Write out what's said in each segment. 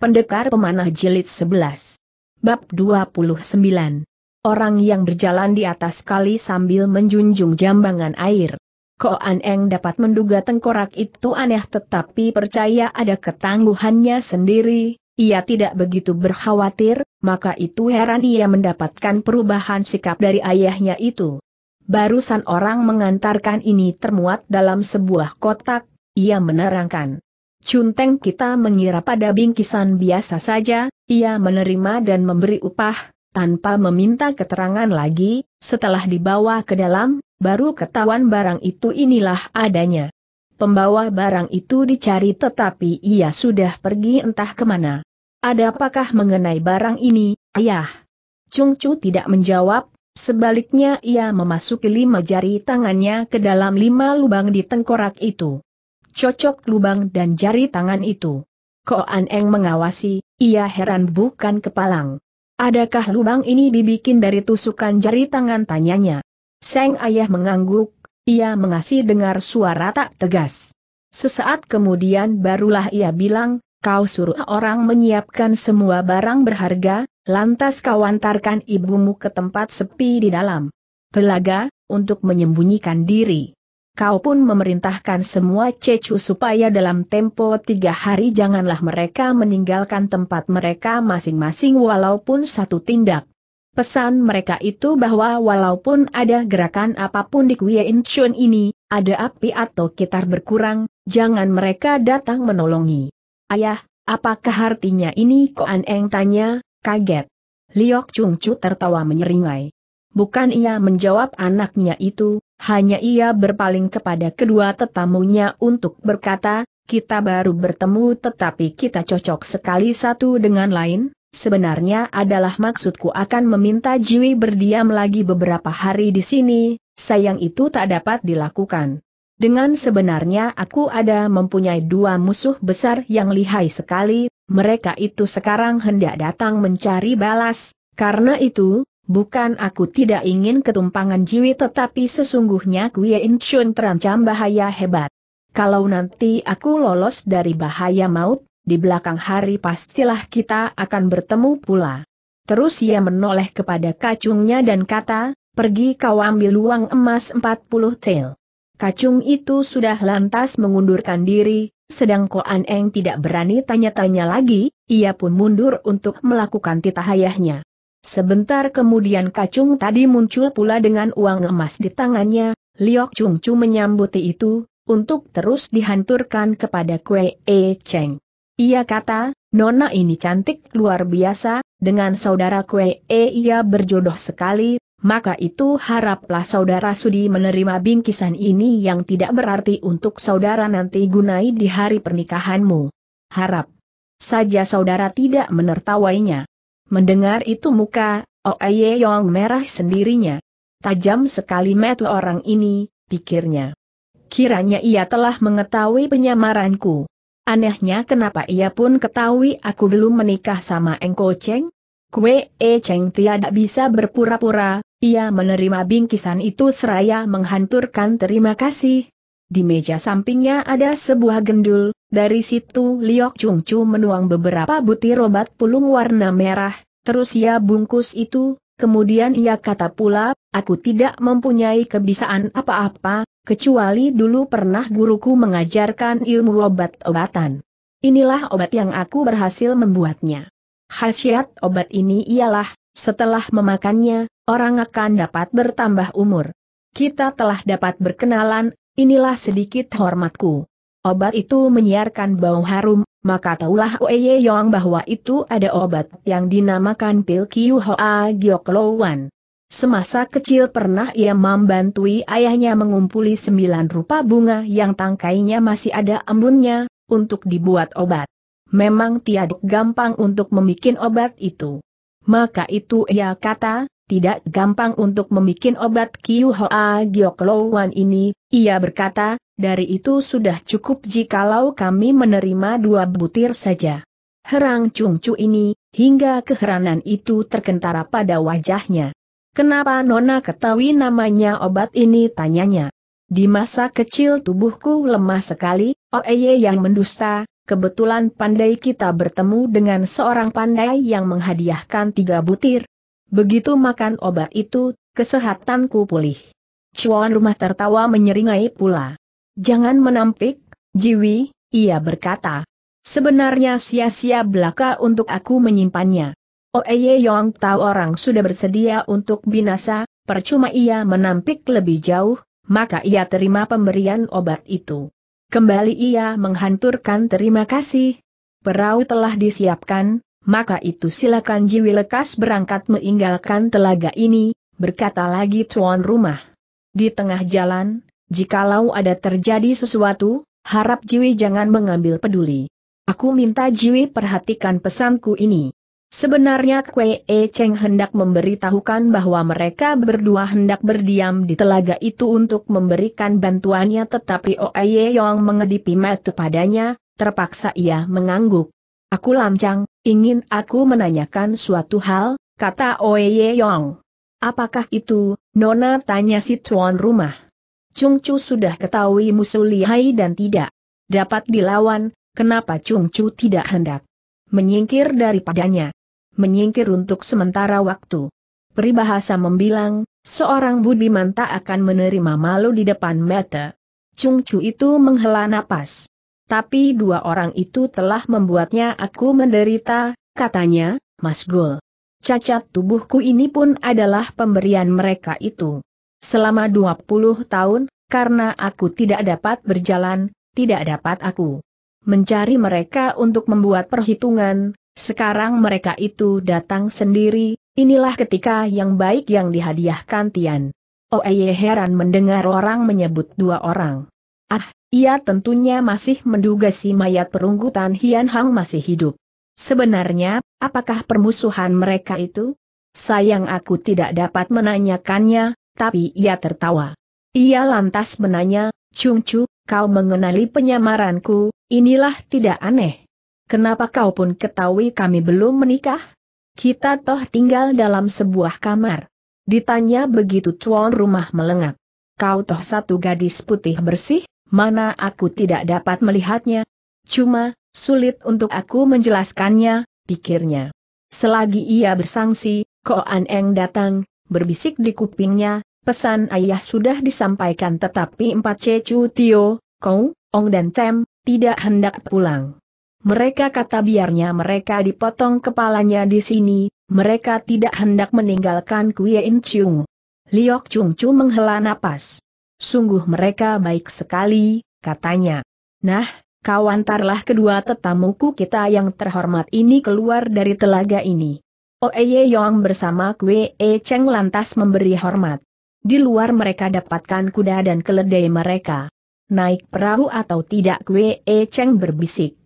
Pendekar Pemanah Jilid 11. Bab 29. Orang yang berjalan di atas kali sambil menjunjung jambangan air. Koan Eng dapat menduga tengkorak itu aneh tetapi percaya ada ketangguhannya sendiri, ia tidak begitu berkhawatir, maka itu heran ia mendapatkan perubahan sikap dari ayahnya itu. Barusan orang mengantarkan ini termuat dalam sebuah kotak, ia menerangkan. Cunteng kita mengira pada bingkisan biasa saja, ia menerima dan memberi upah, tanpa meminta keterangan lagi, setelah dibawa ke dalam, baru ketahuan barang itu inilah adanya. Pembawa barang itu dicari tetapi ia sudah pergi entah kemana. Ada apakah mengenai barang ini, ayah? Chu tidak menjawab, sebaliknya ia memasuki lima jari tangannya ke dalam lima lubang di tengkorak itu cocok lubang dan jari tangan itu. Koan Eng mengawasi, ia heran bukan kepalang. Adakah lubang ini dibikin dari tusukan jari tangan tanyanya? Seng ayah mengangguk, ia mengasih dengar suara tak tegas. Sesaat kemudian barulah ia bilang, kau suruh orang menyiapkan semua barang berharga, lantas kau antarkan ibumu ke tempat sepi di dalam telaga, untuk menyembunyikan diri kau pun memerintahkan semua cecu supaya dalam tempo tiga hari janganlah mereka meninggalkan tempat mereka masing-masing walaupun satu tindak. Pesan mereka itu bahwa walaupun ada gerakan apapun di Kuei Chun ini, ada api atau kitar berkurang, jangan mereka datang menolongi. Ayah, apakah artinya ini Koan Eng tanya, kaget. Liok Chung Chu tertawa menyeringai. Bukan ia menjawab anaknya itu, hanya ia berpaling kepada kedua tetamunya untuk berkata, kita baru bertemu tetapi kita cocok sekali satu dengan lain, sebenarnya adalah maksudku akan meminta Jiwi berdiam lagi beberapa hari di sini, sayang itu tak dapat dilakukan. Dengan sebenarnya aku ada mempunyai dua musuh besar yang lihai sekali, mereka itu sekarang hendak datang mencari balas, karena itu, Bukan aku tidak ingin ketumpangan jiwi tetapi sesungguhnya Kuya Inchun terancam bahaya hebat. Kalau nanti aku lolos dari bahaya maut, di belakang hari pastilah kita akan bertemu pula. Terus ia menoleh kepada kacungnya dan kata, pergi kau ambil uang emas 40 tel. Kacung itu sudah lantas mengundurkan diri, sedang Koan Eng tidak berani tanya-tanya lagi, ia pun mundur untuk melakukan titahayahnya. Sebentar kemudian kacung tadi muncul pula dengan uang emas di tangannya, Liok Chung Chu menyambuti itu, untuk terus dihanturkan kepada Kue E Cheng. Ia kata, Nona ini cantik luar biasa, dengan saudara Kue E ia berjodoh sekali, maka itu haraplah saudara Sudi menerima bingkisan ini yang tidak berarti untuk saudara nanti gunai di hari pernikahanmu. Harap saja saudara tidak menertawainya. Mendengar itu muka, Oe Yong merah sendirinya. Tajam sekali metu orang ini, pikirnya. Kiranya ia telah mengetahui penyamaranku. Anehnya kenapa ia pun ketahui aku belum menikah sama Engko Cheng? Kue E Cheng tiada bisa berpura-pura, ia menerima bingkisan itu seraya menghanturkan terima kasih. Di meja sampingnya ada sebuah gendul, dari situ Liok Chung Chu menuang beberapa butir obat pulung warna merah, terus ia bungkus itu, kemudian ia kata pula, aku tidak mempunyai kebiasaan apa-apa, kecuali dulu pernah guruku mengajarkan ilmu obat-obatan. Inilah obat yang aku berhasil membuatnya. Khasiat obat ini ialah, setelah memakannya, orang akan dapat bertambah umur. Kita telah dapat berkenalan, inilah sedikit hormatku obat itu menyiarkan bau harum, maka taulah Oeye Yong bahwa itu ada obat yang dinamakan pil Kiu Hoa Lowan. Semasa kecil pernah ia membantui ayahnya mengumpuli sembilan rupa bunga yang tangkainya masih ada embunnya, untuk dibuat obat. Memang tiada gampang untuk membuat obat itu. Maka itu ia kata, tidak gampang untuk membuat obat Kiu Hoa Lowan ini, ia berkata, dari itu sudah cukup jikalau kami menerima dua butir saja. Herang Chung Chu ini, hingga keheranan itu terkentara pada wajahnya. Kenapa Nona ketahui namanya obat ini tanyanya. Di masa kecil tubuhku lemah sekali, Oeye oh yang mendusta, kebetulan pandai kita bertemu dengan seorang pandai yang menghadiahkan tiga butir, Begitu makan obat itu, kesehatanku pulih. Cuan rumah tertawa menyeringai pula. Jangan menampik, Jiwi, ia berkata. Sebenarnya sia-sia belaka untuk aku menyimpannya. Oeye oh, Yong tahu orang sudah bersedia untuk binasa, percuma ia menampik lebih jauh, maka ia terima pemberian obat itu. Kembali ia menghanturkan terima kasih. Perahu telah disiapkan, maka itu silakan Jiwi Lekas berangkat meninggalkan telaga ini, berkata lagi tuan rumah. Di tengah jalan, jikalau ada terjadi sesuatu, harap Jiwi jangan mengambil peduli. Aku minta Jiwi perhatikan pesanku ini. Sebenarnya Kwe E Cheng hendak memberitahukan bahwa mereka berdua hendak berdiam di telaga itu untuk memberikan bantuannya tetapi Oeye Yong mengedipi mata padanya, terpaksa ia mengangguk. Aku lancang, ingin aku menanyakan suatu hal, kata Oye Yong. Apakah itu, Nona tanya si tuan rumah. Chung Chu sudah ketahui musuh lihai dan tidak dapat dilawan, kenapa Chung Chu tidak hendak menyingkir daripadanya? Menyingkir untuk sementara waktu. Peribahasa membilang, seorang budiman tak akan menerima malu di depan mata. Chu itu menghela napas tapi dua orang itu telah membuatnya aku menderita, katanya, Mas Gul. Cacat tubuhku ini pun adalah pemberian mereka itu. Selama 20 tahun, karena aku tidak dapat berjalan, tidak dapat aku mencari mereka untuk membuat perhitungan, sekarang mereka itu datang sendiri, inilah ketika yang baik yang dihadiahkan Tian. Oeye oh, heran mendengar orang menyebut dua orang. Ah, ia tentunya masih menduga si mayat perunggutan Hian Hang masih hidup. Sebenarnya, apakah permusuhan mereka itu? Sayang aku tidak dapat menanyakannya, tapi ia tertawa. Ia lantas menanya, Chung Chu, kau mengenali penyamaranku, inilah tidak aneh. Kenapa kau pun ketahui kami belum menikah? Kita toh tinggal dalam sebuah kamar. Ditanya begitu tuan rumah melengak. Kau toh satu gadis putih bersih? mana aku tidak dapat melihatnya. Cuma, sulit untuk aku menjelaskannya, pikirnya. Selagi ia bersangsi, Koan Eng datang, berbisik di kupingnya, pesan ayah sudah disampaikan tetapi empat Cecu Tio, Kou, Ong dan Tem, tidak hendak pulang. Mereka kata biarnya mereka dipotong kepalanya di sini, mereka tidak hendak meninggalkan Kuei In Chung. Liok Chung Chu menghela napas. Sungguh mereka baik sekali, katanya. Nah, kau antarlah kedua tetamuku kita yang terhormat ini keluar dari telaga ini. Oeye oh, Yong bersama Kwe E Cheng lantas memberi hormat. Di luar mereka dapatkan kuda dan keledai mereka. Naik perahu atau tidak Kwe E Cheng berbisik.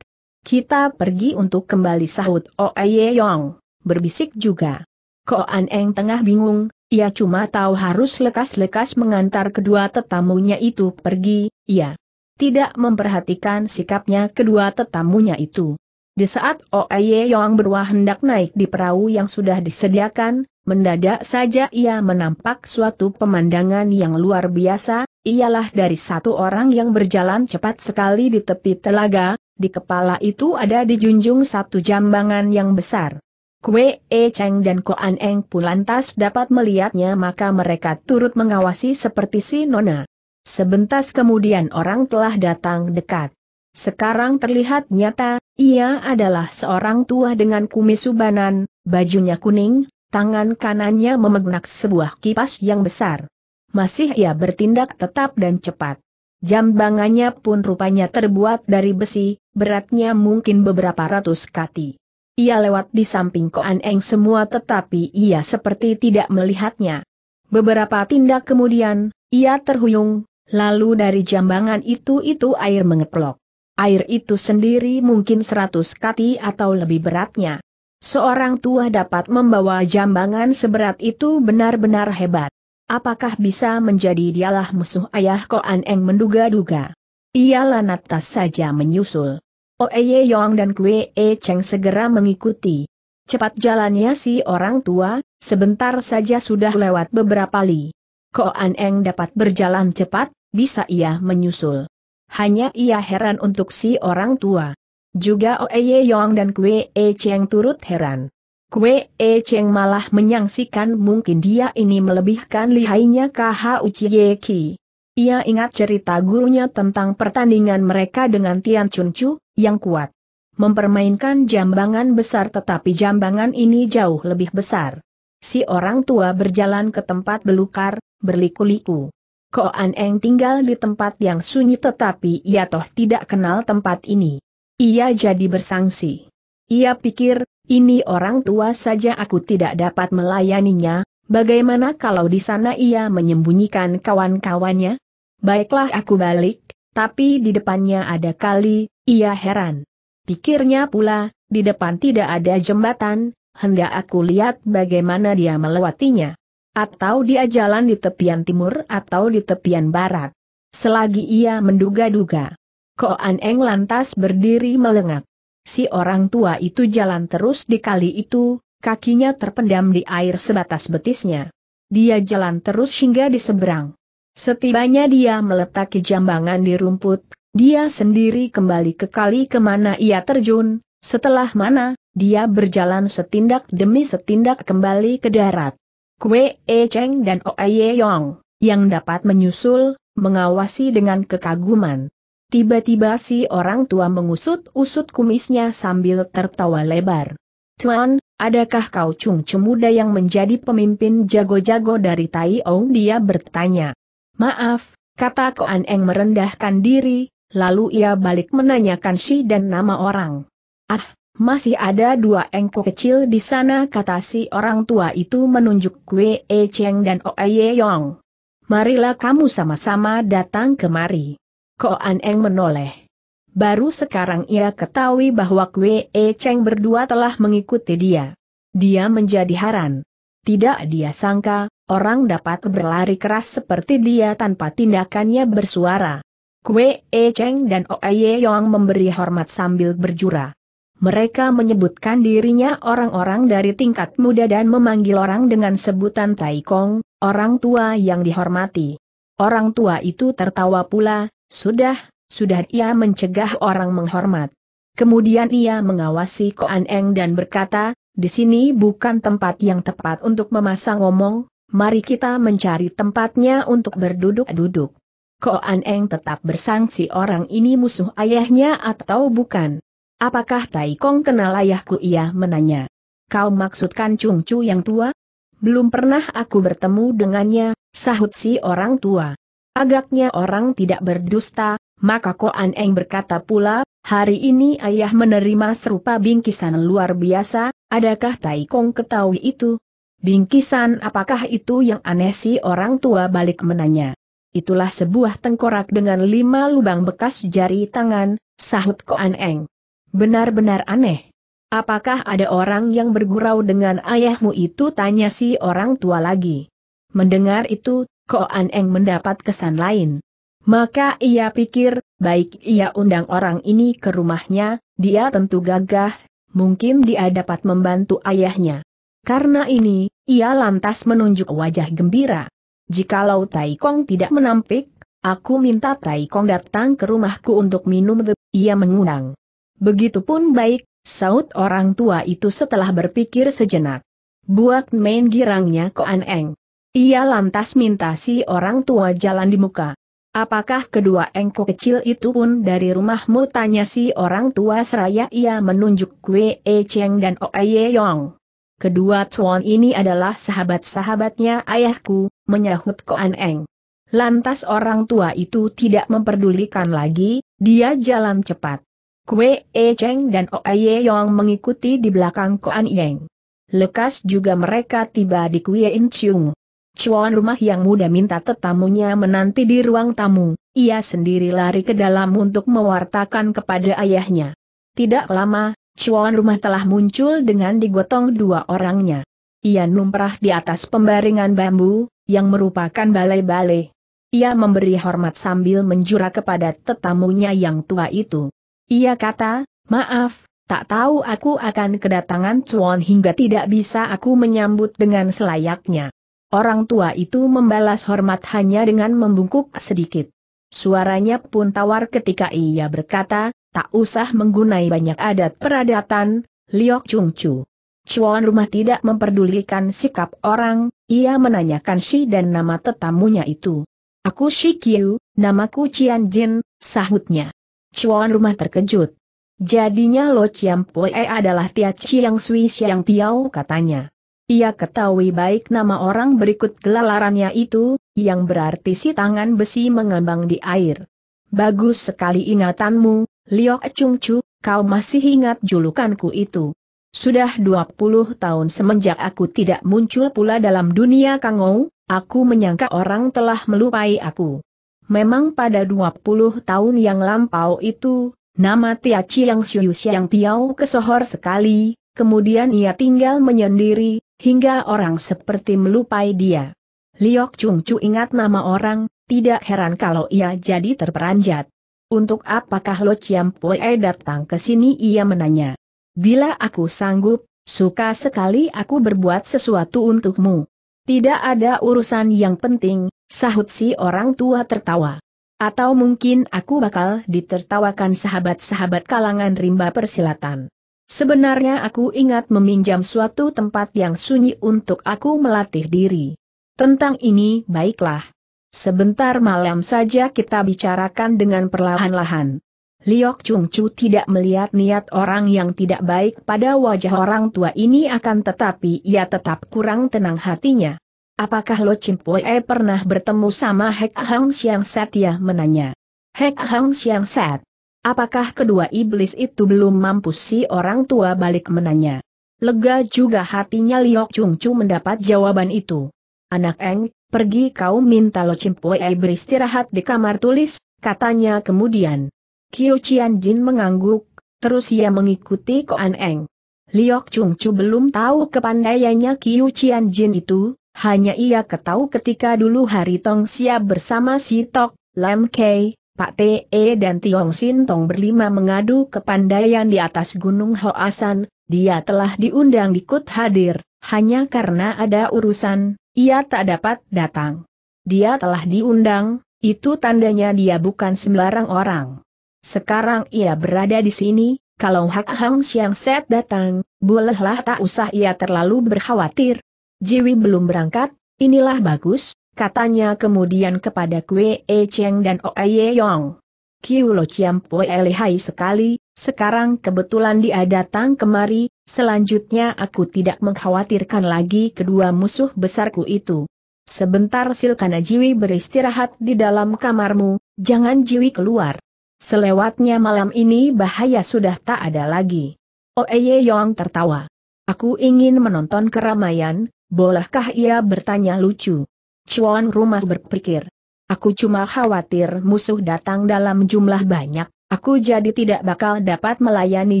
Kita pergi untuk kembali sahut Oeye oh, Yong, berbisik juga. Koan Eng tengah bingung, ia cuma tahu harus lekas-lekas mengantar kedua tetamunya itu pergi, ia tidak memperhatikan sikapnya kedua tetamunya itu. Di saat Oeye Yong berwah hendak naik di perahu yang sudah disediakan, mendadak saja ia menampak suatu pemandangan yang luar biasa, ialah dari satu orang yang berjalan cepat sekali di tepi telaga, di kepala itu ada dijunjung satu jambangan yang besar. Kue E Cheng dan Koan Eng pun lantas dapat melihatnya maka mereka turut mengawasi seperti si Nona. Sebentar kemudian orang telah datang dekat. Sekarang terlihat nyata, ia adalah seorang tua dengan kumis subanan, bajunya kuning, tangan kanannya memegnak sebuah kipas yang besar. Masih ia bertindak tetap dan cepat. Jambangannya pun rupanya terbuat dari besi, beratnya mungkin beberapa ratus kati. Ia lewat di samping Koan Eng semua tetapi ia seperti tidak melihatnya. Beberapa tindak kemudian, ia terhuyung, lalu dari jambangan itu-itu air mengeplok. Air itu sendiri mungkin seratus kati atau lebih beratnya. Seorang tua dapat membawa jambangan seberat itu benar-benar hebat. Apakah bisa menjadi dialah musuh ayah Koan Eng menduga-duga? Ia lanatas saja menyusul. Oeye Yong dan Kue E Cheng segera mengikuti. Cepat jalannya si orang tua, sebentar saja sudah lewat beberapa li. Koan Eng dapat berjalan cepat, bisa ia menyusul. Hanya ia heran untuk si orang tua. Juga Oeye Yong dan Kue E Cheng turut heran. Kue E Cheng malah menyaksikan mungkin dia ini melebihkan lihainya KH ye Ki. Ia ingat cerita gurunya tentang pertandingan mereka dengan Tian Chun Chu, yang kuat. Mempermainkan jambangan besar tetapi jambangan ini jauh lebih besar. Si orang tua berjalan ke tempat belukar, berliku-liku. Koan Eng tinggal di tempat yang sunyi tetapi ia toh tidak kenal tempat ini. Ia jadi bersangsi. Ia pikir, ini orang tua saja aku tidak dapat melayaninya, bagaimana kalau di sana ia menyembunyikan kawan-kawannya? baiklah aku balik, tapi di depannya ada kali, ia heran. Pikirnya pula, di depan tidak ada jembatan, hendak aku lihat bagaimana dia melewatinya. Atau dia jalan di tepian timur atau di tepian barat. Selagi ia menduga-duga. Koan Eng lantas berdiri melengak. Si orang tua itu jalan terus di kali itu, kakinya terpendam di air sebatas betisnya. Dia jalan terus hingga di seberang. Setibanya dia meletakkan jambangan di rumput, dia sendiri kembali ke kali kemana ia terjun, setelah mana, dia berjalan setindak demi setindak kembali ke darat. Kue E Cheng dan Oe Yong, yang dapat menyusul, mengawasi dengan kekaguman. Tiba-tiba si orang tua mengusut-usut kumisnya sambil tertawa lebar. Tuan, adakah kau cung muda yang menjadi pemimpin jago-jago dari Tai Ong? Dia bertanya. Maaf, kata Koan Eng merendahkan diri, lalu ia balik menanyakan si dan nama orang. Ah, masih ada dua engko kecil di sana kata si orang tua itu menunjuk Kwe E Cheng dan Oye e Yong. Marilah kamu sama-sama datang kemari. Koan Eng menoleh. Baru sekarang ia ketahui bahwa Kwe E Cheng berdua telah mengikuti dia. Dia menjadi haran. Tidak dia sangka, orang dapat berlari keras seperti dia tanpa tindakannya bersuara. Kue E Cheng dan Oe Yong memberi hormat sambil berjura. Mereka menyebutkan dirinya orang-orang dari tingkat muda dan memanggil orang dengan sebutan Tai Kong, orang tua yang dihormati. Orang tua itu tertawa pula, sudah, sudah ia mencegah orang menghormat. Kemudian ia mengawasi Koan Eng dan berkata, di sini bukan tempat yang tepat untuk memasang ngomong, mari kita mencari tempatnya untuk berduduk-duduk. Koan Eng tetap bersangsi orang ini musuh ayahnya atau bukan. Apakah Tai Kong kenal ayahku ia menanya. Kau maksudkan Chung Chu yang tua? Belum pernah aku bertemu dengannya, sahut si orang tua. Agaknya orang tidak berdusta, maka Koan Eng berkata pula, Hari ini ayah menerima serupa bingkisan luar biasa, adakah Tai Kong ketahui itu? Bingkisan apakah itu yang aneh si orang tua balik menanya. Itulah sebuah tengkorak dengan lima lubang bekas jari tangan, sahut Koan Eng. Benar-benar aneh. Apakah ada orang yang bergurau dengan ayahmu itu tanya si orang tua lagi. Mendengar itu, Koan Eng mendapat kesan lain. Maka ia pikir, baik ia undang orang ini ke rumahnya, dia tentu gagah, mungkin dia dapat membantu ayahnya. Karena ini, ia lantas menunjuk wajah gembira. Jikalau Taikong tidak menampik, aku minta Taikong datang ke rumahku untuk minum ia mengundang. Begitupun baik, saut orang tua itu setelah berpikir sejenak. Buat main girangnya ke Aneng. Ia lantas minta si orang tua jalan di muka. Apakah kedua engko kecil itu pun dari rumahmu? Tanya si orang tua seraya ia menunjuk Kwe E Cheng dan o Oe Yong. Kedua tuan ini adalah sahabat-sahabatnya ayahku, menyahut Koan Eng. Lantas orang tua itu tidak memperdulikan lagi, dia jalan cepat. Kwe E Cheng dan o Oe Yong mengikuti di belakang Koan eng. Lekas juga mereka tiba di Kwe In Chung. Cuan rumah yang muda minta tetamunya menanti di ruang tamu, ia sendiri lari ke dalam untuk mewartakan kepada ayahnya. Tidak lama, cuan rumah telah muncul dengan digotong dua orangnya. Ia numprah di atas pembaringan bambu, yang merupakan balai-balai. Ia memberi hormat sambil menjura kepada tetamunya yang tua itu. Ia kata, maaf, tak tahu aku akan kedatangan cuan hingga tidak bisa aku menyambut dengan selayaknya. Orang tua itu membalas hormat hanya dengan membungkuk sedikit. Suaranya pun tawar ketika ia berkata, tak usah menggunai banyak adat peradatan, Liok Chung Chu. Cuan rumah tidak memperdulikan sikap orang, ia menanyakan si dan nama tetamunya itu. Aku Shi Qiu, namaku Cian Jin, sahutnya. Cuan rumah terkejut. Jadinya Lo Chiam Pue adalah Tia Chiang Sui Siang Piao katanya. Ia ketahui baik nama orang berikut gelalarannya itu, yang berarti si tangan besi mengambang di air. Bagus sekali ingatanmu, Liok Chungcu, kau masih ingat julukanku itu. Sudah 20 tahun semenjak aku tidak muncul pula dalam dunia kangou, aku menyangka orang telah melupai aku. Memang pada 20 tahun yang lampau itu, nama Tia Chiang Siu Siang Tiao kesohor sekali, kemudian ia tinggal menyendiri, hingga orang seperti melupai dia. Liok Chung Chu ingat nama orang, tidak heran kalau ia jadi terperanjat. Untuk apakah Lo Chiam Pue datang ke sini ia menanya. Bila aku sanggup, suka sekali aku berbuat sesuatu untukmu. Tidak ada urusan yang penting, sahut si orang tua tertawa. Atau mungkin aku bakal ditertawakan sahabat-sahabat kalangan rimba persilatan. Sebenarnya aku ingat meminjam suatu tempat yang sunyi untuk aku melatih diri. Tentang ini baiklah. Sebentar malam saja kita bicarakan dengan perlahan-lahan. Liok Chung Chu tidak melihat niat orang yang tidak baik pada wajah orang tua ini akan tetapi ia tetap kurang tenang hatinya. Apakah Lo Chin Pue pernah bertemu sama Hek Hang Siang Set ya menanya. Hek Hang Siang Set, Apakah kedua iblis itu belum mampu si orang tua balik menanya? Lega juga hatinya Liok Chung Chu mendapat jawaban itu. Anak Eng, pergi kau minta Lo Chimpue beristirahat di kamar tulis, katanya kemudian. Kyo Chian Jin mengangguk, terus ia mengikuti Koan Eng. Liok Chung Chu belum tahu kepandaiannya Kyo Chian Jin itu, hanya ia ketahui ketika dulu hari Tong Sia bersama si Tok, Lam Kei, Pak T.E. dan Tiong Sin Tong berlima mengadu ke kepandaian di atas Gunung Hoasan, dia telah diundang ikut hadir, hanya karena ada urusan, ia tak dapat datang. Dia telah diundang, itu tandanya dia bukan sembarang orang. Sekarang ia berada di sini, kalau Hak Hang Siang Set datang, bolehlah tak usah ia terlalu berkhawatir. Jiwi belum berangkat, inilah bagus, katanya kemudian kepada Kue E Cheng dan O Ye Yong. Kiu Lo Chiam Pue lihai sekali, sekarang kebetulan dia datang kemari, selanjutnya aku tidak mengkhawatirkan lagi kedua musuh besarku itu. Sebentar silkana Jiwi beristirahat di dalam kamarmu, jangan Jiwi keluar. Selewatnya malam ini bahaya sudah tak ada lagi. O Ye Yong tertawa. Aku ingin menonton keramaian, bolehkah ia bertanya lucu? Chuan rumah berpikir. Aku cuma khawatir musuh datang dalam jumlah banyak, aku jadi tidak bakal dapat melayani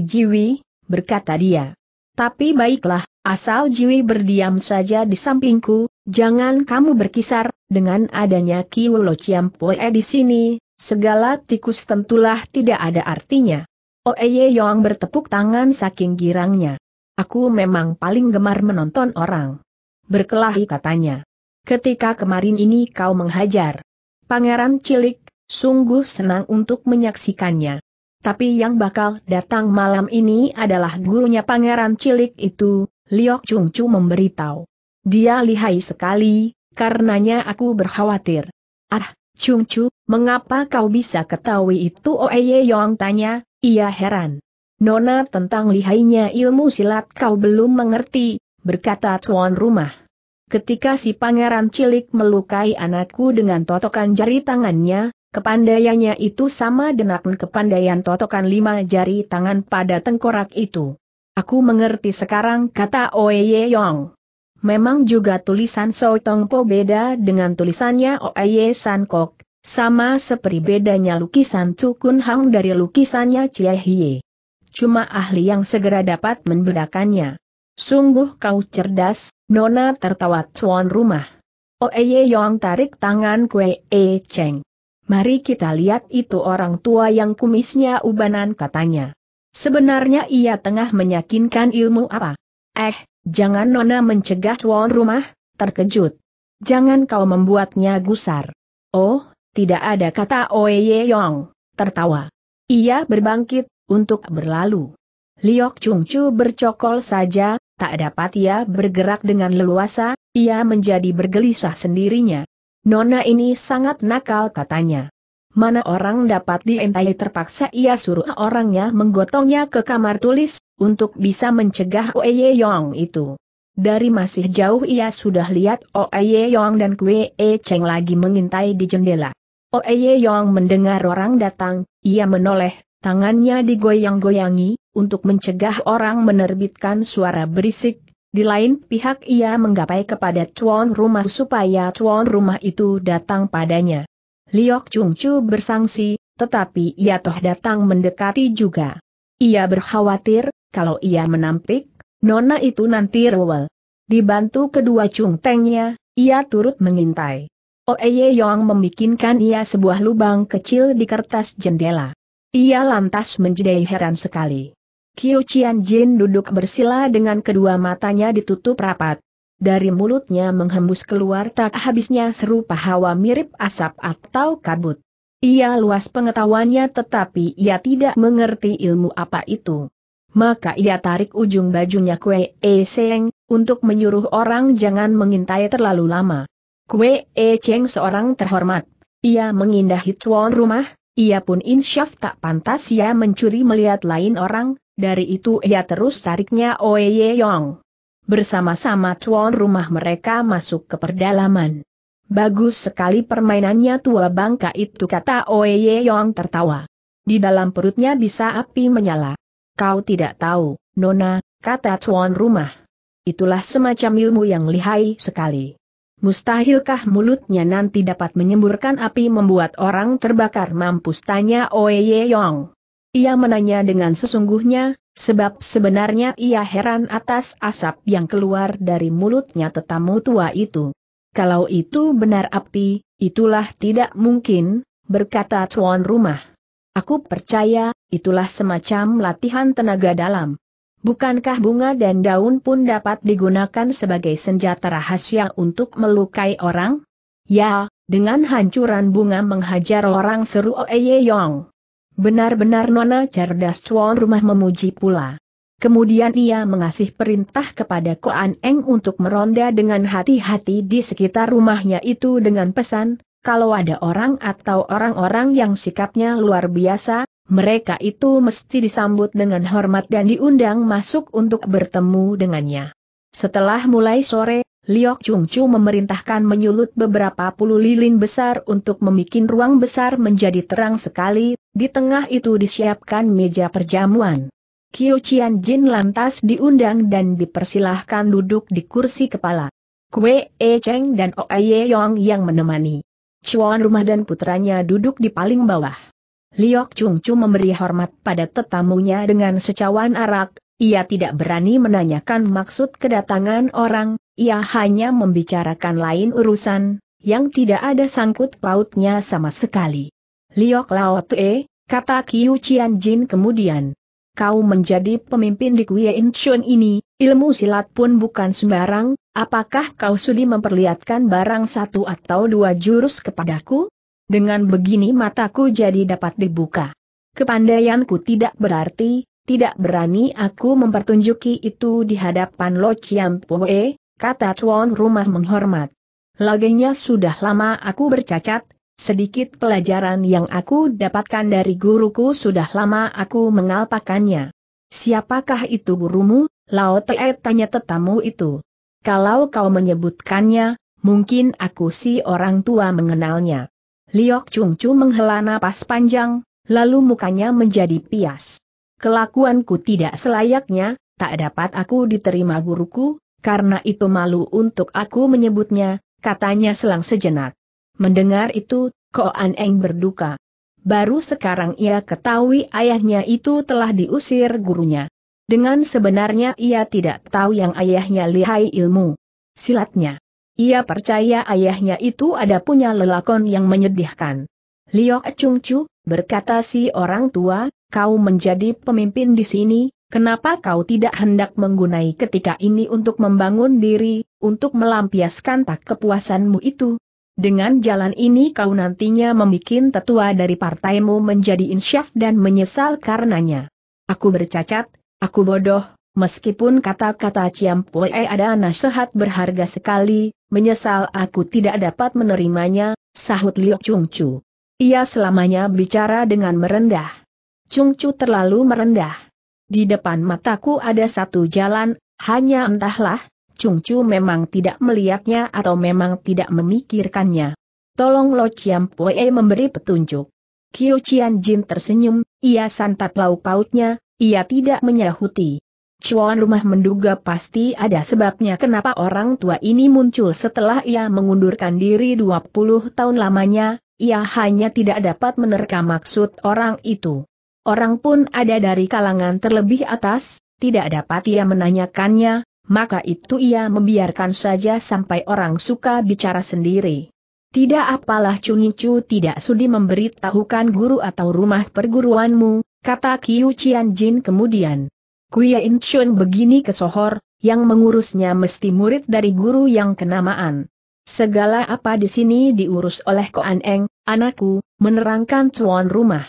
Jiwi, berkata dia. Tapi baiklah, asal Jiwi berdiam saja di sampingku, jangan kamu berkisar, dengan adanya Kiwolo Ciampoe di sini, segala tikus tentulah tidak ada artinya. Oeye Yong bertepuk tangan saking girangnya. Aku memang paling gemar menonton orang. Berkelahi katanya ketika kemarin ini kau menghajar. Pangeran cilik, sungguh senang untuk menyaksikannya. Tapi yang bakal datang malam ini adalah gurunya pangeran cilik itu, Liok Chu memberitahu. Dia lihai sekali, karenanya aku berkhawatir. Ah, Chu, mengapa kau bisa ketahui itu Oeye Yong tanya, ia heran. Nona tentang lihainya ilmu silat kau belum mengerti, berkata tuan rumah ketika si pangeran cilik melukai anakku dengan totokan jari tangannya, kepandaiannya itu sama dengan kepandaian totokan lima jari tangan pada tengkorak itu. Aku mengerti sekarang kata Oye Yong. Memang juga tulisan Soitong Po beda dengan tulisannya Oye Sankok, sama seperti bedanya lukisan Cukun Hang dari lukisannya Chie Hie. Cuma ahli yang segera dapat membedakannya. Sungguh kau cerdas, Nona tertawa tuan rumah. Oeye Yong tarik tangan Kue E Cheng. Mari kita lihat itu orang tua yang kumisnya ubanan katanya. Sebenarnya ia tengah menyakinkan ilmu apa? Eh, jangan Nona mencegah tuan rumah, terkejut. Jangan kau membuatnya gusar. Oh, tidak ada kata Oeye Yong, tertawa. Ia berbangkit, untuk berlalu. Liok Chung Chu bercokol saja, tak dapat ia bergerak dengan leluasa, ia menjadi bergelisah sendirinya. Nona ini sangat nakal katanya. Mana orang dapat diintai terpaksa ia suruh orangnya menggotongnya ke kamar tulis, untuk bisa mencegah Oeye Yong itu. Dari masih jauh ia sudah lihat Oeye Yong dan Kwe E Cheng lagi mengintai di jendela. Oeye Yong mendengar orang datang, ia menoleh Tangannya digoyang-goyangi, untuk mencegah orang menerbitkan suara berisik, di lain pihak ia menggapai kepada tuan rumah supaya tuan rumah itu datang padanya. Liok Chung Chu bersangsi, tetapi ia toh datang mendekati juga. Ia berkhawatir, kalau ia menampik, nona itu nanti rewel. Dibantu kedua Chung Tengnya, ia turut mengintai. Oeye Yong membikinkan ia sebuah lubang kecil di kertas jendela. Ia lantas menjadi heran sekali. Kiu Cian Jin duduk bersila dengan kedua matanya ditutup rapat. Dari mulutnya menghembus keluar tak habisnya serupa hawa mirip asap atau kabut. Ia luas pengetahuannya tetapi ia tidak mengerti ilmu apa itu. Maka ia tarik ujung bajunya Kue E Seng, untuk menyuruh orang jangan mengintai terlalu lama. Kue E Cheng seorang terhormat. Ia mengindahi tuan rumah, ia pun insyaf tak pantas ia mencuri melihat lain orang, dari itu ia terus tariknya Oye Yong. Bersama-sama tuan rumah mereka masuk ke perdalaman. Bagus sekali permainannya tua bangka itu kata Oye Yong tertawa. Di dalam perutnya bisa api menyala. Kau tidak tahu, Nona, kata tuan rumah. Itulah semacam ilmu yang lihai sekali. Mustahilkah mulutnya nanti dapat menyemburkan api membuat orang terbakar mampus tanya Oye Yong. Ia menanya dengan sesungguhnya, sebab sebenarnya ia heran atas asap yang keluar dari mulutnya tetamu tua itu. Kalau itu benar api, itulah tidak mungkin, berkata tuan rumah. Aku percaya, itulah semacam latihan tenaga dalam. Bukankah bunga dan daun pun dapat digunakan sebagai senjata rahasia untuk melukai orang? Ya, dengan hancuran bunga menghajar orang seru Oeye Yong. Benar-benar nona cerdas tuan rumah memuji pula. Kemudian ia mengasih perintah kepada Koan Eng untuk meronda dengan hati-hati di sekitar rumahnya itu dengan pesan, kalau ada orang atau orang-orang yang sikapnya luar biasa, mereka itu mesti disambut dengan hormat dan diundang masuk untuk bertemu dengannya. Setelah mulai sore, Liok Chung Chu memerintahkan menyulut beberapa puluh lilin besar untuk membuat ruang besar menjadi terang sekali, di tengah itu disiapkan meja perjamuan. Kyo Chian Jin lantas diundang dan dipersilahkan duduk di kursi kepala. Kue E Cheng dan Oye Yong yang menemani. Chuan rumah dan putranya duduk di paling bawah. Liok Chung Chu memberi hormat pada tetamunya dengan secawan arak, ia tidak berani menanyakan maksud kedatangan orang, ia hanya membicarakan lain urusan, yang tidak ada sangkut pautnya sama sekali. Liok Lao Tue, kata Kiu Chian Jin kemudian. Kau menjadi pemimpin di Kuei Chun ini, ilmu silat pun bukan sembarang, apakah kau sudi memperlihatkan barang satu atau dua jurus kepadaku? Dengan begini mataku jadi dapat dibuka. Kepandaianku tidak berarti, tidak berani aku mempertunjuki itu di hadapan Lo Chiam Pue, kata tuan rumah menghormat. Lagenya sudah lama aku bercacat, sedikit pelajaran yang aku dapatkan dari guruku sudah lama aku mengalpakannya. Siapakah itu gurumu? Lao Te tanya tetamu itu. Kalau kau menyebutkannya, mungkin aku si orang tua mengenalnya. Liok Chung Chu menghela napas panjang, lalu mukanya menjadi pias. Kelakuanku tidak selayaknya, tak dapat aku diterima guruku, karena itu malu untuk aku menyebutnya, katanya selang sejenak. Mendengar itu, Koan Eng berduka. Baru sekarang ia ketahui ayahnya itu telah diusir gurunya. Dengan sebenarnya ia tidak tahu yang ayahnya lihai ilmu silatnya. Ia percaya ayahnya itu ada punya lelakon yang menyedihkan. Liok Chung Chu, berkata si orang tua, kau menjadi pemimpin di sini, kenapa kau tidak hendak menggunai ketika ini untuk membangun diri, untuk melampiaskan tak kepuasanmu itu? Dengan jalan ini kau nantinya membuat tetua dari partaimu menjadi insyaf dan menyesal karenanya. Aku bercacat, aku bodoh, Meskipun kata-kata Ciam Pue ada nasihat berharga sekali, menyesal aku tidak dapat menerimanya, sahut Liu Chung Chu. Ia selamanya bicara dengan merendah. Chung Chu terlalu merendah. Di depan mataku ada satu jalan, hanya entahlah, Chung Chu memang tidak melihatnya atau memang tidak memikirkannya. Tolong Lo Chiam Pue memberi petunjuk. Kyo Chian Jin tersenyum, ia santap lauk pautnya, ia tidak menyahuti. Cuan rumah menduga pasti ada sebabnya kenapa orang tua ini muncul setelah ia mengundurkan diri 20 tahun lamanya, ia hanya tidak dapat menerka maksud orang itu. Orang pun ada dari kalangan terlebih atas, tidak dapat ia menanyakannya, maka itu ia membiarkan saja sampai orang suka bicara sendiri. Tidak apalah Cunicu tidak sudi memberitahukan guru atau rumah perguruanmu, kata Kiu Cianjin Jin kemudian. Kuya Inchun begini ke Sohor, yang mengurusnya mesti murid dari guru yang kenamaan. Segala apa di sini diurus oleh Koan Eng, anakku, menerangkan tuan rumah.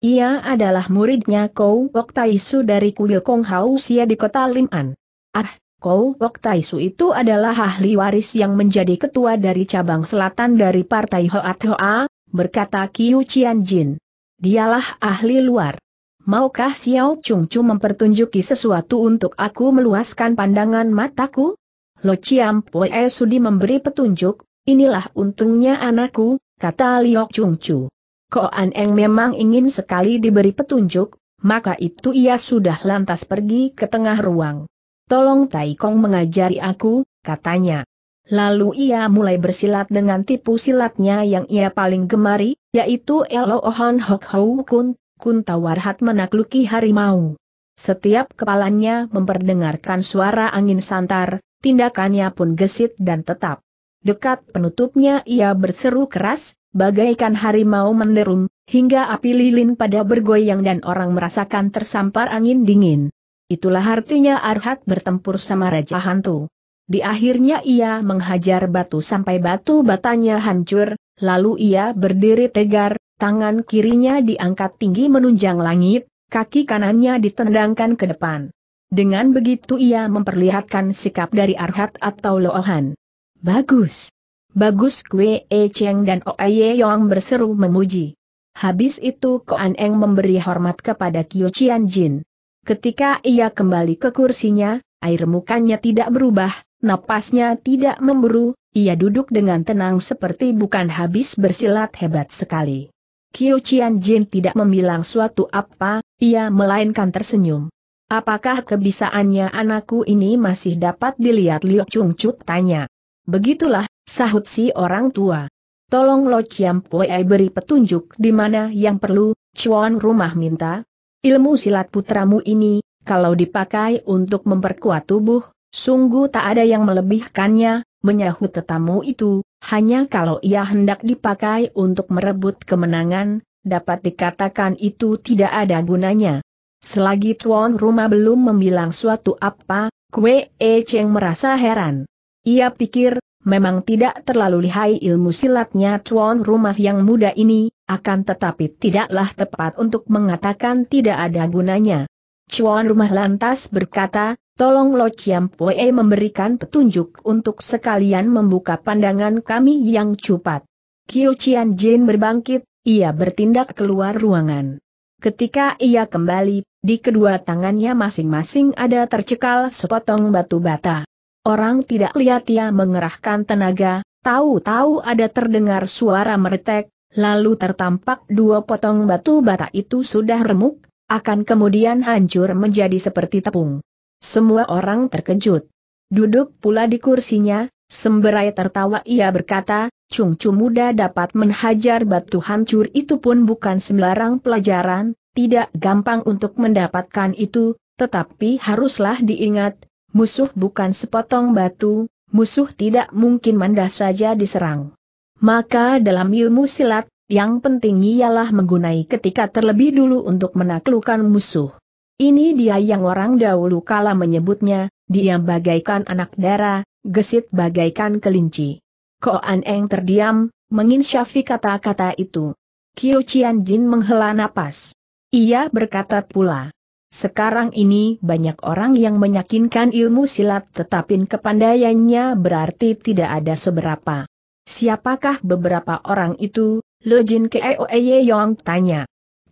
Ia adalah muridnya Kou Wok Taisu dari kuil Kong Hau Sia di kota Lim An. Ah, Kou Wok Taisu itu adalah ahli waris yang menjadi ketua dari cabang selatan dari Partai Hoat Hoa, berkata Kiu Cian Jin. Dialah ahli luar. Maukah Xiao Chung Chu mempertunjuki sesuatu untuk aku meluaskan pandangan mataku? Lo Chiam Pue Sudi memberi petunjuk, inilah untungnya anakku, kata Liok Chung Chu. An Eng memang ingin sekali diberi petunjuk, maka itu ia sudah lantas pergi ke tengah ruang. Tolong Tai Kong mengajari aku, katanya. Lalu ia mulai bersilat dengan tipu silatnya yang ia paling gemari, yaitu Ohan Hok Hou Kun, Kunta Warhat menakluki harimau. Setiap kepalanya memperdengarkan suara angin santar, tindakannya pun gesit dan tetap. Dekat penutupnya ia berseru keras, bagaikan harimau menderum, hingga api lilin pada bergoyang dan orang merasakan tersampar angin dingin. Itulah artinya Arhat bertempur sama Raja Hantu. Di akhirnya ia menghajar batu sampai batu batanya hancur, lalu ia berdiri tegar, Tangan kirinya diangkat tinggi menunjang langit, kaki kanannya ditendangkan ke depan. Dengan begitu ia memperlihatkan sikap dari Arhat atau Lohan. Bagus. Bagus Kwe E Cheng dan Oe Yong berseru memuji. Habis itu Koan Eng memberi hormat kepada Kyo Chian Jin. Ketika ia kembali ke kursinya, air mukanya tidak berubah, napasnya tidak memburu, ia duduk dengan tenang seperti bukan habis bersilat hebat sekali. Kyo Chian Jin tidak membilang suatu apa, ia melainkan tersenyum. Apakah kebisaannya anakku ini masih dapat dilihat Liu Chung Chut tanya. Begitulah, sahut si orang tua. Tolong Lo Chiam Pue beri petunjuk di mana yang perlu, Chuan rumah minta. Ilmu silat putramu ini, kalau dipakai untuk memperkuat tubuh, sungguh tak ada yang melebihkannya, menyahut tetamu itu, hanya kalau ia hendak dipakai untuk merebut kemenangan, dapat dikatakan itu tidak ada gunanya. Selagi tuan rumah belum membilang suatu apa, Kwe E Cheng merasa heran. Ia pikir, memang tidak terlalu lihai ilmu silatnya tuan rumah yang muda ini, akan tetapi tidaklah tepat untuk mengatakan tidak ada gunanya. Tuan rumah lantas berkata, Tolong Lo Chiam Pue memberikan petunjuk untuk sekalian membuka pandangan kami yang cepat. Kyo Chian Jin berbangkit, ia bertindak keluar ruangan. Ketika ia kembali, di kedua tangannya masing-masing ada tercekal sepotong batu bata. Orang tidak lihat ia mengerahkan tenaga, tahu-tahu ada terdengar suara meretek, lalu tertampak dua potong batu bata itu sudah remuk, akan kemudian hancur menjadi seperti tepung. Semua orang terkejut. Duduk pula di kursinya, semberai tertawa ia berkata, Cungcu muda dapat menghajar batu hancur itu pun bukan sembarang pelajaran, tidak gampang untuk mendapatkan itu, tetapi haruslah diingat, musuh bukan sepotong batu, musuh tidak mungkin mandas saja diserang. Maka dalam ilmu silat, yang penting ialah menggunai ketika terlebih dulu untuk menaklukkan musuh. Ini dia yang orang dahulu kala menyebutnya, dia bagaikan anak dara, gesit bagaikan kelinci. Koan Eng terdiam, menginsyafi kata-kata itu. Kyo Chian Jin menghela napas. Ia berkata pula. Sekarang ini banyak orang yang menyakinkan ilmu silat tetapi kepandaiannya berarti tidak ada seberapa. Siapakah beberapa orang itu? Lo Jin keo ye Yong tanya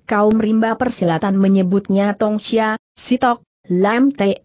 kaum rimba persilatan menyebutnya Tong Xia, Sitok, Lam Te,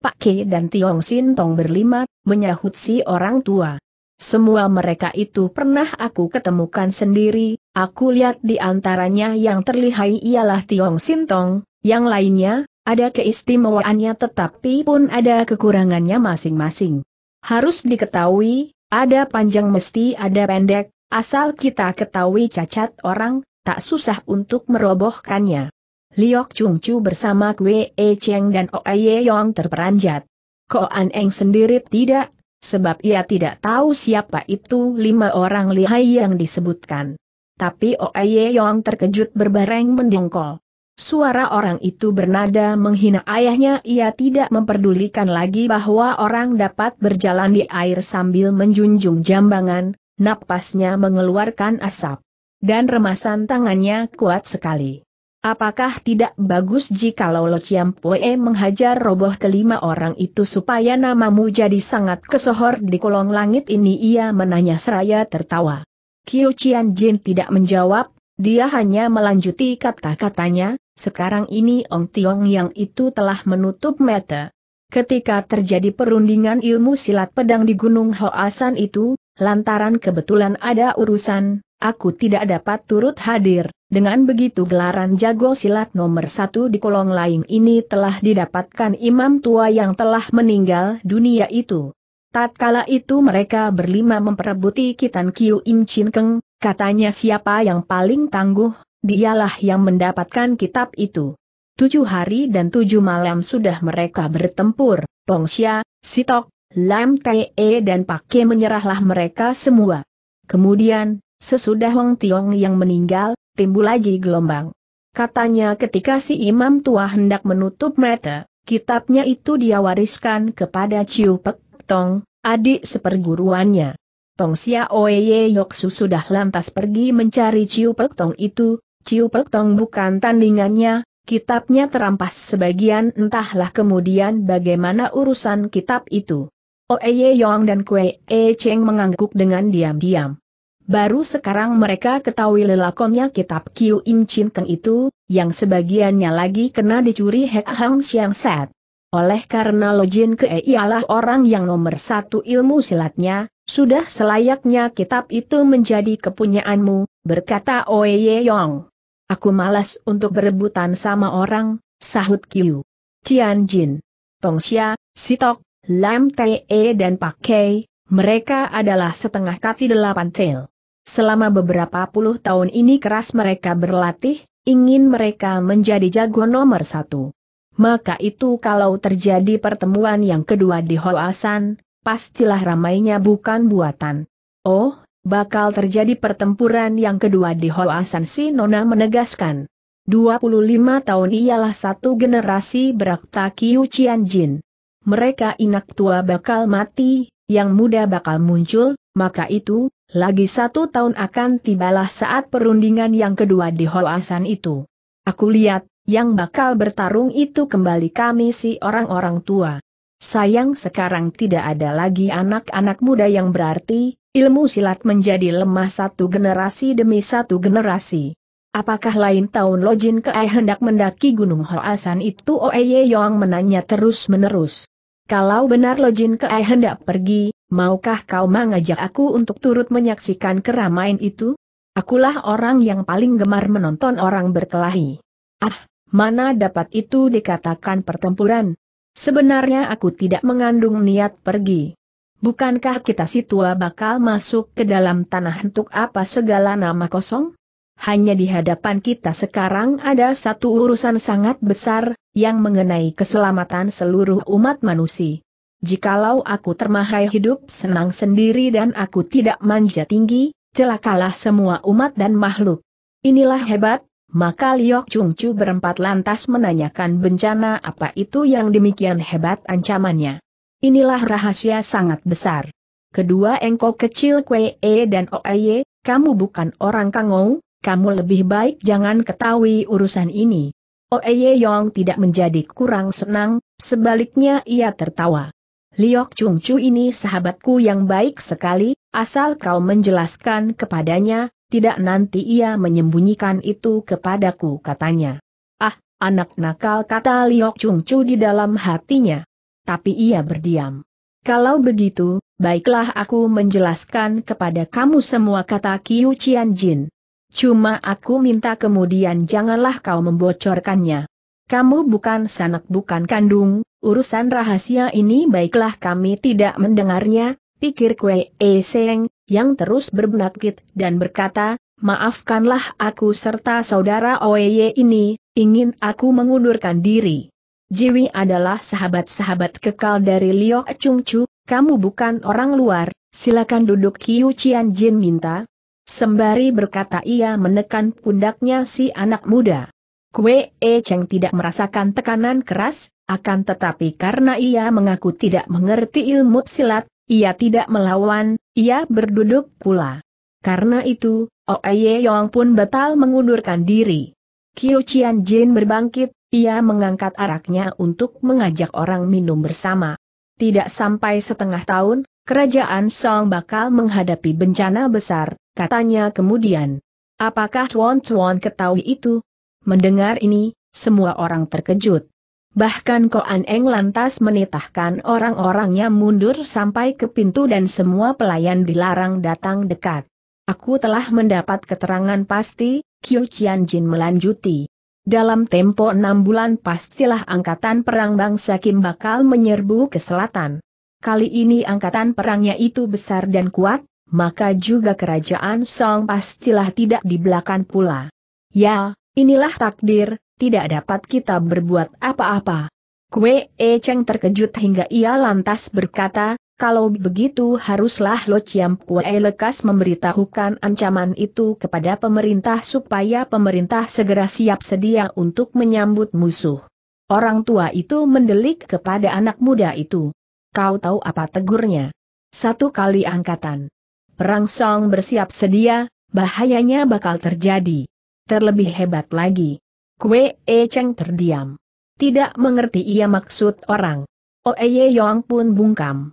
Pak Ke dan Tiong Sin Tong berlima, menyahut si orang tua. Semua mereka itu pernah aku ketemukan sendiri, aku lihat di antaranya yang terlihai ialah Tiong Sin Tong, yang lainnya, ada keistimewaannya tetapi pun ada kekurangannya masing-masing. Harus diketahui, ada panjang mesti ada pendek, asal kita ketahui cacat orang, tak susah untuk merobohkannya. Liok Chung Chu bersama Kwe E Cheng dan Ye Yong terperanjat. Ko An Eng sendiri tidak, sebab ia tidak tahu siapa itu lima orang lihai yang disebutkan. Tapi Ye Yong terkejut berbareng menjengkol. Suara orang itu bernada menghina ayahnya ia tidak memperdulikan lagi bahwa orang dapat berjalan di air sambil menjunjung jambangan, napasnya mengeluarkan asap dan remasan tangannya kuat sekali. Apakah tidak bagus jika Lolo Chiam Pue menghajar roboh kelima orang itu supaya namamu jadi sangat kesohor di kolong langit ini? Ia menanya seraya tertawa. Kyo Chian Jin tidak menjawab, dia hanya melanjuti kata-katanya, sekarang ini Ong Tiong yang itu telah menutup mata. Ketika terjadi perundingan ilmu silat pedang di Gunung Hoasan itu, lantaran kebetulan ada urusan, aku tidak dapat turut hadir. Dengan begitu gelaran jago silat nomor satu di kolong lain ini telah didapatkan imam tua yang telah meninggal dunia itu. Tatkala itu mereka berlima memperebuti Kitan Kiu Im Chin Keng, katanya siapa yang paling tangguh, dialah yang mendapatkan kitab itu. Tujuh hari dan tujuh malam sudah mereka bertempur, Pong Xia, Sitok, Lam Te e dan Pake menyerahlah mereka semua. Kemudian, Sesudah Wang Tiong yang meninggal, timbul lagi gelombang. Katanya ketika si imam tua hendak menutup mata, kitabnya itu dia wariskan kepada Ciu Pek Tong, adik seperguruannya. Tong Sia Oye Yoksu sudah lantas pergi mencari Ciu Pek Tong itu, Ciu Pek Tong bukan tandingannya, kitabnya terampas sebagian entahlah kemudian bagaimana urusan kitab itu. Oye Yong dan Kue E Cheng mengangguk dengan diam-diam. Baru sekarang mereka ketahui lelakonnya kitab Kiu In Chin Keng itu, yang sebagiannya lagi kena dicuri Hek Hang Siang Set. Oleh karena Jin Ke ialah orang yang nomor satu ilmu silatnya, sudah selayaknya kitab itu menjadi kepunyaanmu, berkata Oye Yong. Aku malas untuk berebutan sama orang, sahut Kiu. Cian Jin, Tong Xia, Sitok, Lam Te e dan Pak Kei, mereka adalah setengah kati delapan tail. Selama beberapa puluh tahun ini keras mereka berlatih, ingin mereka menjadi jago nomor satu. Maka itu kalau terjadi pertemuan yang kedua di Hoasan, pastilah ramainya bukan buatan. Oh, bakal terjadi pertempuran yang kedua di Hoasan si Nona menegaskan. 25 tahun ialah satu generasi berakta Kiu Cian Jin. Mereka inak tua bakal mati, yang muda bakal muncul, maka itu, lagi satu tahun akan tibalah saat perundingan yang kedua di Hoasan itu. Aku lihat, yang bakal bertarung itu kembali kami si orang-orang tua. Sayang sekarang tidak ada lagi anak-anak muda yang berarti, ilmu silat menjadi lemah satu generasi demi satu generasi. Apakah lain tahun Lojin Keai hendak mendaki Gunung Hoasan itu Oeye Yong menanya terus-menerus. Kalau benar Lojin Keai hendak pergi, maukah kau mengajak aku untuk turut menyaksikan keramaian itu? Akulah orang yang paling gemar menonton orang berkelahi. Ah, mana dapat itu dikatakan pertempuran? Sebenarnya aku tidak mengandung niat pergi. Bukankah kita si tua bakal masuk ke dalam tanah untuk apa segala nama kosong? Hanya di hadapan kita sekarang ada satu urusan sangat besar, yang mengenai keselamatan seluruh umat manusia jikalau aku termahai hidup senang sendiri dan aku tidak manja tinggi, celakalah semua umat dan makhluk. Inilah hebat, maka Liok Chung Chu berempat lantas menanyakan bencana apa itu yang demikian hebat ancamannya. Inilah rahasia sangat besar. Kedua engkau kecil Kwe E dan Oye, kamu bukan orang kangou, kamu lebih baik jangan ketahui urusan ini. Oeye Yong tidak menjadi kurang senang, sebaliknya ia tertawa. Liok Chung Chu ini sahabatku yang baik sekali, asal kau menjelaskan kepadanya, tidak nanti ia menyembunyikan itu kepadaku katanya. Ah, anak nakal kata Liok Chung Chu di dalam hatinya. Tapi ia berdiam. Kalau begitu, baiklah aku menjelaskan kepada kamu semua kata Kiu Chian Jin. Cuma aku minta kemudian janganlah kau membocorkannya. Kamu bukan sanak bukan kandung, urusan rahasia ini baiklah kami tidak mendengarnya, pikir Kwe e Seng, yang terus berbenakit dan berkata, maafkanlah aku serta saudara Oeye ini, ingin aku mengundurkan diri. Jiwi adalah sahabat-sahabat kekal dari Liok Chung Chu, kamu bukan orang luar, silakan duduk Kiu Qian Jin minta. Sembari berkata ia menekan pundaknya si anak muda. Kue E Cheng tidak merasakan tekanan keras, akan tetapi karena ia mengaku tidak mengerti ilmu silat, ia tidak melawan, ia berduduk pula. Karena itu, Oe oh Yong pun batal mengundurkan diri. Kiu Chian Jin berbangkit, ia mengangkat araknya untuk mengajak orang minum bersama. Tidak sampai setengah tahun, kerajaan Song bakal menghadapi bencana besar, katanya kemudian. Apakah Tuan Tuan ketahui itu? Mendengar ini, semua orang terkejut. Bahkan Koan Eng lantas menitahkan orang-orangnya mundur sampai ke pintu dan semua pelayan dilarang datang dekat. Aku telah mendapat keterangan pasti, Kyu Chian Jin melanjuti. Dalam tempo enam bulan pastilah angkatan perang bangsa Kim bakal menyerbu ke selatan. Kali ini angkatan perangnya itu besar dan kuat, maka juga kerajaan Song pastilah tidak di belakang pula. Ya, Inilah takdir, tidak dapat kita berbuat apa-apa. Kue E Cheng terkejut hingga ia lantas berkata, kalau begitu haruslah Lo Chiam Pue e lekas memberitahukan ancaman itu kepada pemerintah supaya pemerintah segera siap sedia untuk menyambut musuh. Orang tua itu mendelik kepada anak muda itu. Kau tahu apa tegurnya? Satu kali angkatan. Perang Song bersiap sedia, bahayanya bakal terjadi terlebih hebat lagi. Kue E Cheng terdiam. Tidak mengerti ia maksud orang. E Ye Yong pun bungkam.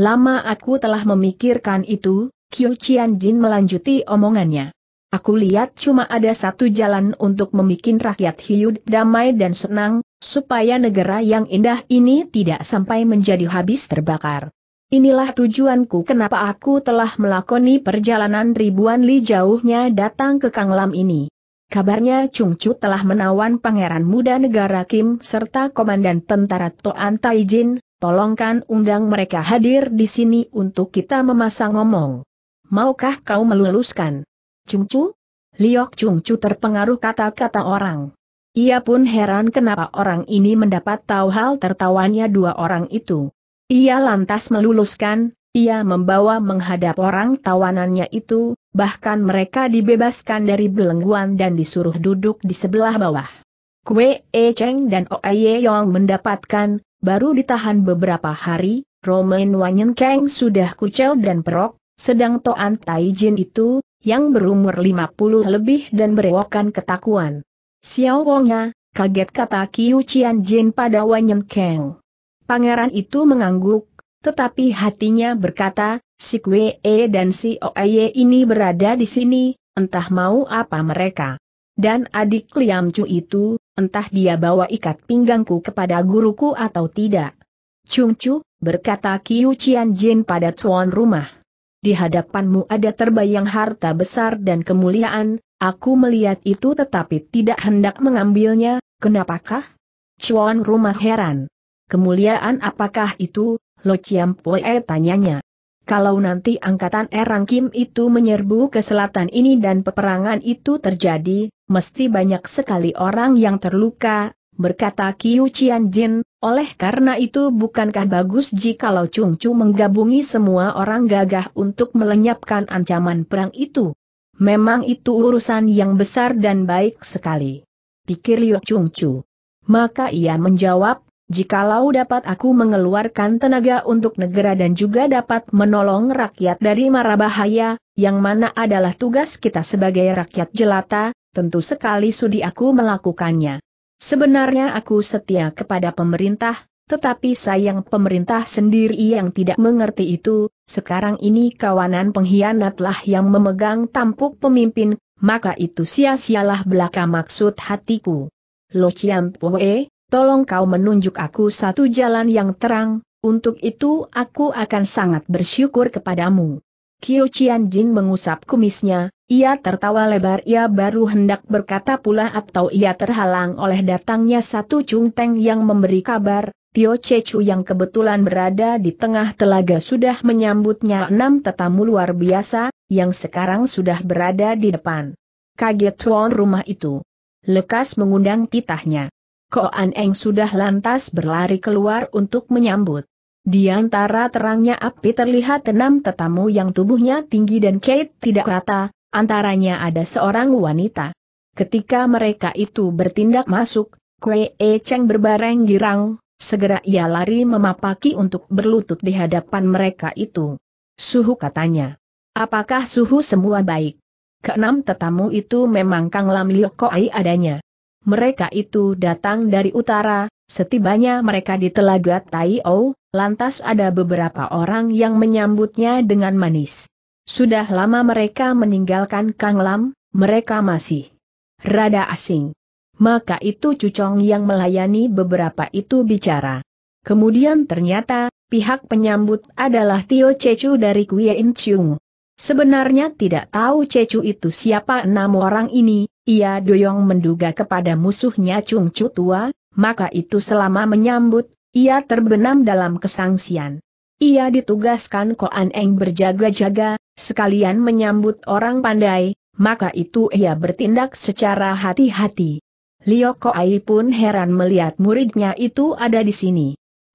Lama aku telah memikirkan itu, Kyu Qian Jin melanjuti omongannya. Aku lihat cuma ada satu jalan untuk membuat rakyat hidup damai dan senang, supaya negara yang indah ini tidak sampai menjadi habis terbakar. Inilah tujuanku kenapa aku telah melakoni perjalanan ribuan li jauhnya datang ke Kang Lam ini. Kabarnya Chung Chu telah menawan Pangeran Muda Negara Kim serta Komandan Tentara Toan Taijin, tolongkan undang mereka hadir di sini untuk kita memasang ngomong. Maukah kau meluluskan? Chung Chu? Liok Chung Chu terpengaruh kata-kata orang. Ia pun heran kenapa orang ini mendapat tahu hal tertawanya dua orang itu. Ia lantas meluluskan, ia membawa menghadap orang tawanannya itu, bahkan mereka dibebaskan dari belengguan dan disuruh duduk di sebelah bawah. Kue E Cheng dan O Ye Yong mendapatkan, baru ditahan beberapa hari, Romain Wanyen Cheng sudah kucel dan perok, sedang Toan Tai Jin itu, yang berumur 50 lebih dan berewokan ketakuan. Xiao Wongnya, kaget kata Kiu Qian Jin pada Wanyen Cheng. Pangeran itu mengangguk, tetapi hatinya berkata, si Kwe E dan si Oeye ini berada di sini, entah mau apa mereka. Dan adik Liam Chu itu, entah dia bawa ikat pinggangku kepada guruku atau tidak. Chung Chu, berkata Kiu Chian Jin pada tuan rumah. Di hadapanmu ada terbayang harta besar dan kemuliaan, aku melihat itu tetapi tidak hendak mengambilnya, kenapakah? Cuan rumah heran. Kemuliaan apakah itu, Lo Chiam Poe tanyanya. Kalau nanti angkatan Erang Kim itu menyerbu ke selatan ini dan peperangan itu terjadi, mesti banyak sekali orang yang terluka, berkata Kiu Chian Jin, oleh karena itu bukankah bagus jikalau Chung Chu menggabungi semua orang gagah untuk melenyapkan ancaman perang itu? Memang itu urusan yang besar dan baik sekali. Pikir Liu Chung Chu. Maka ia menjawab, Jikalau dapat aku mengeluarkan tenaga untuk negara dan juga dapat menolong rakyat dari mara bahaya, yang mana adalah tugas kita sebagai rakyat jelata, tentu sekali sudi aku melakukannya. Sebenarnya aku setia kepada pemerintah, tetapi sayang pemerintah sendiri yang tidak mengerti itu, sekarang ini kawanan pengkhianatlah yang memegang tampuk pemimpin, maka itu sia-sialah belaka maksud hatiku. Lo Chiam Pue, tolong kau menunjuk aku satu jalan yang terang, untuk itu aku akan sangat bersyukur kepadamu. Kyo Chian Jin mengusap kumisnya, ia tertawa lebar ia baru hendak berkata pula atau ia terhalang oleh datangnya satu cungteng yang memberi kabar, Tio Chechu yang kebetulan berada di tengah telaga sudah menyambutnya enam tetamu luar biasa, yang sekarang sudah berada di depan. Kaget tuan rumah itu. Lekas mengundang titahnya. Ko An Eng sudah lantas berlari keluar untuk menyambut. Di antara terangnya api terlihat enam tetamu yang tubuhnya tinggi dan Kate tidak rata, antaranya ada seorang wanita. Ketika mereka itu bertindak masuk, Kwee E Cheng berbareng girang, segera ia lari memapaki untuk berlutut di hadapan mereka itu. Suhu katanya. Apakah suhu semua baik? Keenam tetamu itu memang Kang Lam Liok Koai adanya. Mereka itu datang dari utara, setibanya mereka di Telaga O, lantas ada beberapa orang yang menyambutnya dengan manis. Sudah lama mereka meninggalkan Kang Lam, mereka masih rada asing. Maka itu Cucong yang melayani beberapa itu bicara. Kemudian ternyata, pihak penyambut adalah Tio Cecu dari Kuyen Chung. Sebenarnya tidak tahu Cecu itu siapa enam orang ini, ia doyong menduga kepada musuhnya Chung Chu Tua, maka itu selama menyambut, ia terbenam dalam kesangsian. Ia ditugaskan Koan Eng berjaga-jaga, sekalian menyambut orang pandai, maka itu ia bertindak secara hati-hati. Lio Koai pun heran melihat muridnya itu ada di sini.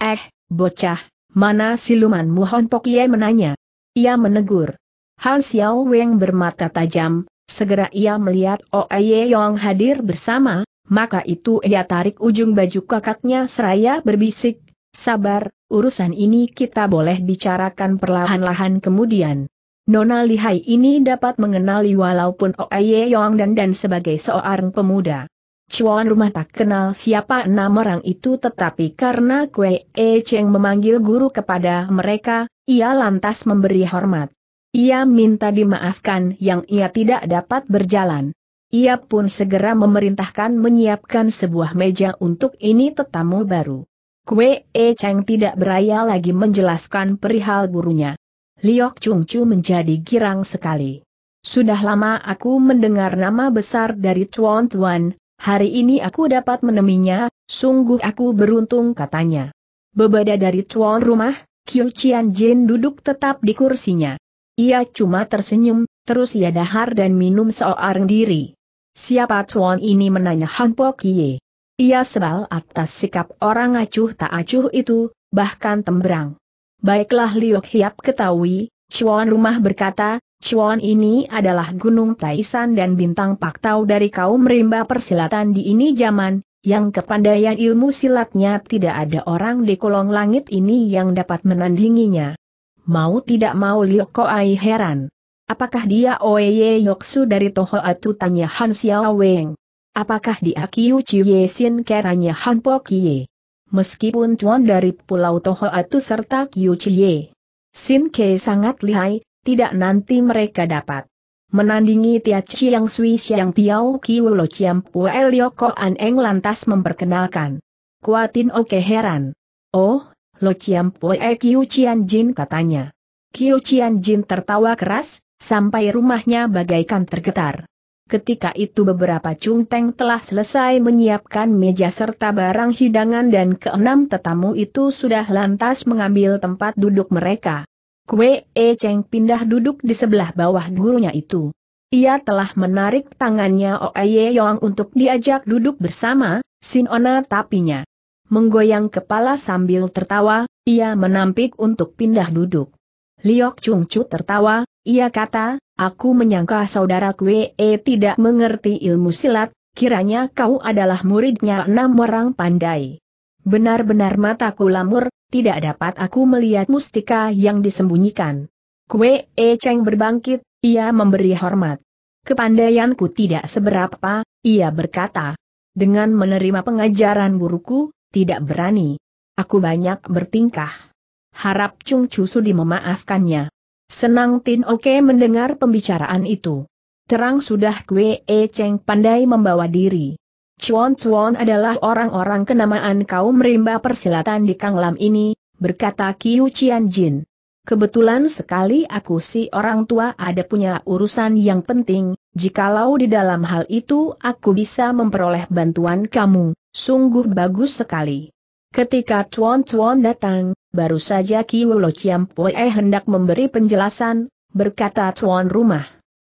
Eh, bocah, mana siluman Muhon Pokye menanya. Ia menegur. Han Xiao Weng bermata tajam, Segera ia melihat Oye oh Yong hadir bersama, maka itu ia tarik ujung baju kakaknya seraya berbisik, sabar, urusan ini kita boleh bicarakan perlahan-lahan kemudian. Nona Lihai ini dapat mengenali walaupun Oye oh Yong dan dan sebagai seorang pemuda. Cuan rumah tak kenal siapa enam orang itu tetapi karena Kue E Cheng memanggil guru kepada mereka, ia lantas memberi hormat. Ia minta dimaafkan yang ia tidak dapat berjalan. Ia pun segera memerintahkan menyiapkan sebuah meja untuk ini tetamu baru. Kue E Cheng tidak beraya lagi menjelaskan perihal gurunya. Liok Chung Chu menjadi girang sekali. Sudah lama aku mendengar nama besar dari Chuan Tuan, hari ini aku dapat menemuinya, sungguh aku beruntung katanya. Bebeda dari Chuan rumah, Qiu Qian Jin duduk tetap di kursinya. Ia cuma tersenyum, terus ia dahar dan minum seorang diri. Siapa tuan ini menanya Han Po Kie. Ia sebal atas sikap orang acuh tak acuh itu, bahkan tembrang. Baiklah Liok Hiap ketahui, Chuan Rumah berkata, Chuan ini adalah Gunung Taisan dan bintang Pak paktau dari kaum rimba persilatan di ini zaman, yang kepandaian ilmu silatnya tidak ada orang di kolong langit ini yang dapat menandinginya mau tidak mau Liu Koai heran. Apakah dia Oye Yoksu dari Toho Atu tanya Han Xiao Weng? Apakah dia Kiu Chiye Sin keranya Han Po Kie? Meskipun tuan dari Pulau Toho Atu serta Kiu Chiye Sin Ke sangat lihai, tidak nanti mereka dapat menandingi Tia Chiang Sui Siang Piao Kiu Lo Chiam Pue Lioko An Eng lantas memperkenalkan. Kuatin Oke heran. Oh, Lo Chiam Poe eh, Kiu Chian Jin katanya. Kiu Chian Jin tertawa keras, sampai rumahnya bagaikan tergetar. Ketika itu beberapa Chung Teng telah selesai menyiapkan meja serta barang hidangan dan keenam tetamu itu sudah lantas mengambil tempat duduk mereka. Kue E Cheng pindah duduk di sebelah bawah gurunya itu. Ia telah menarik tangannya Oe Ye Yong untuk diajak duduk bersama, Sin Ona tapinya menggoyang kepala sambil tertawa, ia menampik untuk pindah duduk. Liok Chung Chu tertawa, ia kata, aku menyangka saudara Kwe e tidak mengerti ilmu silat, kiranya kau adalah muridnya enam orang pandai. Benar-benar mataku lamur, tidak dapat aku melihat mustika yang disembunyikan. Kue E Cheng berbangkit, ia memberi hormat. Kepandaianku tidak seberapa, ia berkata. Dengan menerima pengajaran buruku tidak berani. Aku banyak bertingkah. Harap Chung Chu Sudi memaafkannya. Senang Tin Oke mendengar pembicaraan itu. Terang sudah Kwe E Cheng pandai membawa diri. Chuan Chuan adalah orang-orang kenamaan kaum rimba persilatan di Kanglam ini, berkata Kiu Chian Jin. Kebetulan sekali aku si orang tua ada punya urusan yang penting, jikalau di dalam hal itu aku bisa memperoleh bantuan kamu, Sungguh bagus sekali. Ketika Tuan Tuan datang, baru saja Ki Kiwolo Ciampoe hendak memberi penjelasan, berkata Tuan Rumah.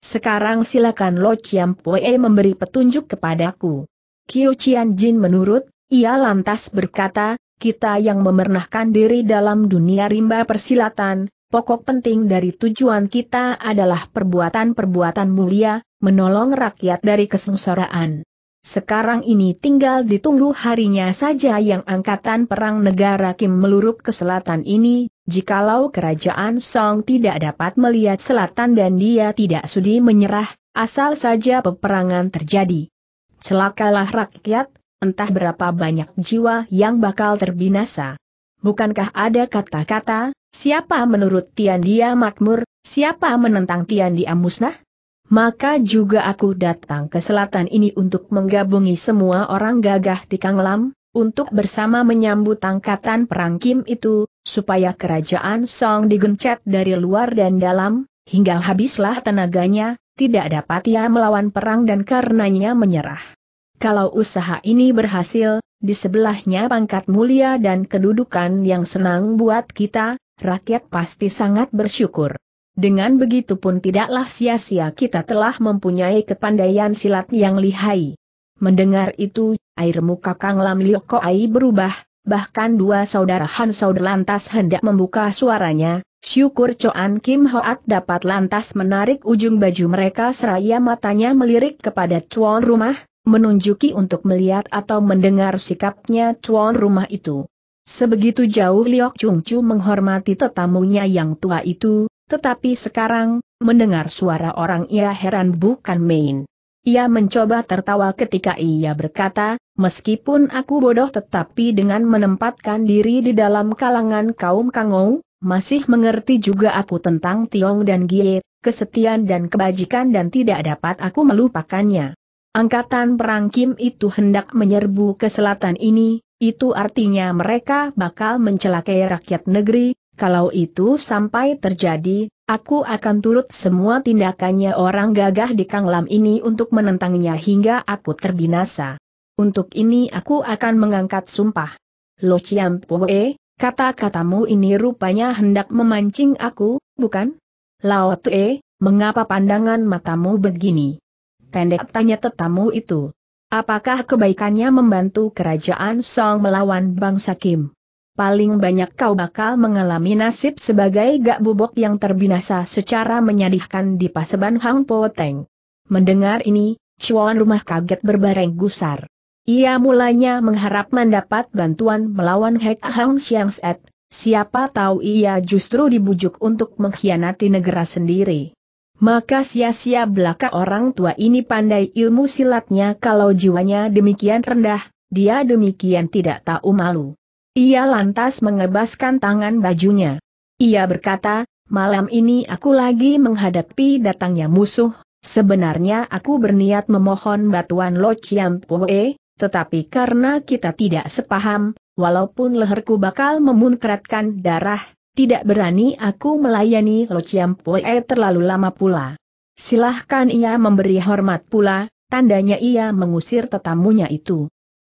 Sekarang silakan Lo Ciampoe memberi petunjuk kepadaku. Kiu Cian Jin menurut, ia lantas berkata, kita yang memernahkan diri dalam dunia rimba persilatan, Pokok penting dari tujuan kita adalah perbuatan-perbuatan mulia, menolong rakyat dari kesengsaraan. Sekarang ini tinggal ditunggu harinya saja yang angkatan perang negara Kim meluruk ke selatan ini, jikalau kerajaan Song tidak dapat melihat selatan dan dia tidak sudi menyerah, asal saja peperangan terjadi. Celakalah rakyat, entah berapa banyak jiwa yang bakal terbinasa. Bukankah ada kata-kata, siapa menurut Tian dia makmur, siapa menentang Tian dia musnah? maka juga aku datang ke selatan ini untuk menggabungi semua orang gagah di Kanglam, untuk bersama menyambut angkatan perang Kim itu, supaya kerajaan Song digencet dari luar dan dalam, hingga habislah tenaganya, tidak dapat ia melawan perang dan karenanya menyerah. Kalau usaha ini berhasil, di sebelahnya pangkat mulia dan kedudukan yang senang buat kita, rakyat pasti sangat bersyukur. Dengan begitu pun tidaklah sia-sia kita telah mempunyai kepandaian silat yang lihai. Mendengar itu, air muka Kang Lam Liok Ai berubah, bahkan dua saudara Han Saudar lantas hendak membuka suaranya, syukur Coan Kim Hoat dapat lantas menarik ujung baju mereka seraya matanya melirik kepada tuan rumah, menunjuki untuk melihat atau mendengar sikapnya tuan rumah itu. Sebegitu jauh Liok Chung Chu menghormati tetamunya yang tua itu, tetapi sekarang, mendengar suara orang ia heran bukan main. Ia mencoba tertawa ketika ia berkata, meskipun aku bodoh tetapi dengan menempatkan diri di dalam kalangan kaum kangou, masih mengerti juga aku tentang Tiong dan Gie, kesetiaan dan kebajikan dan tidak dapat aku melupakannya. Angkatan perang Kim itu hendak menyerbu ke selatan ini, itu artinya mereka bakal mencelakai rakyat negeri, kalau itu sampai terjadi, aku akan turut semua tindakannya orang gagah di Kanglam ini untuk menentangnya hingga aku terbinasa. Untuk ini aku akan mengangkat sumpah. Lo Chiam Poe, kata-katamu ini rupanya hendak memancing aku, bukan? Lao Tue, mengapa pandangan matamu begini? Pendek tanya tetamu itu. Apakah kebaikannya membantu kerajaan Song melawan bangsa Kim? paling banyak kau bakal mengalami nasib sebagai gak bubok yang terbinasa secara menyedihkan di paseban Hang Po Teng. Mendengar ini, cuan rumah kaget berbareng gusar. Ia mulanya mengharap mendapat bantuan melawan Hek Hang Xiang Set, siapa tahu ia justru dibujuk untuk mengkhianati negara sendiri. Maka sia-sia belaka orang tua ini pandai ilmu silatnya kalau jiwanya demikian rendah, dia demikian tidak tahu malu. Ia lantas mengebaskan tangan bajunya. Ia berkata, malam ini aku lagi menghadapi datangnya musuh, sebenarnya aku berniat memohon batuan Lo Chiam Poe, tetapi karena kita tidak sepaham, walaupun leherku bakal memunkratkan darah, tidak berani aku melayani Lo Chiam Poe terlalu lama pula. Silahkan ia memberi hormat pula, tandanya ia mengusir tetamunya itu.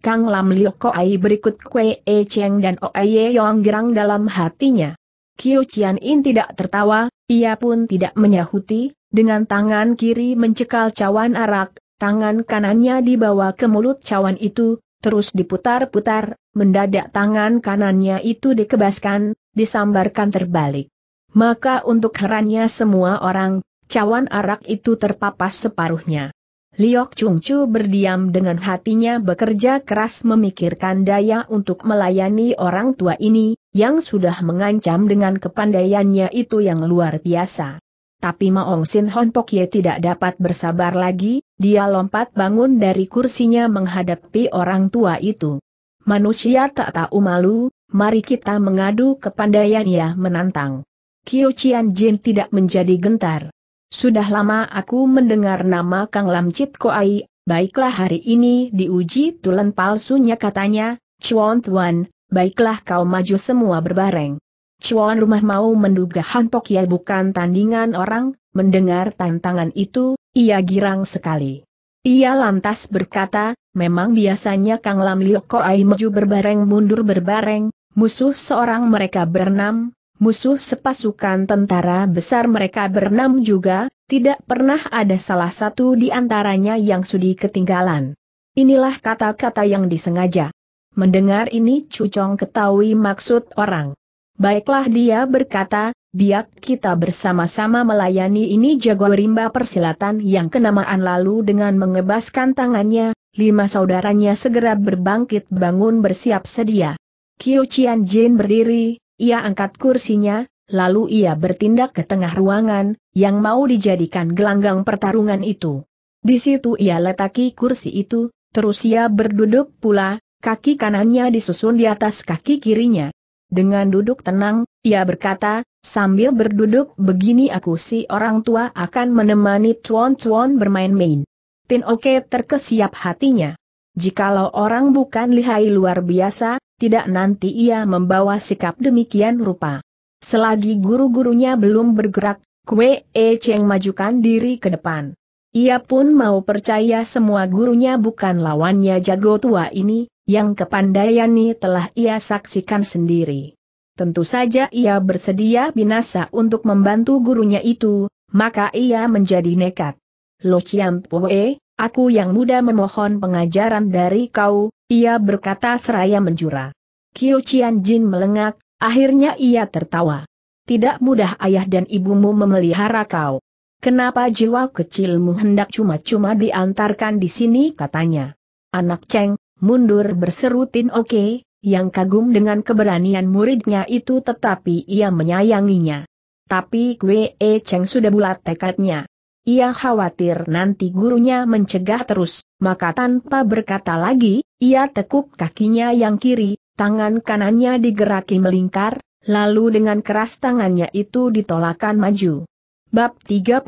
Kang Lam Liok Ai berikut Kwe E Cheng dan Oe Yong Gerang dalam hatinya. Kiu Chian In tidak tertawa, ia pun tidak menyahuti, dengan tangan kiri mencekal cawan arak, tangan kanannya dibawa ke mulut cawan itu, terus diputar-putar, mendadak tangan kanannya itu dikebaskan, disambarkan terbalik. Maka untuk herannya semua orang, cawan arak itu terpapas separuhnya. Liok Chung Chu berdiam dengan hatinya bekerja keras memikirkan daya untuk melayani orang tua ini, yang sudah mengancam dengan kepandaiannya itu yang luar biasa. Tapi Maong Sin Hon Pok tidak dapat bersabar lagi, dia lompat bangun dari kursinya menghadapi orang tua itu. Manusia tak tahu malu, mari kita mengadu kepandaian ya menantang. Kyo Chian Jin tidak menjadi gentar. Sudah lama aku mendengar nama Kang Lam Chit Koai, baiklah hari ini diuji tulen palsunya katanya, Chuan Tuan, baiklah kau maju semua berbareng. Chuan rumah mau menduga Hanpok ya bukan tandingan orang, mendengar tantangan itu, ia girang sekali. Ia lantas berkata, memang biasanya Kang Lam Liu Koai maju berbareng mundur berbareng, musuh seorang mereka bernam, musuh sepasukan tentara besar mereka bernam juga, tidak pernah ada salah satu di antaranya yang sudi ketinggalan. Inilah kata-kata yang disengaja. Mendengar ini Cucong ketahui maksud orang. Baiklah dia berkata, biak kita bersama-sama melayani ini jago rimba persilatan yang kenamaan lalu dengan mengebaskan tangannya, lima saudaranya segera berbangkit bangun bersiap sedia. Kiu Cian Jin berdiri, ia angkat kursinya, lalu ia bertindak ke tengah ruangan, yang mau dijadikan gelanggang pertarungan itu. Di situ ia letaki kursi itu, terus ia berduduk pula, kaki kanannya disusun di atas kaki kirinya. Dengan duduk tenang, ia berkata, sambil berduduk begini aku si orang tua akan menemani cuan-cuan bermain-main. Tin Oke terkesiap hatinya. Jikalau orang bukan lihai luar biasa, tidak nanti ia membawa sikap demikian rupa. Selagi guru-gurunya belum bergerak, kwe E Cheng majukan diri ke depan. Ia pun mau percaya semua gurunya bukan lawannya jago tua ini, yang kepandaiannya telah ia saksikan sendiri. Tentu saja ia bersedia binasa untuk membantu gurunya itu, maka ia menjadi nekat. Lo Chiam Poe, Aku yang muda memohon pengajaran dari kau, ia berkata seraya menjura. Kyo Qian Jin melengak, akhirnya ia tertawa. Tidak mudah ayah dan ibumu memelihara kau. Kenapa jiwa kecilmu hendak cuma-cuma diantarkan di sini katanya. Anak Cheng, mundur berseru Tin Oke, yang kagum dengan keberanian muridnya itu tetapi ia menyayanginya. Tapi Kwe E Cheng sudah bulat tekadnya. Ia khawatir nanti gurunya mencegah terus, maka tanpa berkata lagi, ia tekuk kakinya yang kiri, tangan kanannya digeraki melingkar, lalu dengan keras tangannya itu ditolakkan maju. Bab 30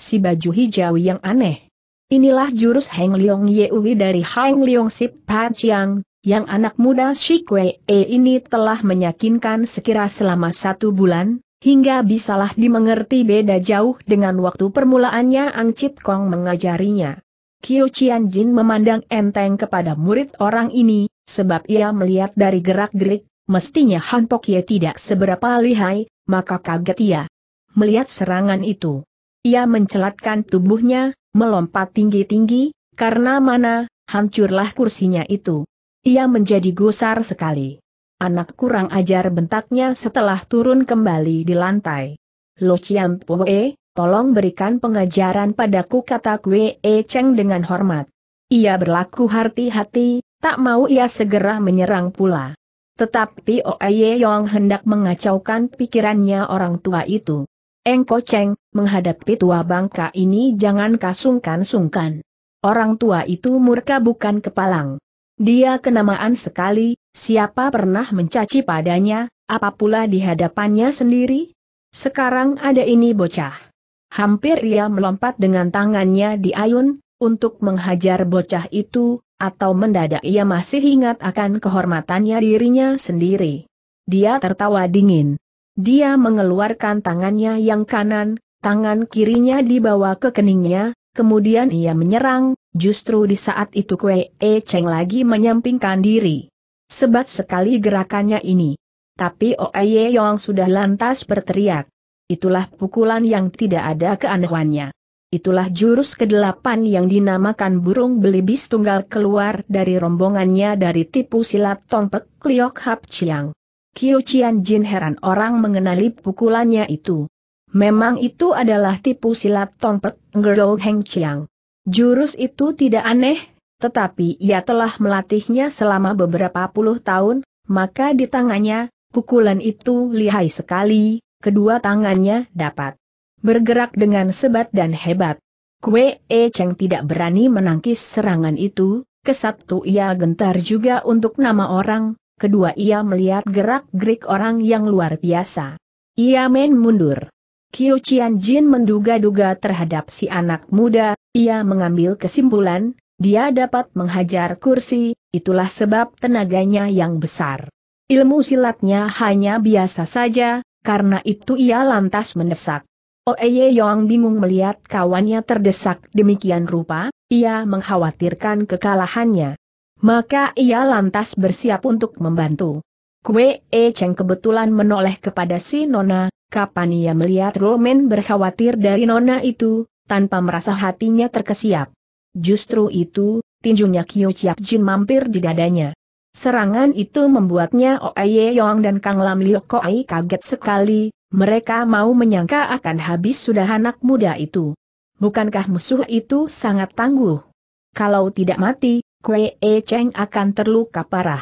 Si baju hijau yang aneh Inilah jurus Heng Leong Yeui dari Heng Leong Sip Pachiang, yang anak muda Shikwe e ini telah menyakinkan sekira selama satu bulan, Hingga bisalah dimengerti beda jauh dengan waktu permulaannya Ang Chit Kong mengajarinya. Kyo Chian Jin memandang enteng kepada murid orang ini, sebab ia melihat dari gerak-gerik, mestinya Han Pok Ye tidak seberapa lihai, maka kaget ia. Melihat serangan itu, ia mencelatkan tubuhnya, melompat tinggi-tinggi, karena mana, hancurlah kursinya itu. Ia menjadi gusar sekali. Anak kurang ajar bentaknya setelah turun kembali di lantai. Lo Chiam Pue, tolong berikan pengajaran padaku kata Kwe E Cheng dengan hormat. Ia berlaku hati-hati, tak mau ia segera menyerang pula. Tetapi Oye Yong hendak mengacaukan pikirannya orang tua itu. Engko Cheng, menghadapi tua bangka ini jangan kasungkan-sungkan. Orang tua itu murka bukan kepalang. Dia kenamaan sekali, Siapa pernah mencaci padanya, apa pula di hadapannya sendiri? Sekarang ada ini bocah. Hampir ia melompat dengan tangannya di ayun, untuk menghajar bocah itu, atau mendadak ia masih ingat akan kehormatannya dirinya sendiri. Dia tertawa dingin. Dia mengeluarkan tangannya yang kanan, tangan kirinya dibawa ke keningnya, kemudian ia menyerang, justru di saat itu Kwee E Cheng lagi menyampingkan diri. Sebat sekali gerakannya ini. Tapi Oe Yong sudah lantas berteriak. Itulah pukulan yang tidak ada keanehannya. Itulah jurus kedelapan yang dinamakan burung belibis tunggal keluar dari rombongannya dari tipu silat tongpek Liok Hap Chiang. Kyo Chian Jin heran orang mengenali pukulannya itu. Memang itu adalah tipu silat tongpek Ngerou Heng Chiang. Jurus itu tidak aneh tetapi ia telah melatihnya selama beberapa puluh tahun, maka di tangannya, pukulan itu lihai sekali, kedua tangannya dapat bergerak dengan sebat dan hebat. Kue E Cheng tidak berani menangkis serangan itu, kesatu ia gentar juga untuk nama orang, kedua ia melihat gerak-gerik orang yang luar biasa. Ia main mundur. Kiu Jin menduga-duga terhadap si anak muda, ia mengambil kesimpulan, dia dapat menghajar kursi, itulah sebab tenaganya yang besar. Ilmu silatnya hanya biasa saja, karena itu ia lantas mendesak. Oeye oh, Yong bingung melihat kawannya terdesak demikian rupa, ia mengkhawatirkan kekalahannya. Maka ia lantas bersiap untuk membantu. Kue E Cheng kebetulan menoleh kepada si Nona, kapan ia melihat Roman berkhawatir dari Nona itu, tanpa merasa hatinya terkesiap. Justru itu, tinjunya Kyo Chiak Jin mampir di dadanya. Serangan itu membuatnya Oe Yong dan Kang Lam Liok Koai kaget sekali, mereka mau menyangka akan habis sudah anak muda itu. Bukankah musuh itu sangat tangguh? Kalau tidak mati, Kwe E Cheng akan terluka parah.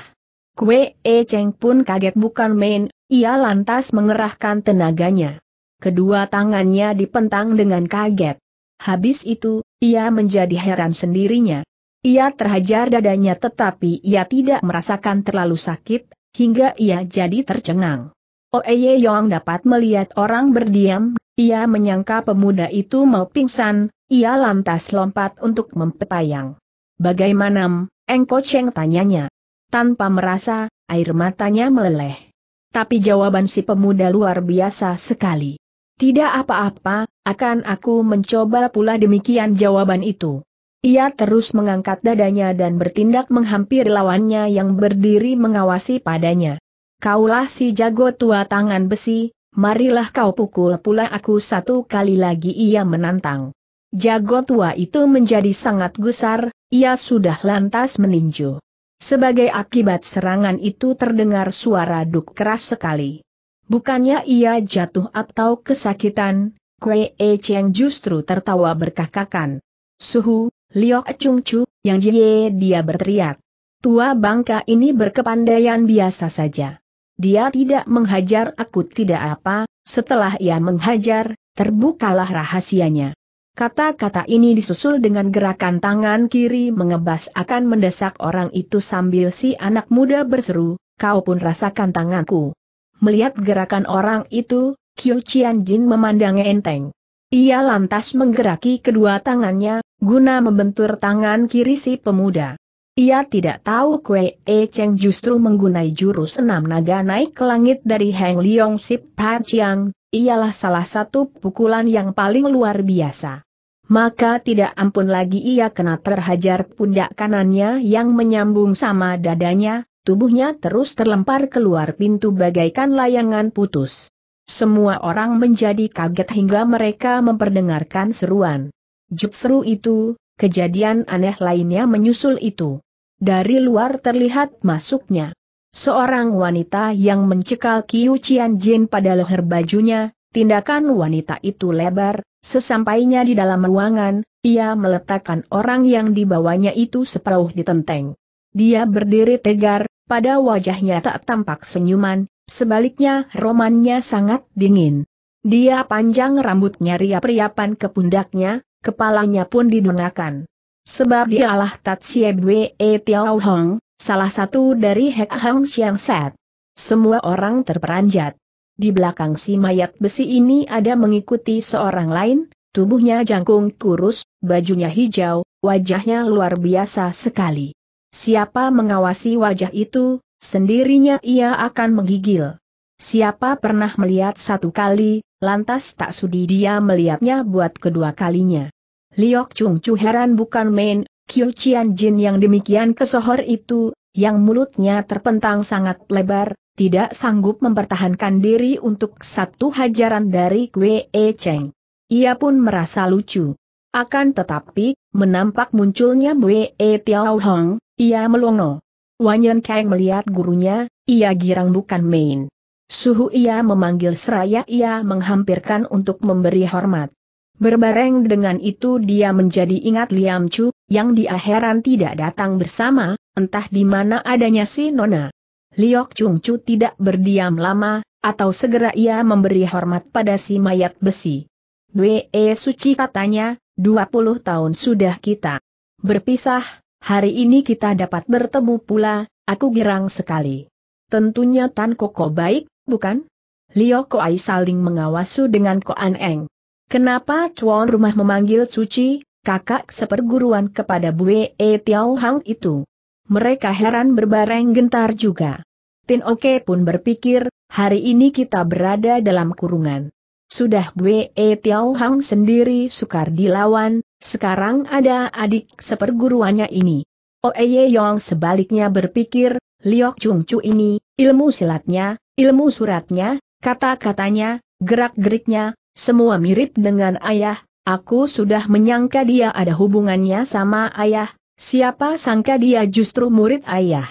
Kwe E Cheng pun kaget bukan main, ia lantas mengerahkan tenaganya. Kedua tangannya dipentang dengan kaget. Habis itu, ia menjadi heran sendirinya. Ia terhajar dadanya tetapi ia tidak merasakan terlalu sakit, hingga ia jadi tercengang. Oeye Yong dapat melihat orang berdiam, ia menyangka pemuda itu mau pingsan, ia lantas lompat untuk mempetayang. Bagaimana, Engko Cheng tanyanya. Tanpa merasa, air matanya meleleh. Tapi jawaban si pemuda luar biasa sekali. Tidak apa-apa, akan aku mencoba pula demikian jawaban itu. Ia terus mengangkat dadanya dan bertindak menghampiri lawannya yang berdiri mengawasi padanya. Kaulah si jago tua tangan besi, marilah kau pukul pula aku satu kali lagi ia menantang. Jago tua itu menjadi sangat gusar, ia sudah lantas meninju. Sebagai akibat serangan itu terdengar suara duk keras sekali. Bukannya ia jatuh atau kesakitan, Kwe E Cheng justru tertawa berkakakan. Suhu, Liok Chung Chu, yang jie dia berteriak. Tua bangka ini berkepandaian biasa saja. Dia tidak menghajar aku tidak apa, setelah ia menghajar, terbukalah rahasianya. Kata-kata ini disusul dengan gerakan tangan kiri mengebas akan mendesak orang itu sambil si anak muda berseru, kau pun rasakan tanganku. Melihat gerakan orang itu, Kyu Jin memandang enteng. Ia lantas menggeraki kedua tangannya, guna membentur tangan kiri si pemuda. Ia tidak tahu Kue E Cheng justru menggunai jurus enam naga naik ke langit dari Heng Leong Sip Pa Chiang, ialah salah satu pukulan yang paling luar biasa. Maka tidak ampun lagi ia kena terhajar pundak kanannya yang menyambung sama dadanya, Tubuhnya terus terlempar keluar pintu bagaikan layangan putus. Semua orang menjadi kaget hingga mereka memperdengarkan seruan. Jutseru itu, kejadian aneh lainnya menyusul itu. Dari luar terlihat masuknya. Seorang wanita yang mencekal Kiu Chian Jin pada leher bajunya, tindakan wanita itu lebar, sesampainya di dalam ruangan, ia meletakkan orang yang dibawanya itu separuh ditenteng. Dia berdiri tegar, pada wajahnya tak tampak senyuman, sebaliknya romannya sangat dingin. Dia panjang rambutnya riap-riapan ke pundaknya, kepalanya pun didungakan. Sebab dialah Tatsie Bwe e Tiao Hong, salah satu dari Hek Hong Xiang Set. Semua orang terperanjat. Di belakang si mayat besi ini ada mengikuti seorang lain, tubuhnya jangkung kurus, bajunya hijau, wajahnya luar biasa sekali. Siapa mengawasi wajah itu, sendirinya ia akan menggigil. Siapa pernah melihat satu kali, lantas tak sudi dia melihatnya buat kedua kalinya. Liok Chung Chu heran bukan main, Kyo Chian Jin yang demikian kesohor itu, yang mulutnya terpentang sangat lebar, tidak sanggup mempertahankan diri untuk satu hajaran dari Kwe E Cheng. Ia pun merasa lucu. Akan tetapi, menampak munculnya Bwe E Tiao Hong, ia melongo. Wanyan Kang melihat gurunya, ia girang bukan main. Suhu ia memanggil seraya ia menghampirkan untuk memberi hormat. Berbareng dengan itu dia menjadi ingat Liam Chu, yang di akhiran tidak datang bersama, entah di mana adanya si Nona. Liok Chung Chu tidak berdiam lama, atau segera ia memberi hormat pada si mayat besi. Dwee Suci katanya, 20 tahun sudah kita berpisah, Hari ini kita dapat bertemu pula, aku girang sekali. Tentunya Tan Koko baik, bukan? Lio Koai saling mengawasu dengan Koan Eng. Kenapa cuan rumah memanggil Suci, kakak seperguruan kepada Bue E Tiao Hang itu? Mereka heran berbareng gentar juga. Tin Oke pun berpikir, hari ini kita berada dalam kurungan. Sudah Bue E Tiao Hang sendiri sukar dilawan, sekarang ada adik seperguruannya ini. Oeye Yong sebaliknya berpikir, Liok Chung Chu ini, ilmu silatnya, ilmu suratnya, kata-katanya, gerak-geriknya, semua mirip dengan ayah, aku sudah menyangka dia ada hubungannya sama ayah, siapa sangka dia justru murid ayah.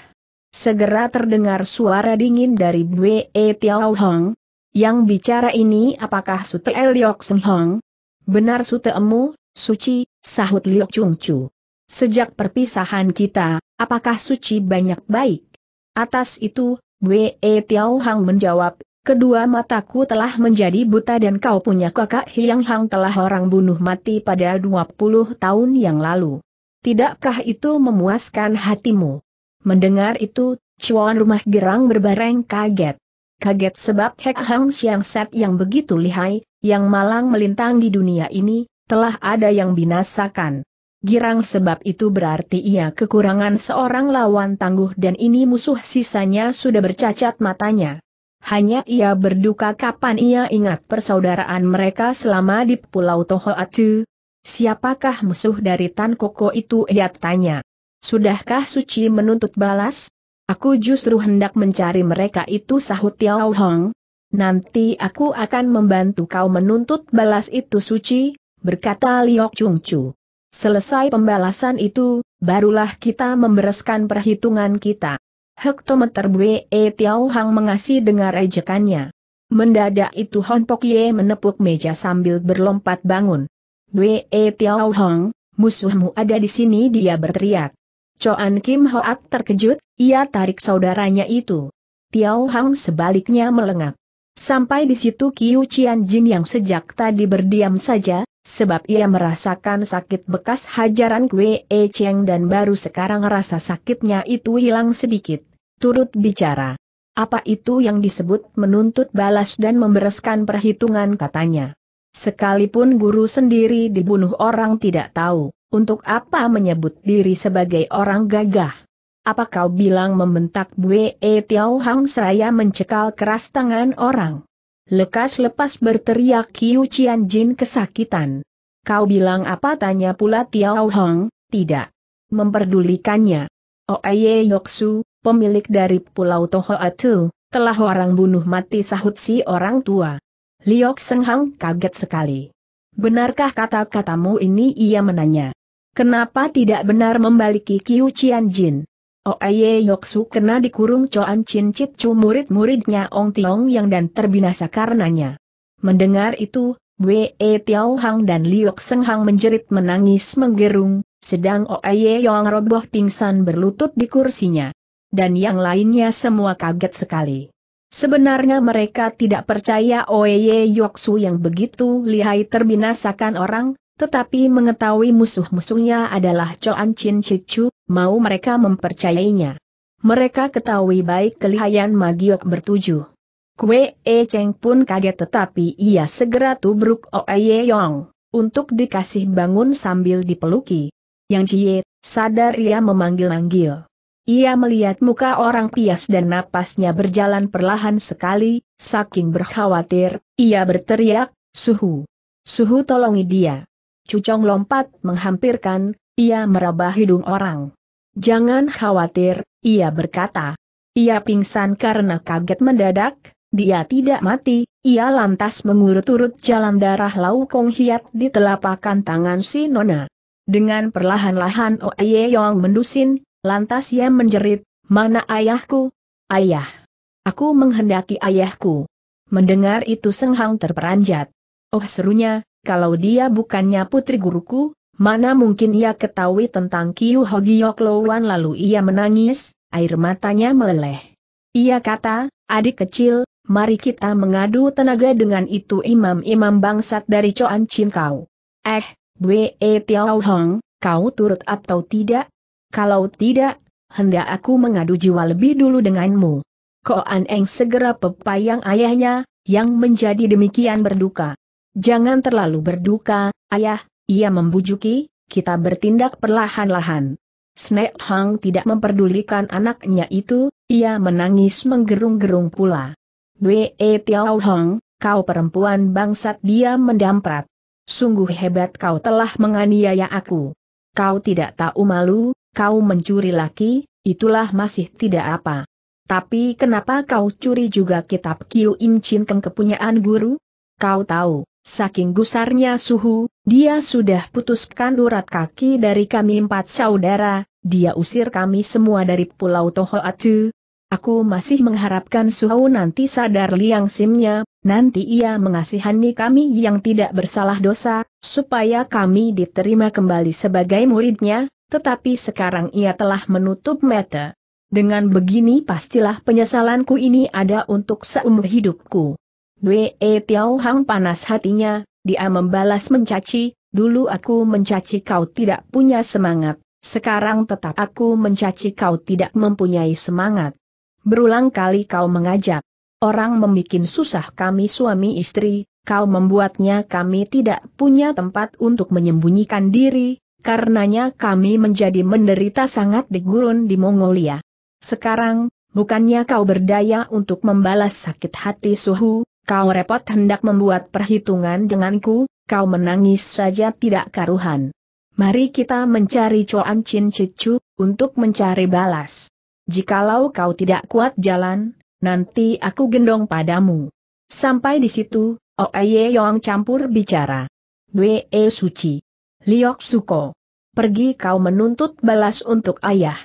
Segera terdengar suara dingin dari Bwe e Tiao Hong. Yang bicara ini apakah Sute Liok Seng Hong? Benar Sute Emu, Suci, sahut Liu Chung Chu. Sejak perpisahan kita, apakah Suci banyak baik? Atas itu, Wei e Tiao Hang menjawab, kedua mataku telah menjadi buta dan kau punya kakak Hiang Hang telah orang bunuh mati pada 20 tahun yang lalu. Tidakkah itu memuaskan hatimu? Mendengar itu, cuan rumah gerang berbareng kaget. Kaget sebab Hek Hang Siang Set yang begitu lihai, yang malang melintang di dunia ini, telah ada yang binasakan. Girang sebab itu berarti ia kekurangan seorang lawan tangguh dan ini musuh sisanya sudah bercacat matanya. Hanya ia berduka kapan ia ingat persaudaraan mereka selama di Pulau Tohoatu. Siapakah musuh dari Tan Koko itu ia tanya. Sudahkah Suci menuntut balas? Aku justru hendak mencari mereka itu sahut Tiao Hong. Nanti aku akan membantu kau menuntut balas itu Suci, berkata Liok Chung Chu. Selesai pembalasan itu, barulah kita membereskan perhitungan kita. Hektometer Bwe e Tiao Hang mengasih dengar ejekannya. Mendadak itu Hon Pok Ye menepuk meja sambil berlompat bangun. Bwe e Tiao Hang, musuhmu ada di sini dia berteriak. Choan Kim Hoat terkejut, ia tarik saudaranya itu. Tiao Hang sebaliknya melengak. Sampai di situ Kiu Chian Jin yang sejak tadi berdiam saja, Sebab ia merasakan sakit bekas hajaran Kwe E Cheng dan baru sekarang rasa sakitnya itu hilang sedikit. Turut bicara. Apa itu yang disebut menuntut balas dan membereskan perhitungan katanya. Sekalipun guru sendiri dibunuh orang tidak tahu, untuk apa menyebut diri sebagai orang gagah? Apa kau bilang membentak Bue e Tiao Hang seraya mencekal keras tangan orang? Lekas lepas berteriak Kiu Chian Jin kesakitan. Kau bilang apa tanya pula Tiao Hong, tidak. Memperdulikannya. Oeye oh, Yoksu, pemilik dari Pulau Tohoatu, telah orang bunuh mati sahut si orang tua. Liok Senghang kaget sekali. Benarkah kata-katamu ini ia menanya. Kenapa tidak benar membaliki Kiu Chian Jin? Oye oh, Yoksu kena dikurung Choan Chin Chit murid-muridnya Ong Tiong Yang dan terbinasa karenanya. Mendengar itu, Wei Tiao Hang dan Liok Seng Hang menjerit menangis menggerung, sedang Oye oh Yong roboh pingsan berlutut di kursinya. Dan yang lainnya semua kaget sekali. Sebenarnya mereka tidak percaya Oye oh Yoksu yang begitu lihai terbinasakan orang, tetapi mengetahui musuh-musuhnya adalah Choan Chin Cicu, mau mereka mempercayainya. Mereka ketahui baik kelihayan Magiok bertujuh. Kue E Cheng pun kaget tetapi ia segera tubruk Oe Yong, untuk dikasih bangun sambil dipeluki. Yang Jie sadar ia memanggil-manggil. Ia melihat muka orang pias dan napasnya berjalan perlahan sekali, saking berkhawatir, ia berteriak, Suhu! Suhu tolongi dia! Cucong lompat menghampirkan, ia meraba hidung orang. Jangan khawatir, ia berkata. Ia pingsan karena kaget mendadak, dia tidak mati, ia lantas mengurut-urut jalan darah Lau Kong Hiat di telapakan tangan si Nona. Dengan perlahan-lahan Oye Yong mendusin, lantas ia menjerit, mana ayahku? Ayah! Aku menghendaki ayahku. Mendengar itu Seng Hang terperanjat. Oh serunya, kalau dia bukannya putri guruku, Mana mungkin ia ketahui tentang Kiu Hogiok Lowan lalu ia menangis, air matanya meleleh. Ia kata, adik kecil, mari kita mengadu tenaga dengan itu imam-imam bangsat dari Coan Chin Kau. Eh, Bwe e Tiao Hong, kau turut atau tidak? Kalau tidak, hendak aku mengadu jiwa lebih dulu denganmu. Koan Eng segera pepayang ayahnya, yang menjadi demikian berduka. Jangan terlalu berduka, ayah, ia membujuki, kita bertindak perlahan-lahan. Snake Hang tidak memperdulikan anaknya itu, ia menangis menggerung-gerung pula. Wei Tiao Hong, kau perempuan bangsat dia mendamprat. Sungguh hebat kau telah menganiaya aku. Kau tidak tahu malu, kau mencuri laki, itulah masih tidak apa. Tapi kenapa kau curi juga kitab Kiu Im Chin Keng kepunyaan guru? Kau tahu, Saking gusarnya suhu, dia sudah putuskan urat kaki dari kami empat saudara, dia usir kami semua dari Pulau Toho Tohoatu. Aku masih mengharapkan suhu nanti sadar liang simnya, nanti ia mengasihani kami yang tidak bersalah dosa, supaya kami diterima kembali sebagai muridnya, tetapi sekarang ia telah menutup mata. Dengan begini pastilah penyesalanku ini ada untuk seumur hidupku. Wee e Hang panas hatinya, dia membalas mencaci, dulu aku mencaci kau tidak punya semangat, sekarang tetap aku mencaci kau tidak mempunyai semangat. Berulang kali kau mengajak, orang membuat susah kami suami istri, kau membuatnya kami tidak punya tempat untuk menyembunyikan diri, karenanya kami menjadi menderita sangat di Gurun di Mongolia. Sekarang, bukannya kau berdaya untuk membalas sakit hati suhu, Kau repot hendak membuat perhitungan denganku, kau menangis saja tidak karuhan. Mari kita mencari Coan Chin Cicu, untuk mencari balas. Jikalau kau tidak kuat jalan, nanti aku gendong padamu. Sampai di situ, Oeye Yong campur bicara. Dwe e Suci. Liok Suko. Pergi kau menuntut balas untuk ayah.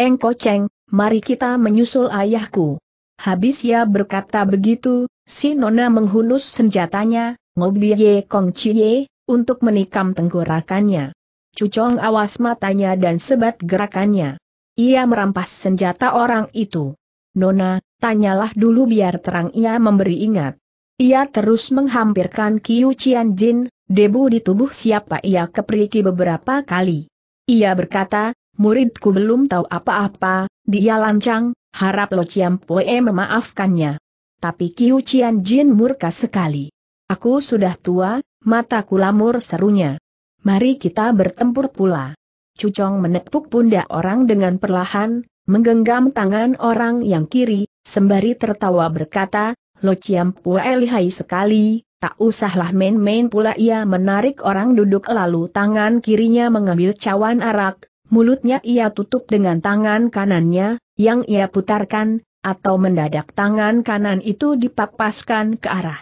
Engko Cheng, mari kita menyusul ayahku. Habis ia berkata begitu, Si Nona menghunus senjatanya, Ngobie Kong cie, untuk menikam tenggorakannya. Cucong awas matanya dan sebat gerakannya. Ia merampas senjata orang itu. Nona, tanyalah dulu biar terang ia memberi ingat. Ia terus menghampirkan Kiu Cian Jin, debu di tubuh siapa ia keperiki beberapa kali. Ia berkata, muridku belum tahu apa-apa, dia lancang, harap Lo Ciam Poe memaafkannya. Tapi Kiu Cian Jin murka sekali. Aku sudah tua, mataku lamur serunya. Mari kita bertempur pula. Cucong menepuk pundak orang dengan perlahan, menggenggam tangan orang yang kiri, sembari tertawa berkata, Lo Ciam Pue lihai sekali, tak usahlah main-main pula ia menarik orang duduk lalu tangan kirinya mengambil cawan arak, mulutnya ia tutup dengan tangan kanannya, yang ia putarkan, atau mendadak tangan kanan itu dipapaskan ke arah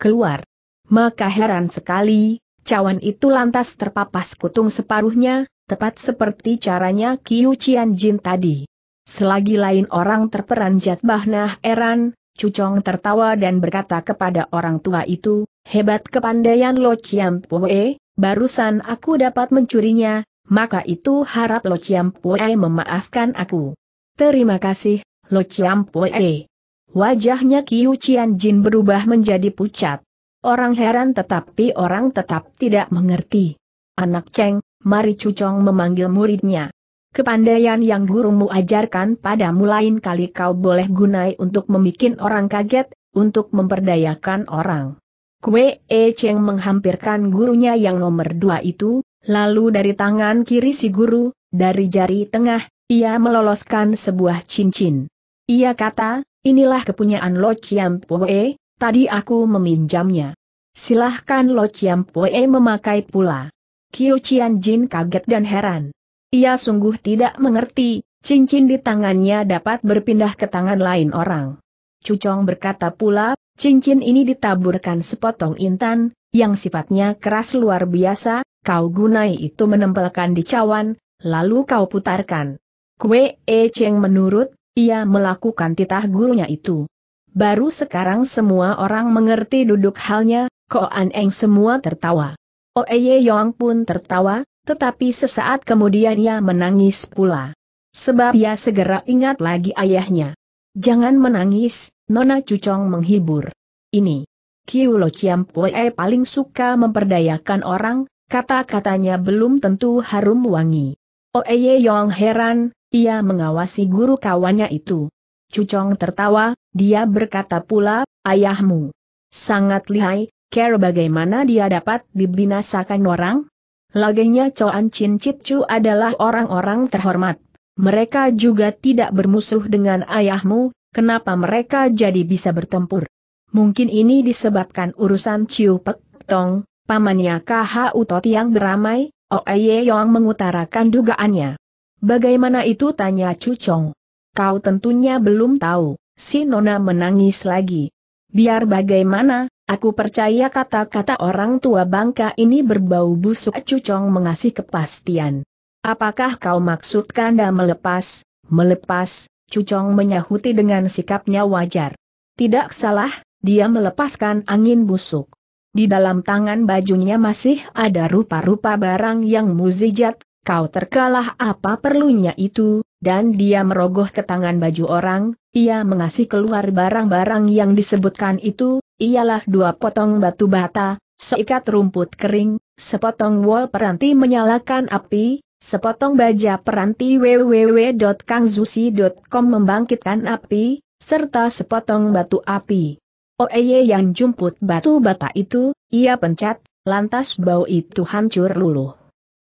keluar. Maka heran sekali, cawan itu lantas terpapas kutung separuhnya, tepat seperti caranya Kiu Cian Jin tadi. Selagi lain orang terperanjat Bahnah Eran, Cucong tertawa dan berkata kepada orang tua itu, hebat kepandaian Lo Chiam Pue, barusan aku dapat mencurinya, maka itu harap Lo Chiam Pue memaafkan aku. Terima kasih, Lo Chiam e. Wajahnya Kiu Cian Jin berubah menjadi pucat. Orang heran tetapi orang tetap tidak mengerti. Anak Cheng, mari Cucong memanggil muridnya. Kepandaian yang gurumu ajarkan pada lain kali kau boleh gunai untuk membuat orang kaget, untuk memperdayakan orang. Kue E Cheng menghampirkan gurunya yang nomor dua itu, lalu dari tangan kiri si guru, dari jari tengah, ia meloloskan sebuah cincin. Ia kata, inilah kepunyaan Lo Chiam Pue, tadi aku meminjamnya. Silahkan Lo Chiam Pue memakai pula. Kyo Chian Jin kaget dan heran. Ia sungguh tidak mengerti, cincin di tangannya dapat berpindah ke tangan lain orang. Chong berkata pula, cincin ini ditaburkan sepotong intan, yang sifatnya keras luar biasa, kau gunai itu menempelkan di cawan, lalu kau putarkan. Kue E Cheng menurut, ia melakukan titah gurunya itu. Baru sekarang semua orang mengerti duduk halnya, Koan Eng semua tertawa. Oeye Yong pun tertawa, tetapi sesaat kemudian ia menangis pula. Sebab ia segera ingat lagi ayahnya. Jangan menangis, Nona Cucong menghibur. Ini. Kiu Lo Chiam Pue paling suka memperdayakan orang, kata-katanya belum tentu harum wangi. Oeye Yong heran, ia mengawasi guru kawannya itu. Cucong tertawa, dia berkata pula, ayahmu sangat lihai, care bagaimana dia dapat dibinasakan orang? Lagenya Coan Chin Chit Chu adalah orang-orang terhormat. Mereka juga tidak bermusuh dengan ayahmu, kenapa mereka jadi bisa bertempur? Mungkin ini disebabkan urusan Chiu Pek Tong, pamannya KH Utot yang beramai, Oeye Yong mengutarakan dugaannya. Bagaimana itu tanya Cucong? Kau tentunya belum tahu, si Nona menangis lagi. Biar bagaimana, aku percaya kata-kata orang tua bangka ini berbau busuk Cucong mengasih kepastian. Apakah kau maksudkan dah melepas, melepas, Cucong menyahuti dengan sikapnya wajar. Tidak salah, dia melepaskan angin busuk. Di dalam tangan bajunya masih ada rupa-rupa barang yang muzijat, Kau terkalah apa perlunya itu, dan dia merogoh ke tangan baju orang, ia mengasih keluar barang-barang yang disebutkan itu, ialah dua potong batu bata, seikat rumput kering, sepotong wol peranti menyalakan api, sepotong baja peranti www.kangzusi.com membangkitkan api, serta sepotong batu api. Oeye yang jumput batu bata itu, ia pencet, lantas bau itu hancur luluh.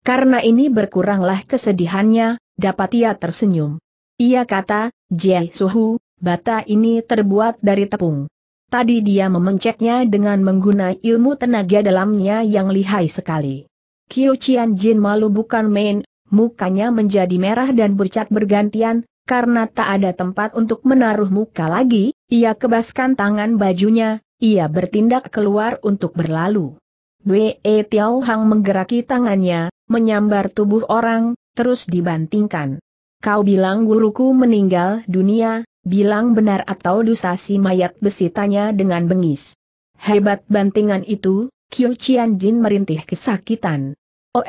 Karena ini berkuranglah kesedihannya, dapat ia tersenyum. Ia kata, Jie Suhu, bata ini terbuat dari tepung. Tadi dia memencetnya dengan menggunakan ilmu tenaga dalamnya yang lihai sekali. Kiu Qian Jin malu bukan main, mukanya menjadi merah dan bercat bergantian, karena tak ada tempat untuk menaruh muka lagi, ia kebaskan tangan bajunya, ia bertindak keluar untuk berlalu. Wei e Tiao Hang menggeraki tangannya, menyambar tubuh orang, terus dibantingkan. Kau bilang guruku meninggal dunia, bilang benar atau dusta si mayat besi tanya dengan bengis. Hebat bantingan itu, Kyo Jin merintih kesakitan.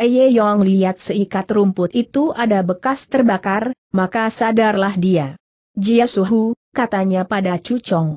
ye Yong lihat seikat rumput itu ada bekas terbakar, maka sadarlah dia. Jia Suhu, katanya pada Cucong.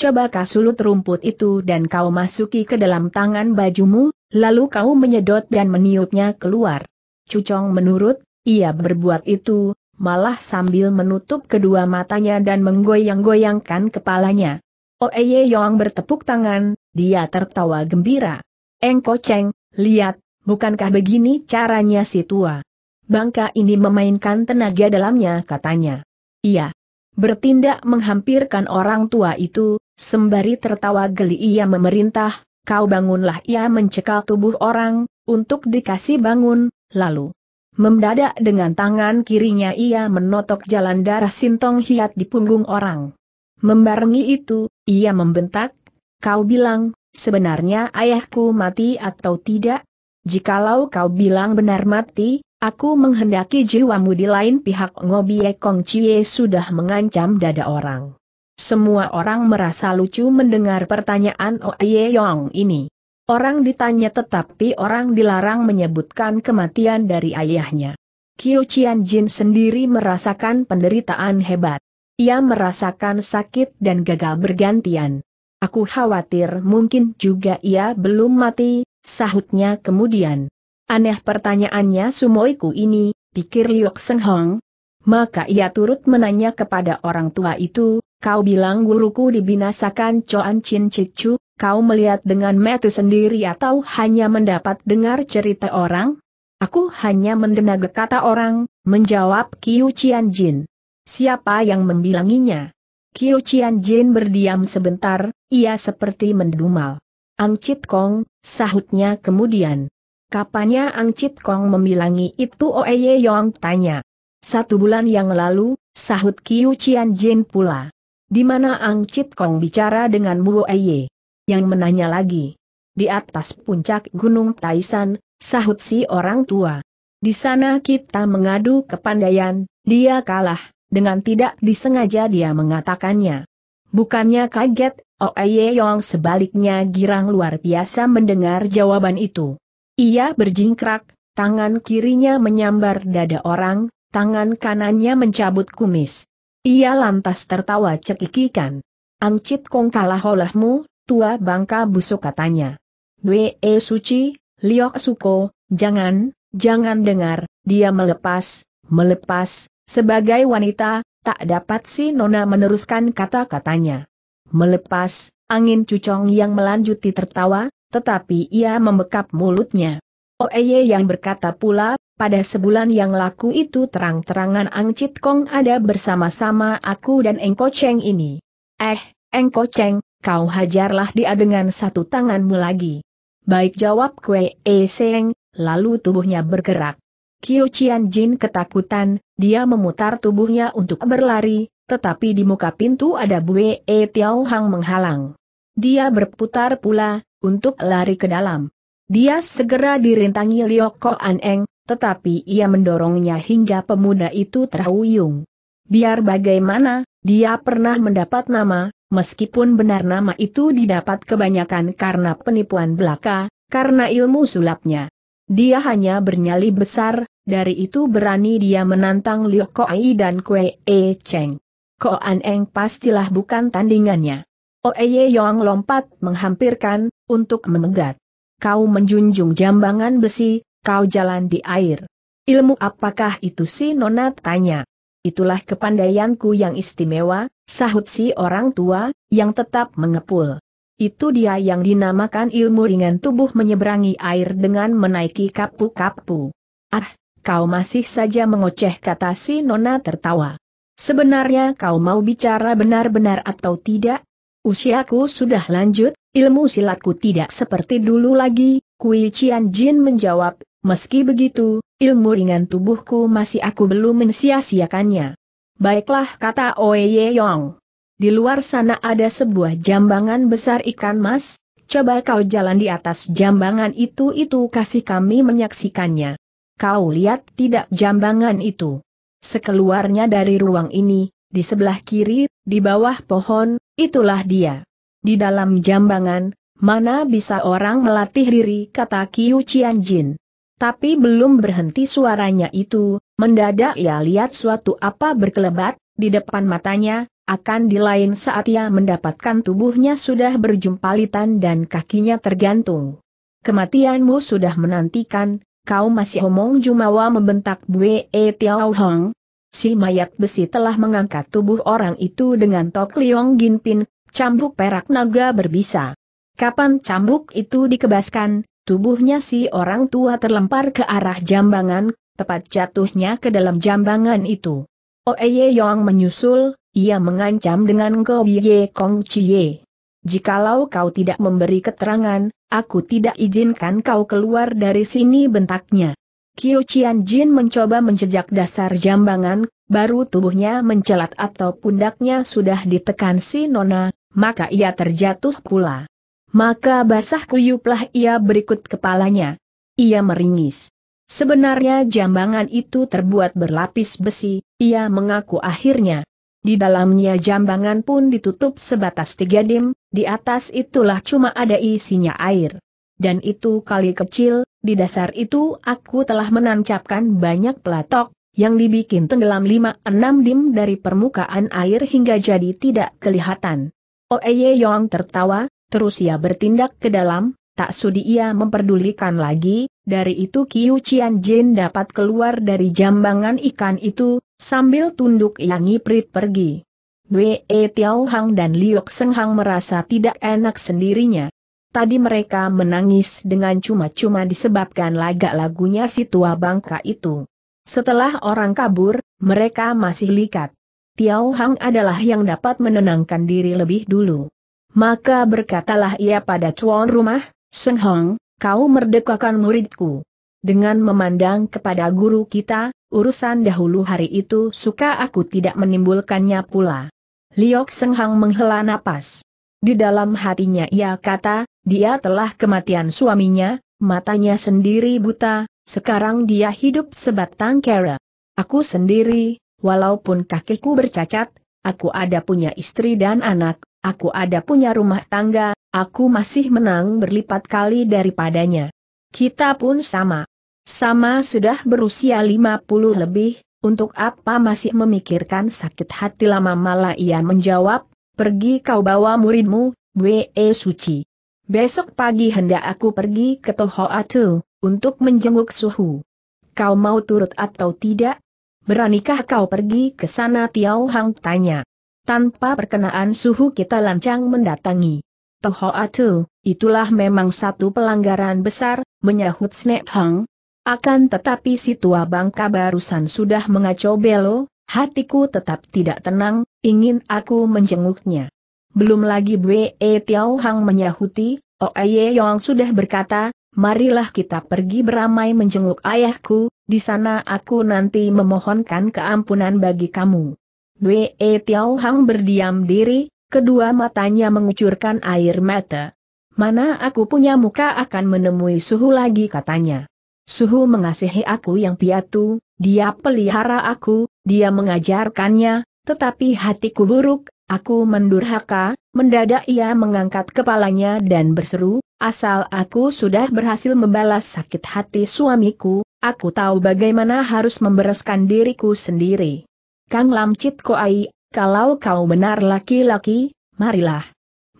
Coba kau rumput itu dan kau masuki ke dalam tangan bajumu, lalu kau menyedot dan meniupnya keluar. Cucong menurut, ia berbuat itu, malah sambil menutup kedua matanya dan menggoyang-goyangkan kepalanya. Oeye oh, Yong bertepuk tangan, dia tertawa gembira. Engko Cheng, lihat, bukankah begini caranya si tua? Bangka ini memainkan tenaga dalamnya katanya. Iya. Bertindak menghampirkan orang tua itu, Sembari tertawa geli ia memerintah, kau bangunlah ia mencekal tubuh orang, untuk dikasih bangun, lalu. Mendadak dengan tangan kirinya ia menotok jalan darah sintong hiat di punggung orang. Membarengi itu, ia membentak, kau bilang, sebenarnya ayahku mati atau tidak? Jikalau kau bilang benar mati, Aku menghendaki jiwamu di lain pihak Ngobie Kong Cie sudah mengancam dada orang. Semua orang merasa lucu mendengar pertanyaan Oye Yong ini. Orang ditanya tetapi orang dilarang menyebutkan kematian dari ayahnya. Kyo Chian Jin sendiri merasakan penderitaan hebat. Ia merasakan sakit dan gagal bergantian. Aku khawatir mungkin juga ia belum mati, sahutnya kemudian. Aneh pertanyaannya sumoiku ini, pikir Seng Hong. Maka ia turut menanya kepada orang tua itu, Kau bilang guruku dibinasakan Coan Chin Cicu, kau melihat dengan mata sendiri atau hanya mendapat dengar cerita orang? Aku hanya mendengar kata orang, menjawab Kiu Cian Jin. Siapa yang membilanginya? Kiu Cian Jin berdiam sebentar, ia seperti mendumal. Ang Chit Kong, sahutnya kemudian. Kapannya Ang Chit Kong membilangi itu Oeye Yong tanya. Satu bulan yang lalu, sahut Kiu Cian Jin pula. Di mana Ang Chit Kong bicara dengan Muo Aye? Yang menanya lagi. Di atas puncak Gunung Taisan, sahut si orang tua. Di sana kita mengadu kepandaian, dia kalah, dengan tidak disengaja dia mengatakannya. Bukannya kaget, Aye Yong sebaliknya girang luar biasa mendengar jawaban itu. Ia berjingkrak, tangan kirinya menyambar dada orang, tangan kanannya mencabut kumis. Ia lantas tertawa cekikikan. Ancit kong kalah olehmu, tua bangka busuk katanya. Dwe e suci, liok suko, jangan, jangan dengar, dia melepas, melepas, sebagai wanita, tak dapat si Nona meneruskan kata-katanya. Melepas, angin cucong yang melanjuti tertawa, tetapi ia membekap mulutnya. Oeye yang berkata pula, pada sebulan yang laku itu terang-terangan Ang Chit Kong ada bersama-sama aku dan Engko Cheng ini. Eh, Engko Cheng, kau hajarlah dia dengan satu tanganmu lagi. Baik jawab Kwe E Seng, lalu tubuhnya bergerak. Kyo Cian Jin ketakutan, dia memutar tubuhnya untuk berlari, tetapi di muka pintu ada Bue E Tiao Hang menghalang. Dia berputar pula, untuk lari ke dalam. Dia segera dirintangi Liok Aneng, tetapi ia mendorongnya hingga pemuda itu terhuyung. Biar bagaimana, dia pernah mendapat nama, meskipun benar nama itu didapat kebanyakan karena penipuan belaka, karena ilmu sulapnya. Dia hanya bernyali besar, dari itu berani dia menantang Liu Koei dan Kwe E Cheng. Koan Eng pastilah bukan tandingannya. Oeye Yong lompat menghampirkan, untuk menegat. Kau menjunjung jambangan besi, Kau jalan di air. Ilmu apakah itu si Nona tanya. Itulah kepandaianku yang istimewa, sahut si orang tua, yang tetap mengepul. Itu dia yang dinamakan ilmu ringan tubuh menyeberangi air dengan menaiki kapu-kapu. Ah, kau masih saja mengoceh kata si Nona tertawa. Sebenarnya kau mau bicara benar-benar atau tidak? Usiaku sudah lanjut, ilmu silatku tidak seperti dulu lagi, Kui Cian Jin menjawab, Meski begitu, ilmu ringan tubuhku masih aku belum mensia-siakannya. Baiklah kata Oye Yong. Di luar sana ada sebuah jambangan besar ikan mas, coba kau jalan di atas jambangan itu-itu kasih kami menyaksikannya. Kau lihat tidak jambangan itu. Sekeluarnya dari ruang ini, di sebelah kiri, di bawah pohon, itulah dia. Di dalam jambangan, mana bisa orang melatih diri kata Kiu Chianjin. Tapi belum berhenti suaranya itu, mendadak ia lihat suatu apa berkelebat, di depan matanya, akan di lain saat ia mendapatkan tubuhnya sudah berjumpalitan dan kakinya tergantung. Kematianmu sudah menantikan, kau masih omong Jumawa membentak Bue Tiao Hong. Si mayat besi telah mengangkat tubuh orang itu dengan tok liong pin, cambuk perak naga berbisa. Kapan cambuk itu dikebaskan, Tubuhnya si orang tua terlempar ke arah jambangan, tepat jatuhnya ke dalam jambangan itu. Oeye oh, Yong menyusul, ia mengancam dengan Go Ye Kong Chie. Jikalau kau tidak memberi keterangan, aku tidak izinkan kau keluar dari sini bentaknya. Kyo Chian Jin mencoba menjejak dasar jambangan, baru tubuhnya mencelat atau pundaknya sudah ditekan si Nona, maka ia terjatuh pula maka basah kuyuplah ia berikut kepalanya. Ia meringis. Sebenarnya jambangan itu terbuat berlapis besi, ia mengaku akhirnya. Di dalamnya jambangan pun ditutup sebatas tiga dim, di atas itulah cuma ada isinya air. Dan itu kali kecil, di dasar itu aku telah menancapkan banyak pelatok, yang dibikin tenggelam lima enam dim dari permukaan air hingga jadi tidak kelihatan. Oeye Yong tertawa, Terus ia bertindak ke dalam, tak sudi ia memperdulikan lagi, dari itu Kiu Cian Jin dapat keluar dari jambangan ikan itu, sambil tunduk yang ngiprit pergi. Wei Tiao Hang dan Liok Seng Hang merasa tidak enak sendirinya. Tadi mereka menangis dengan cuma-cuma disebabkan lagak-lagunya si tua bangka itu. Setelah orang kabur, mereka masih likat. Tiao Hang adalah yang dapat menenangkan diri lebih dulu. Maka berkatalah ia pada tuan rumah, Seng Hong, kau merdekakan muridku. Dengan memandang kepada guru kita, urusan dahulu hari itu suka aku tidak menimbulkannya pula. Liok Seng Hong menghela napas. Di dalam hatinya ia kata, dia telah kematian suaminya, matanya sendiri buta, sekarang dia hidup sebatang kera. Aku sendiri, walaupun kakiku bercacat, aku ada punya istri dan anak, Aku ada punya rumah tangga, aku masih menang berlipat kali daripadanya. Kita pun sama. Sama sudah berusia 50 lebih, untuk apa masih memikirkan sakit hati lama malah ia menjawab, pergi kau bawa muridmu, we suci. Besok pagi hendak aku pergi ke Toho Atu untuk menjenguk suhu. Kau mau turut atau tidak? Beranikah kau pergi ke sana Tiao Hang tanya tanpa perkenaan suhu kita lancang mendatangi. Toho atu, itulah memang satu pelanggaran besar, menyahut Snek Hang. Akan tetapi si tua bangka barusan sudah mengacau belo, hatiku tetap tidak tenang, ingin aku menjenguknya. Belum lagi Bwe e Tiao Hang menyahuti, Oaye Yong sudah berkata, marilah kita pergi beramai menjenguk ayahku, di sana aku nanti memohonkan keampunan bagi kamu. Wee Tiao Hang berdiam diri, kedua matanya mengucurkan air mata. Mana aku punya muka akan menemui suhu lagi katanya. Suhu mengasihi aku yang piatu, dia pelihara aku, dia mengajarkannya, tetapi hatiku buruk, aku mendurhaka, mendadak ia mengangkat kepalanya dan berseru, asal aku sudah berhasil membalas sakit hati suamiku, aku tahu bagaimana harus membereskan diriku sendiri. Kang Lamcit Koai, kalau kau benar laki-laki, marilah.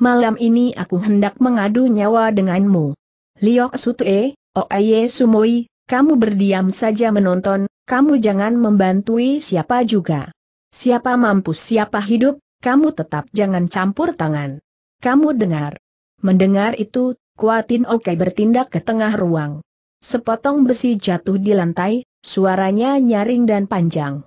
Malam ini aku hendak mengadu nyawa denganmu. Liok Sutue, aye Sumoi, kamu berdiam saja menonton, kamu jangan membantui siapa juga. Siapa mampu siapa hidup, kamu tetap jangan campur tangan. Kamu dengar. Mendengar itu, Kuatin Oke bertindak ke tengah ruang. Sepotong besi jatuh di lantai, suaranya nyaring dan panjang.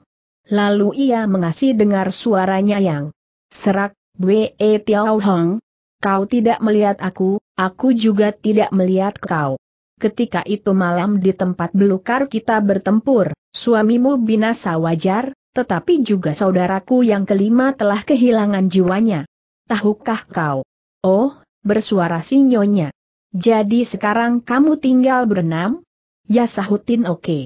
Lalu ia mengasih dengar suaranya yang serak, Wei e, Tiao Hong. Kau tidak melihat aku, aku juga tidak melihat kau. Ketika itu malam di tempat belukar kita bertempur, suamimu binasa wajar, tetapi juga saudaraku yang kelima telah kehilangan jiwanya. Tahukah kau? Oh, bersuara sinyonya. Jadi sekarang kamu tinggal berenam? Ya sahutin oke. Okay.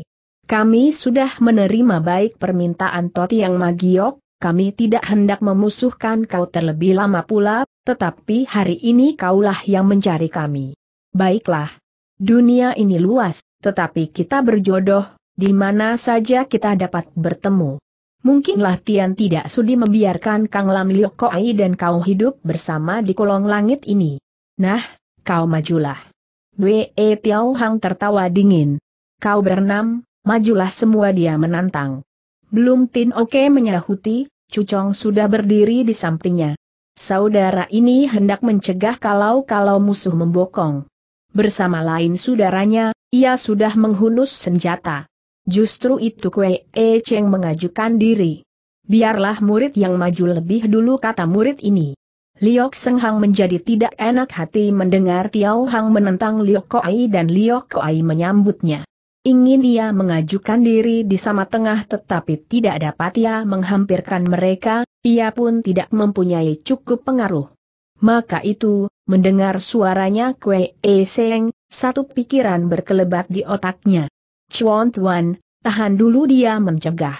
Kami sudah menerima baik permintaan yang Magiok, kami tidak hendak memusuhkan kau terlebih lama pula, tetapi hari ini kaulah yang mencari kami. Baiklah. Dunia ini luas, tetapi kita berjodoh, di mana saja kita dapat bertemu. Mungkinlah Tian tidak sudi membiarkan Kang Lam Liok Ai dan kau hidup bersama di kolong langit ini. Nah, kau majulah. Wei Tiao Hang tertawa dingin. Kau berenam, majulah semua dia menantang. Belum Tin Oke menyahuti, Cucong sudah berdiri di sampingnya. Saudara ini hendak mencegah kalau-kalau musuh membokong. Bersama lain saudaranya, ia sudah menghunus senjata. Justru itu Kwe E Cheng mengajukan diri. Biarlah murid yang maju lebih dulu kata murid ini. Liok Seng Hang menjadi tidak enak hati mendengar Tiao Hang menentang Liok Koai dan Liok Koai menyambutnya. Ingin ia mengajukan diri di sama tengah tetapi tidak dapat ia menghampirkan mereka, ia pun tidak mempunyai cukup pengaruh. Maka itu, mendengar suaranya Kwe E Seng, satu pikiran berkelebat di otaknya. Chuan Tuan, tahan dulu dia mencegah.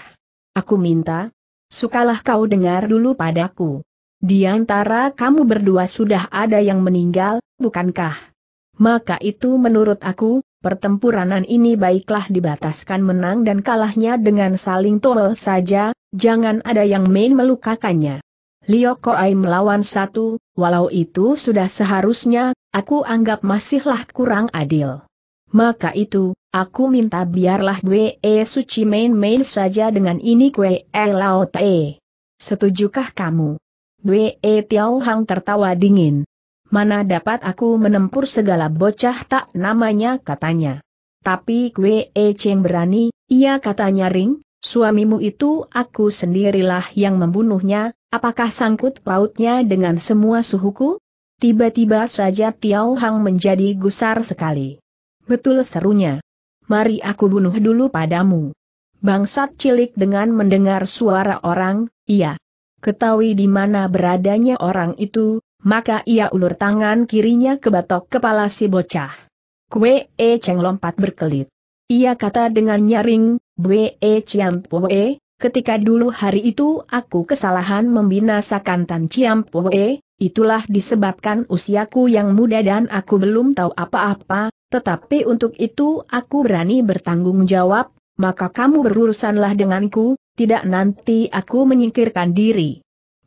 Aku minta, sukalah kau dengar dulu padaku. Di antara kamu berdua sudah ada yang meninggal, bukankah? Maka itu menurut aku, Pertempuranan ini baiklah dibataskan menang dan kalahnya dengan saling tolol saja, jangan ada yang main melukakannya. Liu Koai melawan satu, walau itu sudah seharusnya, aku anggap masihlah kurang adil. Maka itu, aku minta biarlah Dwe e Suci main-main saja dengan ini kue e Lao Te. Setujukah kamu? Dwe e Tiao Hang tertawa dingin. Mana dapat aku menempur segala bocah tak namanya katanya. Tapi Kwe e Cheng berani, ia katanya Ring, suamimu itu aku sendirilah yang membunuhnya, apakah sangkut pautnya dengan semua suhuku? Tiba-tiba saja Tiao Hang menjadi gusar sekali. Betul serunya. Mari aku bunuh dulu padamu. Bangsat cilik dengan mendengar suara orang, iya. Ketahui di mana beradanya orang itu, maka ia ulur tangan kirinya ke batok kepala si bocah. Kue E Cheng lompat berkelit. Ia kata dengan nyaring, Bwe E Ciampoe, ketika dulu hari itu aku kesalahan membinasakan Tan Ciampoe, itulah disebabkan usiaku yang muda dan aku belum tahu apa-apa, tetapi untuk itu aku berani bertanggung jawab, maka kamu berurusanlah denganku, tidak nanti aku menyingkirkan diri.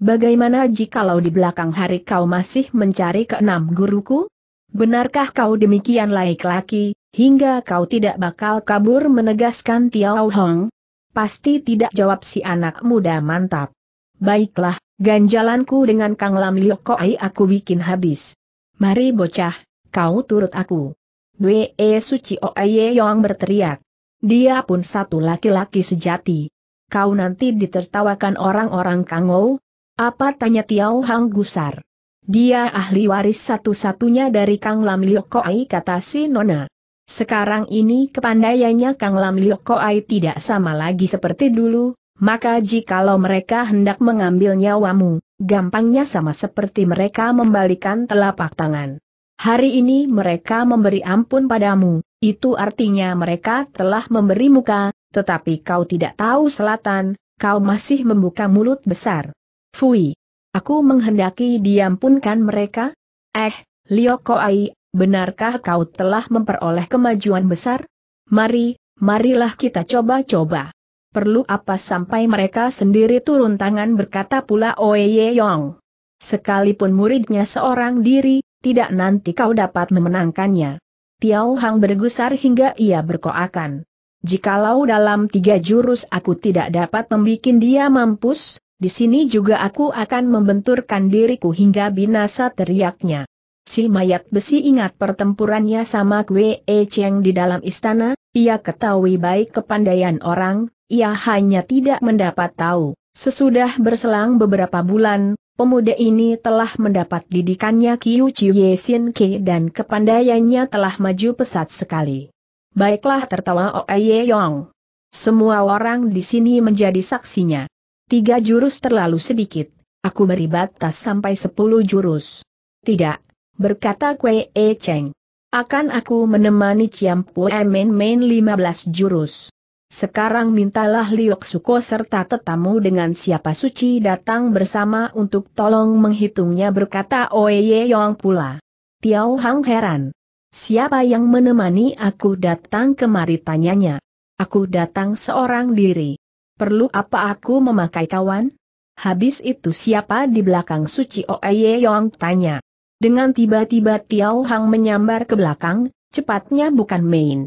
Bagaimana jikalau di belakang hari kau masih mencari keenam guruku? Benarkah kau demikian laik laki, hingga kau tidak bakal kabur menegaskan Tiao Hong? Pasti tidak jawab si anak muda mantap. Baiklah, ganjalanku dengan Kang Lam Liu Koi aku bikin habis. Mari bocah, kau turut aku. Wee Suci Oye Yong berteriak. Dia pun satu laki-laki sejati. Kau nanti ditertawakan orang-orang Kangou, apa tanya Tiao Hang gusar? Dia ahli waris satu-satunya dari Kang Lam Koai kata si Nona. Sekarang ini kepandaiannya Kang Lam Koai tidak sama lagi seperti dulu, maka jikalau mereka hendak mengambil nyawamu, gampangnya sama seperti mereka membalikan telapak tangan. Hari ini mereka memberi ampun padamu, itu artinya mereka telah memberi muka, tetapi kau tidak tahu selatan, kau masih membuka mulut besar. Fui. Aku menghendaki diampunkan mereka? Eh, Lio Koai, benarkah kau telah memperoleh kemajuan besar? Mari, marilah kita coba-coba. Perlu apa sampai mereka sendiri turun tangan berkata pula Oye Yong. Sekalipun muridnya seorang diri, tidak nanti kau dapat memenangkannya. Tiao Hang bergusar hingga ia berkoakan. Jikalau dalam tiga jurus aku tidak dapat membuat dia mampus, di sini juga aku akan membenturkan diriku hingga binasa teriaknya. Si mayat besi ingat pertempurannya sama Kwe E Cheng di dalam istana, ia ketahui baik kepandaian orang, ia hanya tidak mendapat tahu. Sesudah berselang beberapa bulan, pemuda ini telah mendapat didikannya Kiu Chiu Sin Ke dan kepandaiannya telah maju pesat sekali. Baiklah tertawa Oe Yong. Semua orang di sini menjadi saksinya. Tiga jurus terlalu sedikit. Aku beri batas sampai sepuluh jurus. Tidak, berkata Kwe E Cheng. Akan aku menemani Ciampu Emen main lima belas jurus. Sekarang mintalah Liok Suko serta tetamu dengan siapa suci datang bersama untuk tolong menghitungnya berkata Oye Yong pula. Tiau Hang heran. Siapa yang menemani aku datang kemari tanyanya? Aku datang seorang diri. Perlu apa aku memakai kawan? Habis itu siapa di belakang Suci Oye Yong tanya. Dengan tiba-tiba Tiao Hang menyambar ke belakang, cepatnya bukan main.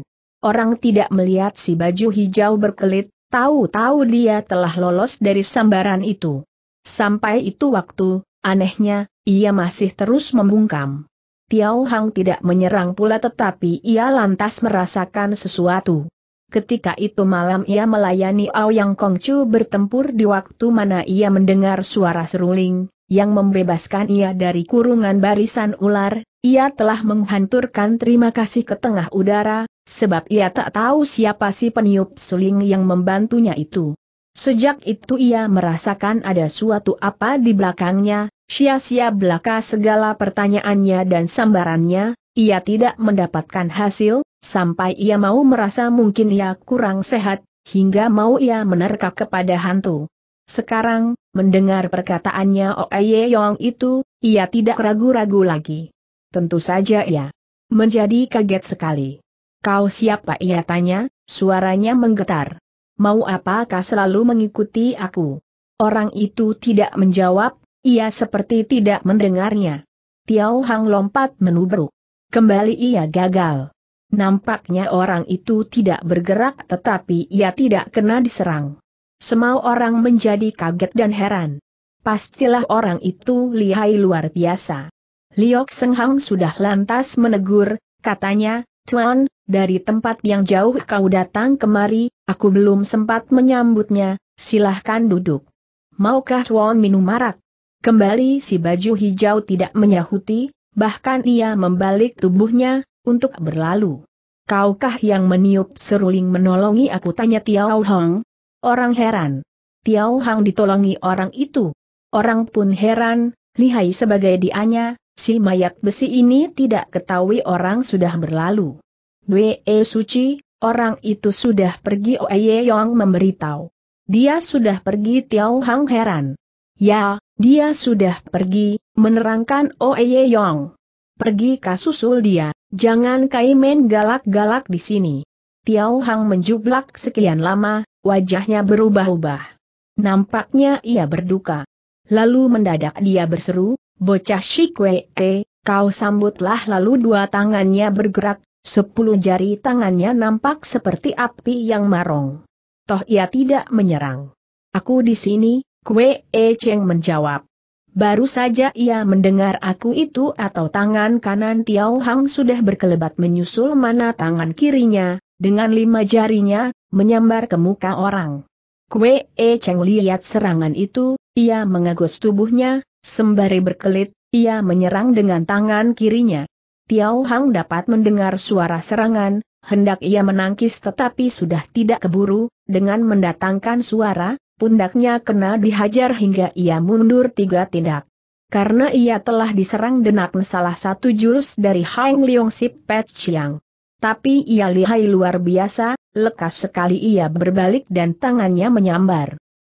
Orang tidak melihat si baju hijau berkelit, tahu-tahu dia telah lolos dari sambaran itu. Sampai itu waktu, anehnya, ia masih terus membungkam. Tiao Hang tidak menyerang pula tetapi ia lantas merasakan sesuatu. Ketika itu malam ia melayani Aoyang Kongcu bertempur di waktu mana ia mendengar suara seruling, yang membebaskan ia dari kurungan barisan ular, ia telah menghanturkan terima kasih ke tengah udara, sebab ia tak tahu siapa si peniup suling yang membantunya itu. Sejak itu ia merasakan ada suatu apa di belakangnya, sia-sia belaka segala pertanyaannya dan sambarannya, ia tidak mendapatkan hasil, sampai ia mau merasa mungkin ia kurang sehat, hingga mau ia menerkam kepada hantu. Sekarang, mendengar perkataannya Oye Yong itu, ia tidak ragu-ragu lagi. Tentu saja ia menjadi kaget sekali. Kau siapa ia tanya, suaranya menggetar. Mau apakah selalu mengikuti aku? Orang itu tidak menjawab, ia seperti tidak mendengarnya. Tiao Hang lompat menubruk. Kembali ia gagal. Nampaknya orang itu tidak bergerak tetapi ia tidak kena diserang. Semua orang menjadi kaget dan heran. Pastilah orang itu lihai luar biasa. Liok Senghang sudah lantas menegur, katanya, Tuan, dari tempat yang jauh kau datang kemari, aku belum sempat menyambutnya, silahkan duduk. Maukah Tuan minum marak? Kembali si baju hijau tidak menyahuti, bahkan ia membalik tubuhnya, untuk berlalu. Kaukah yang meniup seruling menolongi aku tanya Tiao Hong? Orang heran. Tiao Hong ditolongi orang itu. Orang pun heran, lihai sebagai dianya, si mayat besi ini tidak ketahui orang sudah berlalu. Dwe e Suci, orang itu sudah pergi Oye Yong memberitahu. Dia sudah pergi Tiao Hong heran. Ya, dia sudah pergi, menerangkan Oye Yong. Pergi kasusul dia. Jangan Kai main galak-galak di sini. Tiao Hang menjublak sekian lama, wajahnya berubah-ubah. Nampaknya ia berduka. Lalu mendadak dia berseru, bocah Shikwee, kau sambutlah lalu dua tangannya bergerak, sepuluh jari tangannya nampak seperti api yang marong. Toh ia tidak menyerang. Aku di sini, Kue e Cheng menjawab. Baru saja ia mendengar aku itu atau tangan kanan Tiao Hang sudah berkelebat menyusul mana tangan kirinya, dengan lima jarinya, menyambar ke muka orang. Kue E Cheng lihat serangan itu, ia mengagus tubuhnya, sembari berkelit, ia menyerang dengan tangan kirinya. Tiao Hang dapat mendengar suara serangan, hendak ia menangkis tetapi sudah tidak keburu, dengan mendatangkan suara, pundaknya kena dihajar hingga ia mundur tiga tindak. Karena ia telah diserang denak salah satu jurus dari Hang Leong Sip Pet Chiang. Tapi ia lihai luar biasa, lekas sekali ia berbalik dan tangannya menyambar.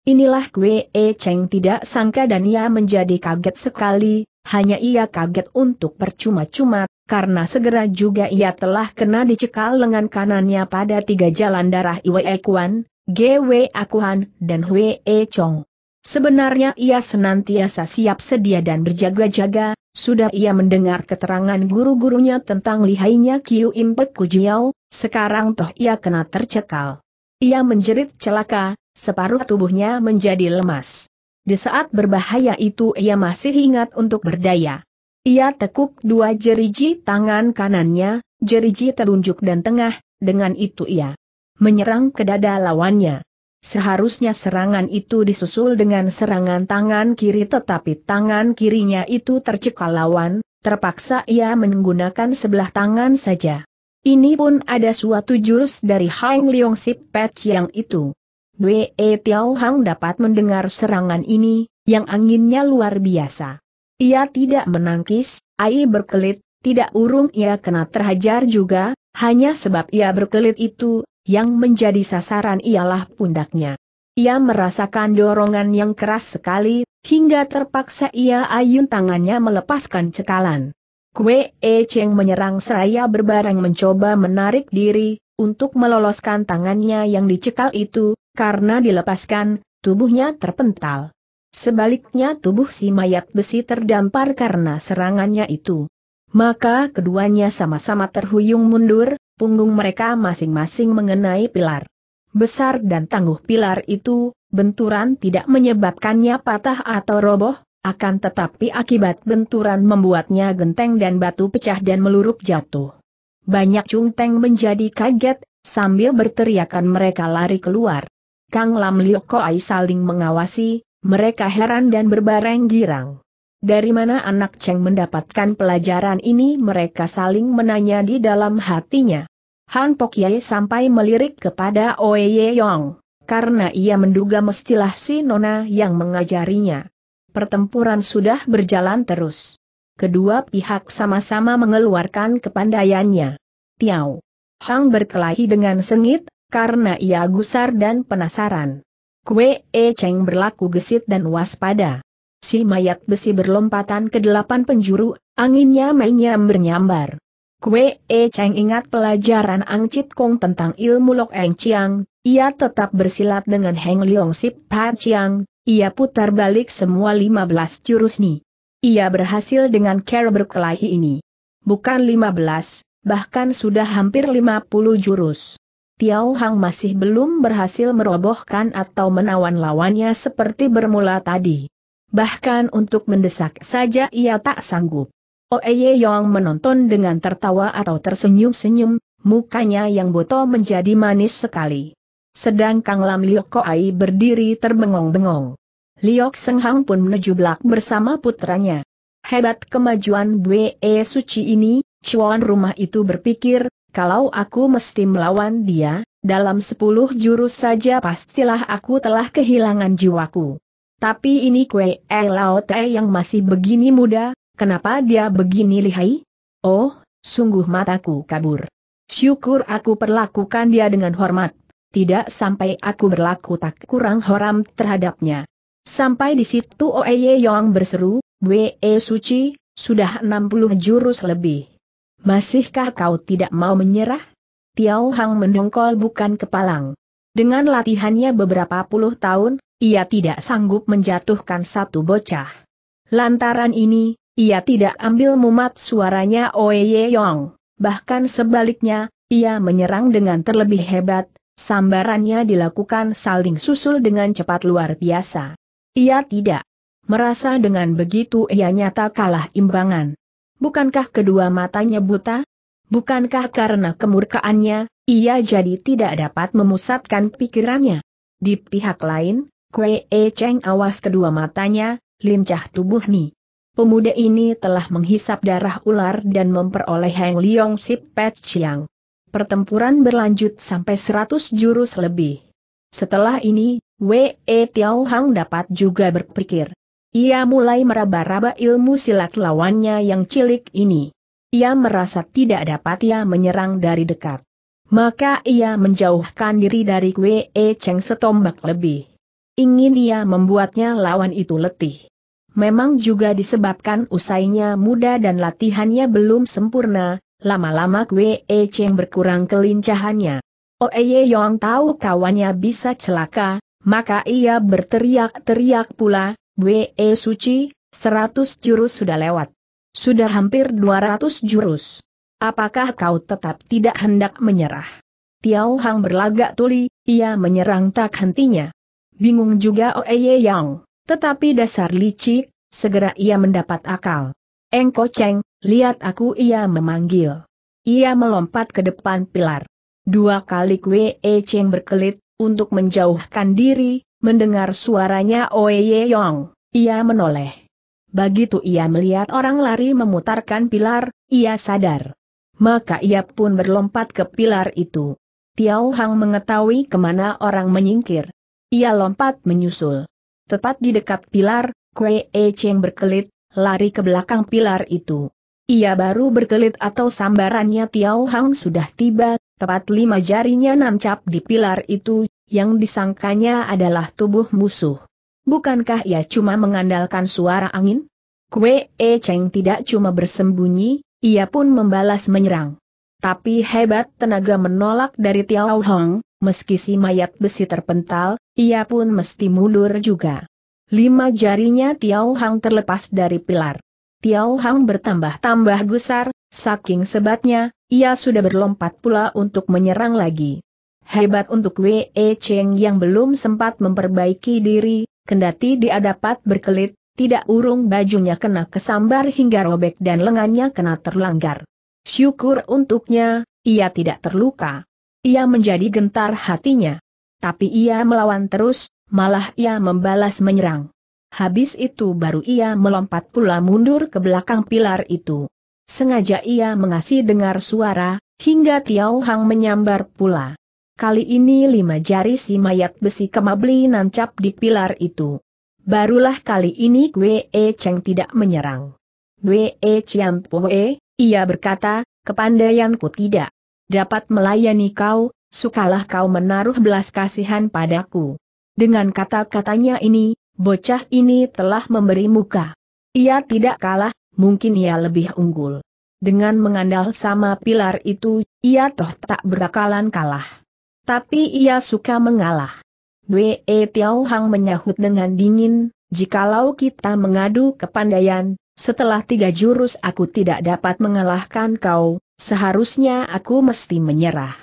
Inilah Kwe E Cheng tidak sangka dan ia menjadi kaget sekali, hanya ia kaget untuk percuma-cuma, karena segera juga ia telah kena dicekal lengan kanannya pada tiga jalan darah Iwe e Kwan, GW Akuhan, dan Hwe E Chong. Sebenarnya ia senantiasa siap sedia dan berjaga-jaga, sudah ia mendengar keterangan guru-gurunya tentang lihainya Kiu Impet Kujiao, sekarang toh ia kena tercekal. Ia menjerit celaka, separuh tubuhnya menjadi lemas. Di saat berbahaya itu ia masih ingat untuk berdaya. Ia tekuk dua jeriji tangan kanannya, jeriji telunjuk dan tengah, dengan itu ia menyerang ke dada lawannya. Seharusnya serangan itu disusul dengan serangan tangan kiri tetapi tangan kirinya itu tercekal lawan, terpaksa ia menggunakan sebelah tangan saja. Ini pun ada suatu jurus dari Hang Leong Sip Pet yang itu. Wei e Tiao Hang dapat mendengar serangan ini, yang anginnya luar biasa. Ia tidak menangkis, Ai berkelit, tidak urung ia kena terhajar juga, hanya sebab ia berkelit itu, yang menjadi sasaran ialah pundaknya. Ia merasakan dorongan yang keras sekali, hingga terpaksa ia ayun tangannya melepaskan cekalan. Kue E Cheng menyerang seraya berbareng mencoba menarik diri, untuk meloloskan tangannya yang dicekal itu, karena dilepaskan, tubuhnya terpental. Sebaliknya tubuh si mayat besi terdampar karena serangannya itu. Maka keduanya sama-sama terhuyung mundur, punggung mereka masing-masing mengenai pilar. Besar dan tangguh pilar itu, benturan tidak menyebabkannya patah atau roboh, akan tetapi akibat benturan membuatnya genteng dan batu pecah dan meluruk jatuh. Banyak cungteng menjadi kaget, sambil berteriakan mereka lari keluar. Kang Lam Liok Koai saling mengawasi, mereka heran dan berbareng girang. Dari mana anak Cheng mendapatkan pelajaran ini mereka saling menanya di dalam hatinya. Han Pok sampai melirik kepada Oe Ye Yong, karena ia menduga mestilah si Nona yang mengajarinya. Pertempuran sudah berjalan terus. Kedua pihak sama-sama mengeluarkan kepandaiannya. Tiao. Hang berkelahi dengan sengit, karena ia gusar dan penasaran. Kue E Cheng berlaku gesit dan waspada. Si mayat besi berlompatan ke delapan penjuru, anginnya menyam bernyambar. Kue E Cheng ingat pelajaran Ang Chit Kong tentang ilmu Lok Eng Chiang, ia tetap bersilat dengan Heng liong Sip Pa Chiang, ia putar balik semua 15 jurus ni. Ia berhasil dengan cara berkelahi ini. Bukan 15, bahkan sudah hampir 50 jurus. Tiao Hang masih belum berhasil merobohkan atau menawan lawannya seperti bermula tadi bahkan untuk mendesak saja ia tak sanggup. Oeye Yong menonton dengan tertawa atau tersenyum-senyum, mukanya yang boto menjadi manis sekali. Sedang Kang Lam Liok Koai berdiri terbengong-bengong. Liok Senghang pun menuju belak bersama putranya. Hebat kemajuan Bwe Suci ini, cuan rumah itu berpikir, kalau aku mesti melawan dia, dalam sepuluh jurus saja pastilah aku telah kehilangan jiwaku. Tapi ini Kue eh, Laote yang masih begini muda, kenapa dia begini lihai? Oh, sungguh mataku kabur. Syukur aku perlakukan dia dengan hormat. Tidak sampai aku berlaku tak kurang horam terhadapnya. Sampai di situ Oeye Yong berseru, Wei eh, Suci, sudah 60 jurus lebih. Masihkah kau tidak mau menyerah? Tiao Hang mendongkol bukan kepalang. Dengan latihannya beberapa puluh tahun, ia tidak sanggup menjatuhkan satu bocah. Lantaran ini, ia tidak ambil mumat suaranya Oye Yong. Bahkan sebaliknya, ia menyerang dengan terlebih hebat, sambarannya dilakukan saling susul dengan cepat luar biasa. Ia tidak merasa dengan begitu ia nyata kalah imbangan. Bukankah kedua matanya buta? Bukankah karena kemurkaannya, ia jadi tidak dapat memusatkan pikirannya? Di pihak lain, Kwee E Cheng awas kedua matanya, lincah tubuh nih. Pemuda ini telah menghisap darah ular dan memperoleh Heng Liong Sip Pet Chiang. Pertempuran berlanjut sampai 100 jurus lebih. Setelah ini, Wei Tiao Hang dapat juga berpikir. Ia mulai meraba-raba ilmu silat lawannya yang cilik ini. Ia merasa tidak dapat ia menyerang dari dekat. Maka ia menjauhkan diri dari Kwe e Cheng setombak lebih. Ingin ia membuatnya lawan itu letih. Memang juga disebabkan usainya muda dan latihannya belum sempurna, lama-lama Kwe e Cheng berkurang kelincahannya. Ye oh, Yong tahu kawannya bisa celaka, maka ia berteriak-teriak pula, e Suci, seratus jurus sudah lewat. Sudah hampir 200 jurus. Apakah kau tetap tidak hendak menyerah? Tiao Hang berlagak tuli, ia menyerang tak hentinya. Bingung juga Oeye Yang, tetapi dasar licik, segera ia mendapat akal. Engko Cheng, lihat aku ia memanggil. Ia melompat ke depan pilar. Dua kali Kue E Cheng berkelit, untuk menjauhkan diri, mendengar suaranya Oeye Yang, ia menoleh. Begitu ia melihat orang lari memutarkan pilar, ia sadar. Maka ia pun berlompat ke pilar itu. Tiao Hang mengetahui kemana orang menyingkir. Ia lompat menyusul. Tepat di dekat pilar, Kue E Cheng berkelit, lari ke belakang pilar itu. Ia baru berkelit atau sambarannya Tiao Hang sudah tiba, tepat lima jarinya nancap di pilar itu, yang disangkanya adalah tubuh musuh bukankah ia cuma mengandalkan suara angin? Kue E Cheng tidak cuma bersembunyi, ia pun membalas menyerang. Tapi hebat tenaga menolak dari Tiao Hong, meski si mayat besi terpental, ia pun mesti mundur juga. Lima jarinya Tiao Hong terlepas dari pilar. Tiao Hong bertambah-tambah gusar, saking sebatnya, ia sudah berlompat pula untuk menyerang lagi. Hebat untuk Wei Cheng yang belum sempat memperbaiki diri, Kendati dia dapat berkelit, tidak urung bajunya kena kesambar hingga robek dan lengannya kena terlanggar. Syukur untuknya, ia tidak terluka. Ia menjadi gentar hatinya. Tapi ia melawan terus, malah ia membalas menyerang. Habis itu baru ia melompat pula mundur ke belakang pilar itu. Sengaja ia mengasih dengar suara, hingga Tiao Hang menyambar pula. Kali ini lima jari si mayat besi kemabli nancap di pilar itu. Barulah kali ini Gue e Cheng tidak menyerang. Gue e Chiam Poe, ia berkata, kepandaianku tidak dapat melayani kau, sukalah kau menaruh belas kasihan padaku. Dengan kata-katanya ini, bocah ini telah memberi muka. Ia tidak kalah, mungkin ia lebih unggul. Dengan mengandalkan sama pilar itu, ia toh tak berakalan kalah. Tapi ia suka mengalah. Wei e Tiao Hang menyahut dengan dingin, jikalau kita mengadu kepandaian, setelah tiga jurus aku tidak dapat mengalahkan kau, seharusnya aku mesti menyerah.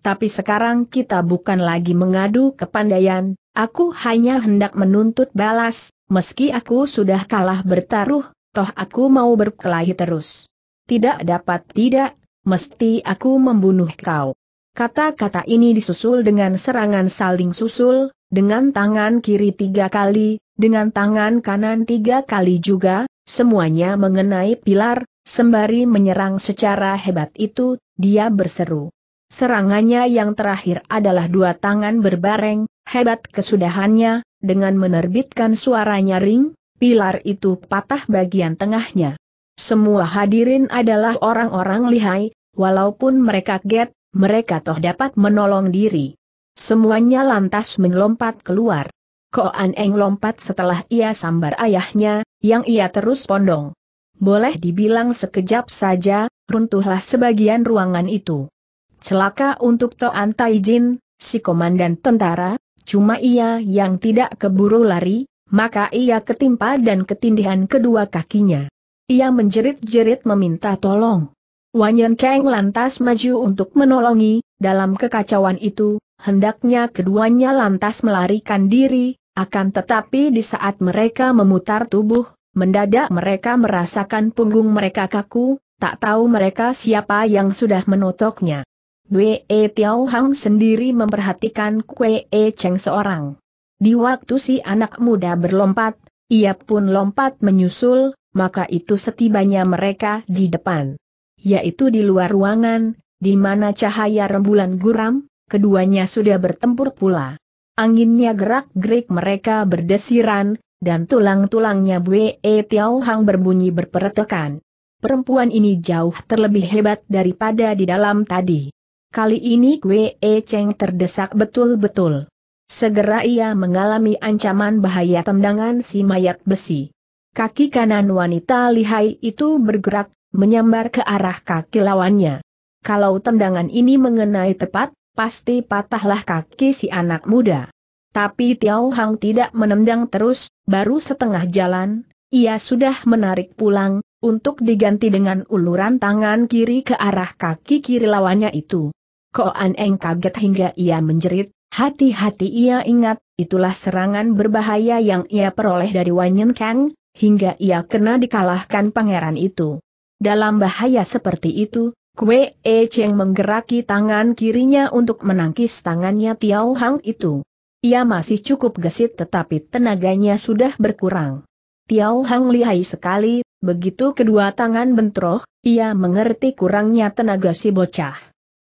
Tapi sekarang kita bukan lagi mengadu kepandaian, aku hanya hendak menuntut balas, meski aku sudah kalah bertaruh, toh aku mau berkelahi terus. Tidak dapat tidak, mesti aku membunuh kau. Kata-kata ini disusul dengan serangan saling susul, dengan tangan kiri tiga kali, dengan tangan kanan tiga kali juga, semuanya mengenai pilar, sembari menyerang secara hebat itu, dia berseru. Serangannya yang terakhir adalah dua tangan berbareng, hebat kesudahannya, dengan menerbitkan suara nyaring, pilar itu patah bagian tengahnya. Semua hadirin adalah orang-orang lihai, walaupun mereka get, mereka toh dapat menolong diri. Semuanya lantas melompat keluar. Koan Eng lompat setelah ia sambar ayahnya, yang ia terus pondong. Boleh dibilang sekejap saja, runtuhlah sebagian ruangan itu. Celaka untuk Toan Jin, si komandan tentara, cuma ia yang tidak keburu lari, maka ia ketimpa dan ketindihan kedua kakinya. Ia menjerit-jerit meminta tolong. Wanyan Kang lantas maju untuk menolongi, dalam kekacauan itu, hendaknya keduanya lantas melarikan diri, akan tetapi di saat mereka memutar tubuh, mendadak mereka merasakan punggung mereka kaku, tak tahu mereka siapa yang sudah menotoknya. Wei e Tiao Hang sendiri memperhatikan Kue e Cheng seorang. Di waktu si anak muda berlompat, ia pun lompat menyusul, maka itu setibanya mereka di depan yaitu di luar ruangan, di mana cahaya rembulan guram, keduanya sudah bertempur pula. Anginnya gerak-gerik mereka berdesiran, dan tulang-tulangnya Bue e Tiao Hang berbunyi berperetekan. Perempuan ini jauh terlebih hebat daripada di dalam tadi. Kali ini Kwe e Cheng terdesak betul-betul. Segera ia mengalami ancaman bahaya tendangan si mayat besi. Kaki kanan wanita lihai itu bergerak, menyambar ke arah kaki lawannya. Kalau tendangan ini mengenai tepat, pasti patahlah kaki si anak muda. Tapi Tiao Hang tidak menendang terus, baru setengah jalan, ia sudah menarik pulang, untuk diganti dengan uluran tangan kiri ke arah kaki kiri lawannya itu. Koan Eng kaget hingga ia menjerit, hati-hati ia ingat, itulah serangan berbahaya yang ia peroleh dari Wanyen Kang, hingga ia kena dikalahkan pangeran itu. Dalam bahaya seperti itu, Kue E Cheng menggeraki tangan kirinya untuk menangkis tangannya Tiao Hang itu. Ia masih cukup gesit tetapi tenaganya sudah berkurang. Tiao Hang lihai sekali, begitu kedua tangan bentroh, ia mengerti kurangnya tenaga si bocah.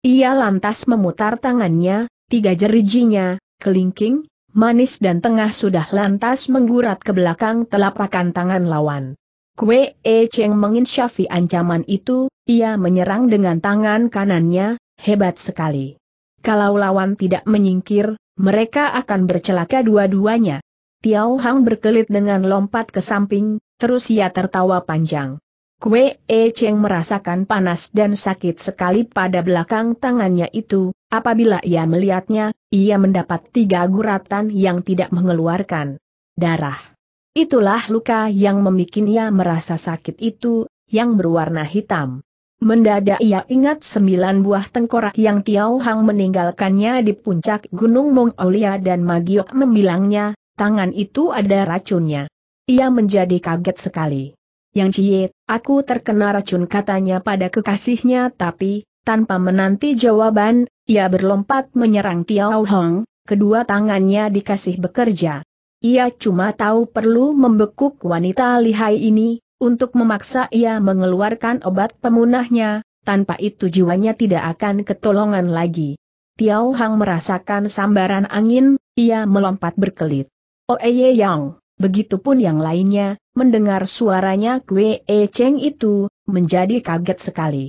Ia lantas memutar tangannya, tiga jerijinya, kelingking, manis dan tengah sudah lantas menggurat ke belakang telapakan tangan lawan. Kue E Cheng menginsyafi ancaman itu, ia menyerang dengan tangan kanannya, hebat sekali. Kalau lawan tidak menyingkir, mereka akan bercelaka dua-duanya. Tiao Hang berkelit dengan lompat ke samping, terus ia tertawa panjang. Kue E Cheng merasakan panas dan sakit sekali pada belakang tangannya itu, apabila ia melihatnya, ia mendapat tiga guratan yang tidak mengeluarkan darah. Itulah luka yang membuatnya merasa sakit itu, yang berwarna hitam. Mendadak ia ingat sembilan buah tengkorak yang Tiao Hang meninggalkannya di puncak Gunung Mongolia dan Magio membilangnya, tangan itu ada racunnya. Ia menjadi kaget sekali. Yang Cie, aku terkena racun katanya pada kekasihnya tapi, tanpa menanti jawaban, ia berlompat menyerang Tiao Hang, kedua tangannya dikasih bekerja. Ia cuma tahu perlu membekuk wanita lihai ini, untuk memaksa ia mengeluarkan obat pemunahnya, tanpa itu jiwanya tidak akan ketolongan lagi. Tiao Hang merasakan sambaran angin, ia melompat berkelit. Oeye oh, eh, Yang, begitupun yang lainnya, mendengar suaranya Kwe E Cheng itu, menjadi kaget sekali.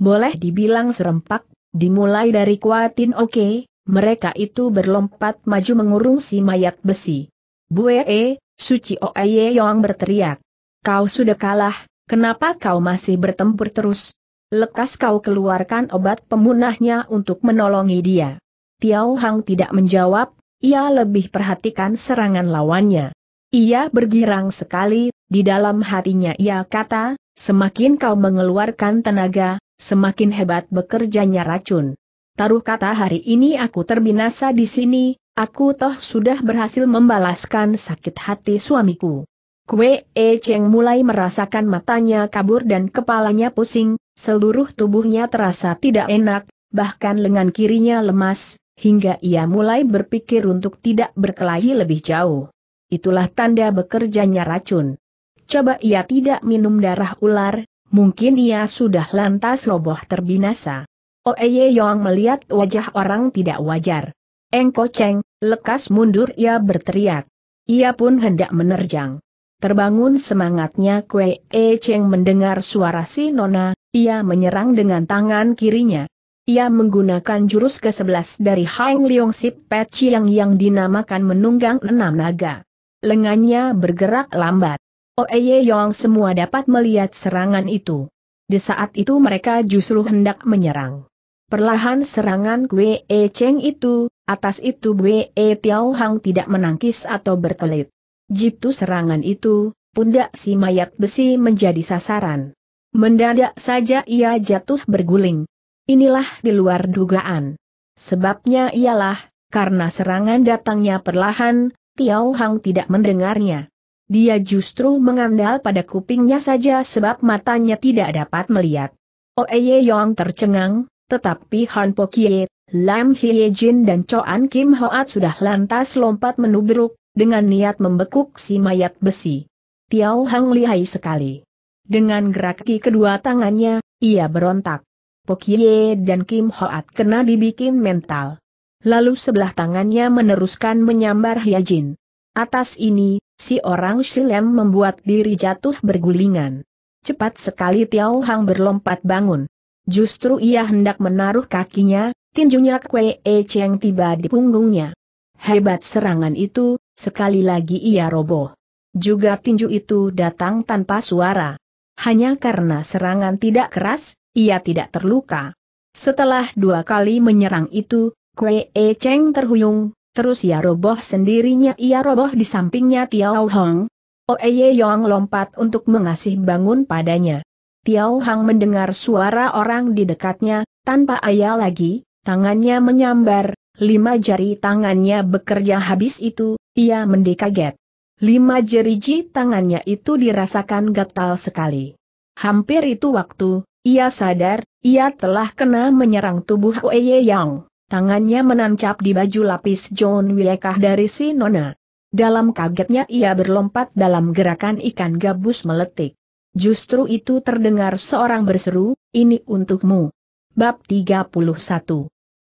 Boleh dibilang serempak, dimulai dari Kuatin Oke, mereka itu berlompat maju mengurung si mayat besi. Bue, eh, Suci Oye Yong berteriak. Kau sudah kalah, kenapa kau masih bertempur terus? Lekas kau keluarkan obat pemunahnya untuk menolongi dia. Tiao Hang tidak menjawab, ia lebih perhatikan serangan lawannya. Ia bergirang sekali, di dalam hatinya ia kata, semakin kau mengeluarkan tenaga, semakin hebat bekerjanya racun. Taruh kata hari ini aku terbinasa di sini, Aku toh sudah berhasil membalaskan sakit hati suamiku. Kue E Cheng mulai merasakan matanya kabur dan kepalanya pusing, seluruh tubuhnya terasa tidak enak, bahkan lengan kirinya lemas, hingga ia mulai berpikir untuk tidak berkelahi lebih jauh. Itulah tanda bekerjanya racun. Coba ia tidak minum darah ular, mungkin ia sudah lantas roboh terbinasa. Oe Ye Yong melihat wajah orang tidak wajar. Engko Cheng, Lekas mundur ia berteriak. Ia pun hendak menerjang. Terbangun semangatnya Kue E Cheng mendengar suara si Nona, ia menyerang dengan tangan kirinya. Ia menggunakan jurus ke-11 dari Hang Leong Sip Pet yang yang dinamakan menunggang enam naga. Lengannya bergerak lambat. Oeye Yong semua dapat melihat serangan itu. Di saat itu mereka justru hendak menyerang. Perlahan serangan Kue E Cheng itu, Atas itu Wei Tiao Hang tidak menangkis atau berkelit. Jitu serangan itu, pundak si mayat besi menjadi sasaran. Mendadak saja ia jatuh berguling. Inilah di luar dugaan. Sebabnya ialah, karena serangan datangnya perlahan, Tiao Hang tidak mendengarnya. Dia justru mengandal pada kupingnya saja sebab matanya tidak dapat melihat. Oeye Yong tercengang, tetapi Han Po Kie, Lam Hye Jin dan Choan Kim Hoat sudah lantas lompat menubruk, dengan niat membekuk si mayat besi. Tiao Hang lihai sekali. Dengan gerak kedua tangannya, ia berontak. Kie dan Kim Hoat kena dibikin mental. Lalu sebelah tangannya meneruskan menyambar Jin. Atas ini, si orang Silem membuat diri jatuh bergulingan. Cepat sekali Tiao Hang berlompat bangun. Justru ia hendak menaruh kakinya, tinjunya Kwe E Cheng tiba di punggungnya. Hebat serangan itu, sekali lagi ia roboh. Juga tinju itu datang tanpa suara. Hanya karena serangan tidak keras, ia tidak terluka. Setelah dua kali menyerang itu, Kwe Cheng terhuyung, terus ia roboh sendirinya ia roboh di sampingnya Tiao Hong. Oeye Yong lompat untuk mengasih bangun padanya. Tiau Hang mendengar suara orang di dekatnya, tanpa ayah lagi, tangannya menyambar, lima jari tangannya bekerja habis itu, ia mendekaget. Lima jeriji tangannya itu dirasakan gatal sekali. Hampir itu waktu, ia sadar, ia telah kena menyerang tubuh Oeye Yang. Tangannya menancap di baju lapis John Wilekah dari si Nona. Dalam kagetnya ia berlompat dalam gerakan ikan gabus meletik. Justru itu terdengar seorang berseru, ini untukmu. Bab 31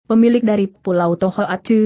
Pemilik dari Pulau Toho Tohoatu,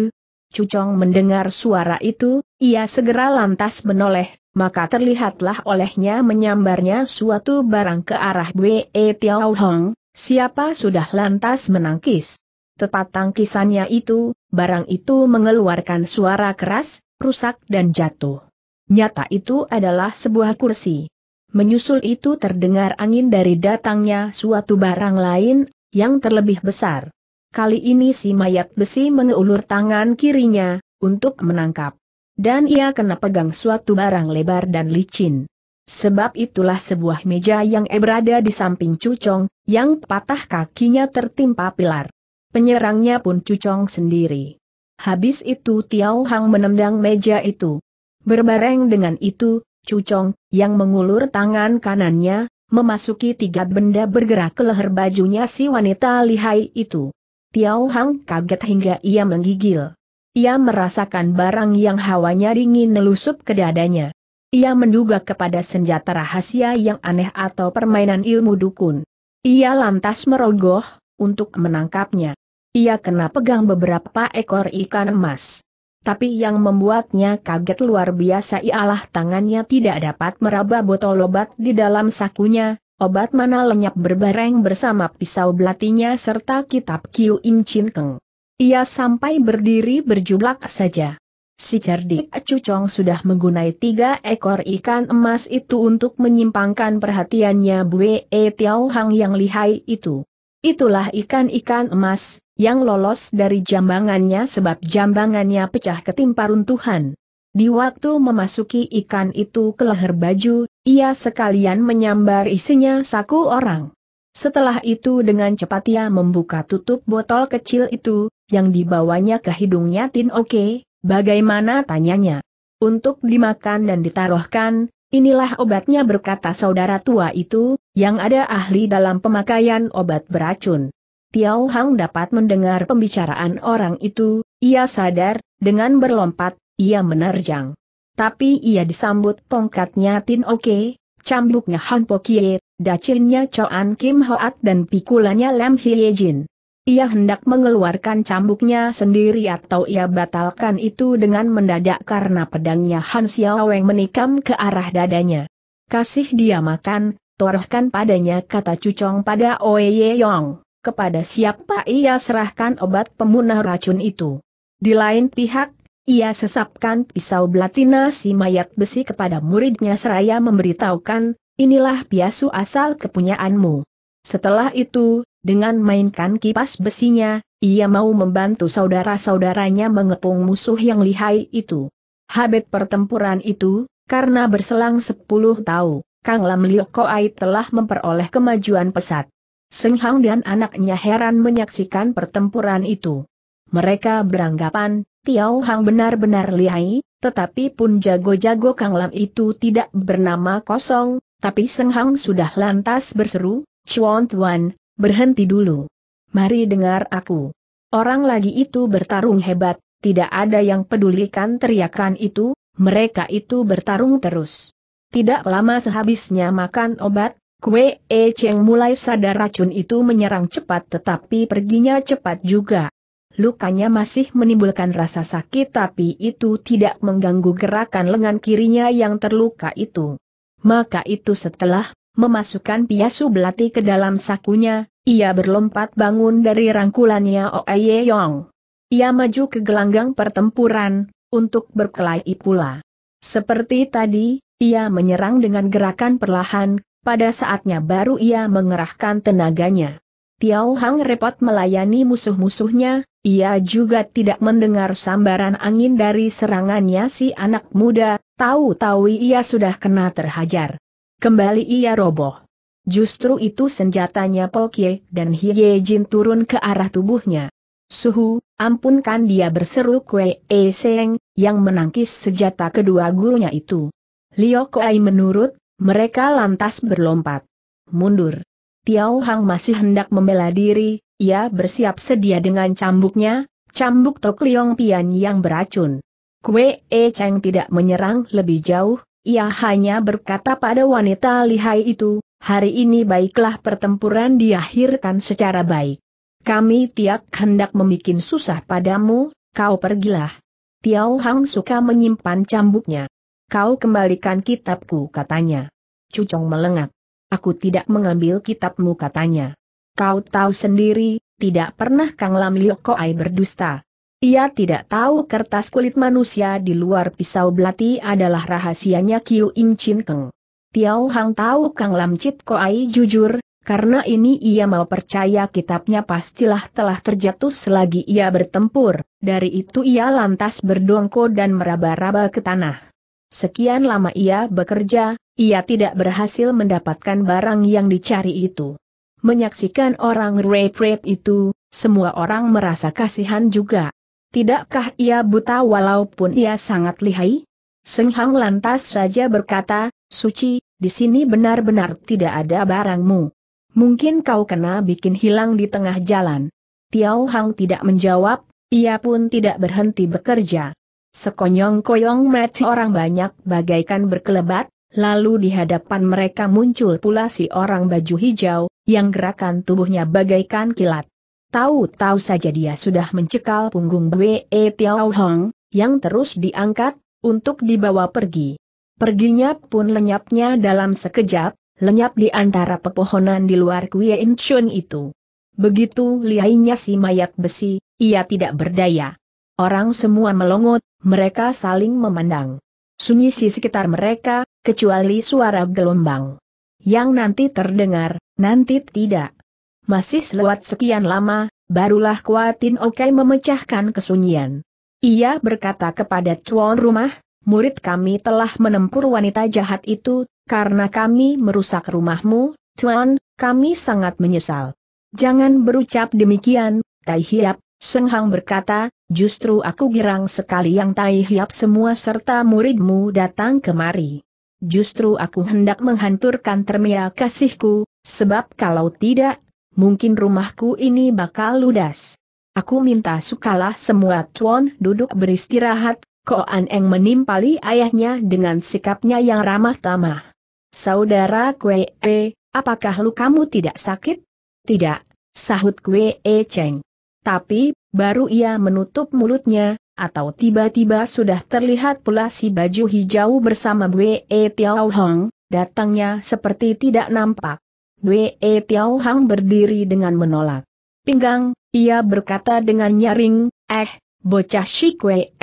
Cucong mendengar suara itu, ia segera lantas menoleh, maka terlihatlah olehnya menyambarnya suatu barang ke arah Bwe Tiao Hong, siapa sudah lantas menangkis. Tepat tangkisannya itu, barang itu mengeluarkan suara keras, rusak dan jatuh. Nyata itu adalah sebuah kursi. Menyusul itu terdengar angin dari datangnya suatu barang lain, yang terlebih besar. Kali ini si mayat besi mengeulur tangan kirinya, untuk menangkap. Dan ia kena pegang suatu barang lebar dan licin. Sebab itulah sebuah meja yang e berada di samping Cucong, yang patah kakinya tertimpa pilar. Penyerangnya pun Cucong sendiri. Habis itu Tiao Hang menendang meja itu. Berbareng dengan itu, Cucong, yang mengulur tangan kanannya, memasuki tiga benda bergerak ke leher bajunya si wanita lihai itu. Tiao Hang kaget hingga ia menggigil. Ia merasakan barang yang hawanya dingin nelusup ke dadanya. Ia menduga kepada senjata rahasia yang aneh atau permainan ilmu dukun. Ia lantas merogoh, untuk menangkapnya. Ia kena pegang beberapa ekor ikan emas. Tapi yang membuatnya kaget luar biasa ialah tangannya tidak dapat meraba botol obat di dalam sakunya, obat mana lenyap berbareng bersama pisau belatinya serta kitab Kiu Im Chin Keng. Ia sampai berdiri berjublak saja. Si cerdik Cucong sudah menggunai tiga ekor ikan emas itu untuk menyimpangkan perhatiannya Bue e Tiao Hang yang lihai itu. Itulah ikan-ikan emas, yang lolos dari jambangannya sebab jambangannya pecah ketimpa runtuhan. Di waktu memasuki ikan itu ke leher baju, ia sekalian menyambar isinya saku orang. Setelah itu dengan cepat ia membuka tutup botol kecil itu, yang dibawanya ke hidungnya Tin Oke, bagaimana tanyanya. Untuk dimakan dan ditaruhkan, inilah obatnya berkata saudara tua itu, yang ada ahli dalam pemakaian obat beracun. Tiao Hang dapat mendengar pembicaraan orang itu, ia sadar, dengan berlompat, ia menerjang. Tapi ia disambut tongkatnya Tin Oke, cambuknya Han Po Kie, dacilnya Choan Kim Hoat dan pikulannya Lam Hye Jin. Ia hendak mengeluarkan cambuknya sendiri atau ia batalkan itu dengan mendadak karena pedangnya Han Xiaoweng menikam ke arah dadanya. Kasih dia makan, torohkan padanya kata Cucong pada Oe Ye Yong kepada siapa ia serahkan obat pemunah racun itu. Di lain pihak, ia sesapkan pisau belatina si mayat besi kepada muridnya seraya memberitahukan, inilah piasu asal kepunyaanmu. Setelah itu, dengan mainkan kipas besinya, ia mau membantu saudara-saudaranya mengepung musuh yang lihai itu. Habit pertempuran itu, karena berselang sepuluh tahun, Kang Lam Liok Koai telah memperoleh kemajuan pesat. Seng Hang dan anaknya heran menyaksikan pertempuran itu. Mereka beranggapan, Tiao Hang benar-benar lihai, tetapi pun jago-jago Kang Lam itu tidak bernama kosong, tapi Seng Hang sudah lantas berseru, Chuan Tuan, berhenti dulu. Mari dengar aku. Orang lagi itu bertarung hebat, tidak ada yang pedulikan teriakan itu, mereka itu bertarung terus. Tidak lama sehabisnya makan obat, Kue E Cheng mulai sadar racun itu menyerang cepat tetapi perginya cepat juga. Lukanya masih menimbulkan rasa sakit tapi itu tidak mengganggu gerakan lengan kirinya yang terluka itu. Maka itu setelah memasukkan piasu belati ke dalam sakunya, ia berlompat bangun dari rangkulannya Oe Yong. Ia maju ke gelanggang pertempuran, untuk berkelahi pula. Seperti tadi, ia menyerang dengan gerakan perlahan, pada saatnya baru ia mengerahkan tenaganya. Tiao Hang repot melayani musuh-musuhnya, ia juga tidak mendengar sambaran angin dari serangannya si anak muda, tahu-tahu ia sudah kena terhajar. Kembali ia roboh. Justru itu senjatanya Pokye dan Hye Jin turun ke arah tubuhnya. Suhu, ampunkan dia berseru Kwe E Seng, yang menangkis senjata kedua gurunya itu. Lio Kuai menurut mereka lantas berlompat. Mundur. Tiao Hang masih hendak membela diri, ia bersiap sedia dengan cambuknya, cambuk Tok Liong Pian yang beracun. Kue E Cheng tidak menyerang lebih jauh, ia hanya berkata pada wanita lihai itu, hari ini baiklah pertempuran diakhirkan secara baik. Kami tiak hendak membuat susah padamu, kau pergilah. Tiao Hang suka menyimpan cambuknya. Kau kembalikan kitabku katanya. Cucong melengat. Aku tidak mengambil kitabmu katanya. Kau tahu sendiri, tidak pernah Kang Lam Liok Ai berdusta. Ia tidak tahu kertas kulit manusia di luar pisau belati adalah rahasianya Kiu In Chin Keng. Tiao Hang tahu Kang Lam Chit Ai jujur, karena ini ia mau percaya kitabnya pastilah telah terjatuh selagi ia bertempur, dari itu ia lantas berdongko dan meraba-raba ke tanah. Sekian lama ia bekerja, ia tidak berhasil mendapatkan barang yang dicari itu. Menyaksikan orang rape-rape itu, semua orang merasa kasihan juga. Tidakkah ia buta walaupun ia sangat lihai? Seng Hang lantas saja berkata, Suci, di sini benar-benar tidak ada barangmu. Mungkin kau kena bikin hilang di tengah jalan. Tiao Hang tidak menjawab, ia pun tidak berhenti bekerja sekonyong koyong mati orang banyak bagaikan berkelebat, lalu di hadapan mereka muncul pula si orang baju hijau, yang gerakan tubuhnya bagaikan kilat. Tahu-tahu saja dia sudah mencekal punggung Wei Tiao Hong, yang terus diangkat, untuk dibawa pergi. Perginya pun lenyapnya dalam sekejap, lenyap di antara pepohonan di luar Kuei Chun itu. Begitu lihainya si mayat besi, ia tidak berdaya. Orang semua melongot, mereka saling memandang. Sunyi si sekitar mereka, kecuali suara gelombang. Yang nanti terdengar, nanti tidak. Masih selewat sekian lama, barulah Kuatin Oke memecahkan kesunyian. Ia berkata kepada tuan rumah, murid kami telah menempur wanita jahat itu, karena kami merusak rumahmu, tuan, kami sangat menyesal. Jangan berucap demikian, Tai Hiap, Seng Hang berkata, justru aku girang sekali yang Tai Hiap semua serta muridmu datang kemari. Justru aku hendak menghanturkan termia kasihku, sebab kalau tidak, mungkin rumahku ini bakal ludas. Aku minta sukalah semua tuan duduk beristirahat, Koan Eng menimpali ayahnya dengan sikapnya yang ramah tamah. Saudara Kwe, e, apakah lukamu tidak sakit? Tidak, sahut Kwe e Cheng. Tapi, baru ia menutup mulutnya, atau tiba-tiba sudah terlihat pula si baju hijau bersama Bwe e Tiao Hong, datangnya seperti tidak nampak. Bwe e Tiao Hong berdiri dengan menolak. Pinggang, ia berkata dengan nyaring, eh, bocah Kwee,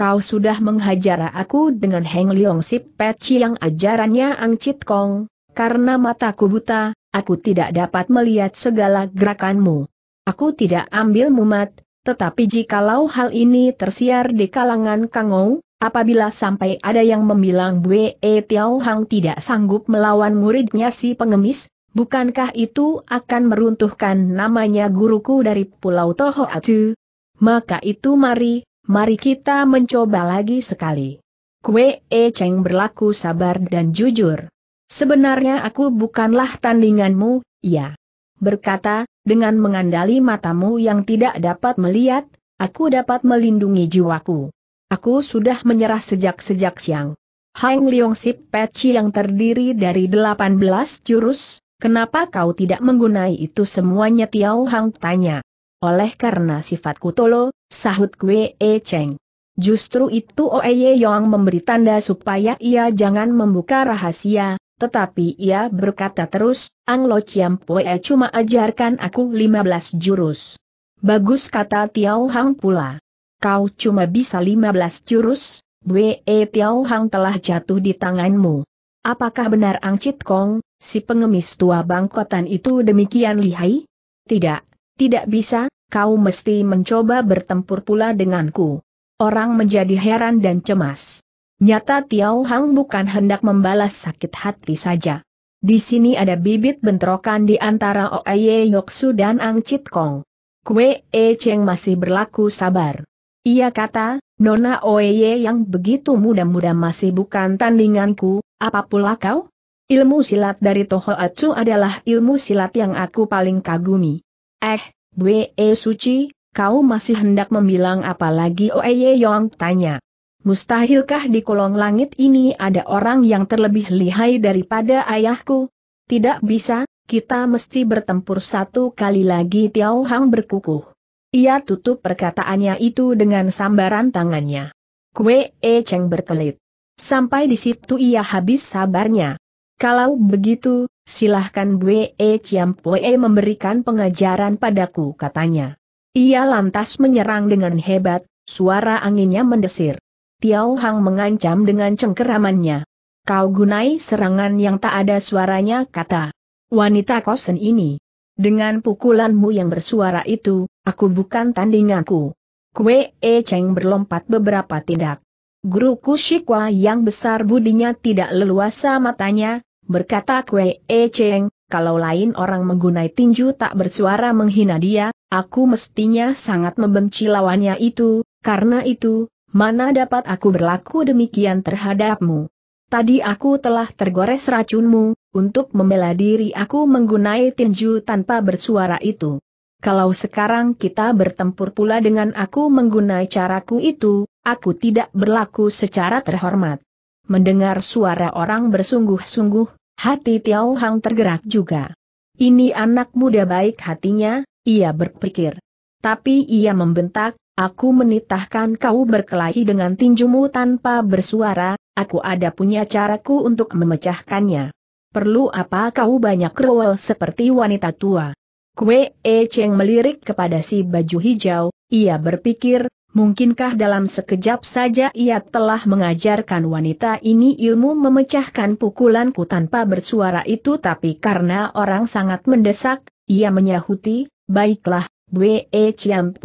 kau sudah menghajar aku dengan Heng Liong Sip Peci yang ajarannya Angcit Kong, karena mataku buta, aku tidak dapat melihat segala gerakanmu. Aku tidak ambil mumat, tetapi jikalau hal ini tersiar di kalangan Kangou, apabila sampai ada yang membilang Bue e Tiao Hang tidak sanggup melawan muridnya si pengemis, bukankah itu akan meruntuhkan namanya guruku dari Pulau Toho Acu? Maka itu mari, mari kita mencoba lagi sekali. Kue E Cheng berlaku sabar dan jujur. Sebenarnya aku bukanlah tandinganmu, ya berkata, dengan mengandali matamu yang tidak dapat melihat, aku dapat melindungi jiwaku. Aku sudah menyerah sejak-sejak siang. Hang Leong Sip Peci yang terdiri dari 18 jurus, kenapa kau tidak menggunai itu semuanya Tiao Hang tanya. Oleh karena sifatku tolo, sahut Kwe E Cheng. Justru itu Oeye Yong memberi tanda supaya ia jangan membuka rahasia, tetapi ia berkata terus, Ang Lo Chiam Poe cuma ajarkan aku 15 jurus. Bagus kata Tiao Hang pula. Kau cuma bisa 15 jurus, Bwe eh, Tiao Hang telah jatuh di tanganmu. Apakah benar Ang Chit Kong, si pengemis tua bangkotan itu demikian lihai? Tidak, tidak bisa, kau mesti mencoba bertempur pula denganku. Orang menjadi heran dan cemas. Nyata Tiao Hang bukan hendak membalas sakit hati saja. Di sini ada bibit bentrokan di antara Oeye Yoksu dan Ang Chit Kong. Kue E Cheng masih berlaku sabar. Ia kata, Nona Oeye yang begitu muda-muda masih bukan tandinganku, apa pula kau? Ilmu silat dari toho Atsu adalah ilmu silat yang aku paling kagumi. Eh, Bwe E Suci, kau masih hendak membilang apa lagi Oeye Yong tanya mustahilkah di kolong langit ini ada orang yang terlebih lihai daripada ayahku? Tidak bisa, kita mesti bertempur satu kali lagi Tiao Hang berkukuh. Ia tutup perkataannya itu dengan sambaran tangannya. Kue E Cheng berkelit. Sampai di situ ia habis sabarnya. Kalau begitu, silahkan Bue E Poe e memberikan pengajaran padaku katanya. Ia lantas menyerang dengan hebat, suara anginnya mendesir. Tiao Hang mengancam dengan cengkeramannya. Kau gunai serangan yang tak ada suaranya kata. Wanita kosen ini. Dengan pukulanmu yang bersuara itu, aku bukan tandinganku. Kue E Cheng berlompat beberapa tindak. Guru Shikwa yang besar budinya tidak leluasa matanya, berkata Kue E Cheng, kalau lain orang menggunai tinju tak bersuara menghina dia, aku mestinya sangat membenci lawannya itu, karena itu, mana dapat aku berlaku demikian terhadapmu? Tadi aku telah tergores racunmu, untuk membela diri aku menggunai tinju tanpa bersuara itu. Kalau sekarang kita bertempur pula dengan aku menggunai caraku itu, aku tidak berlaku secara terhormat. Mendengar suara orang bersungguh-sungguh, hati Tiao Hang tergerak juga. Ini anak muda baik hatinya, ia berpikir. Tapi ia membentak, Aku menitahkan kau berkelahi dengan tinjumu tanpa bersuara, aku ada punya caraku untuk memecahkannya. Perlu apa kau banyak rewel seperti wanita tua? Kue E Cheng melirik kepada si baju hijau, ia berpikir, mungkinkah dalam sekejap saja ia telah mengajarkan wanita ini ilmu memecahkan pukulanku tanpa bersuara itu tapi karena orang sangat mendesak, ia menyahuti, baiklah, Bwe E Cheng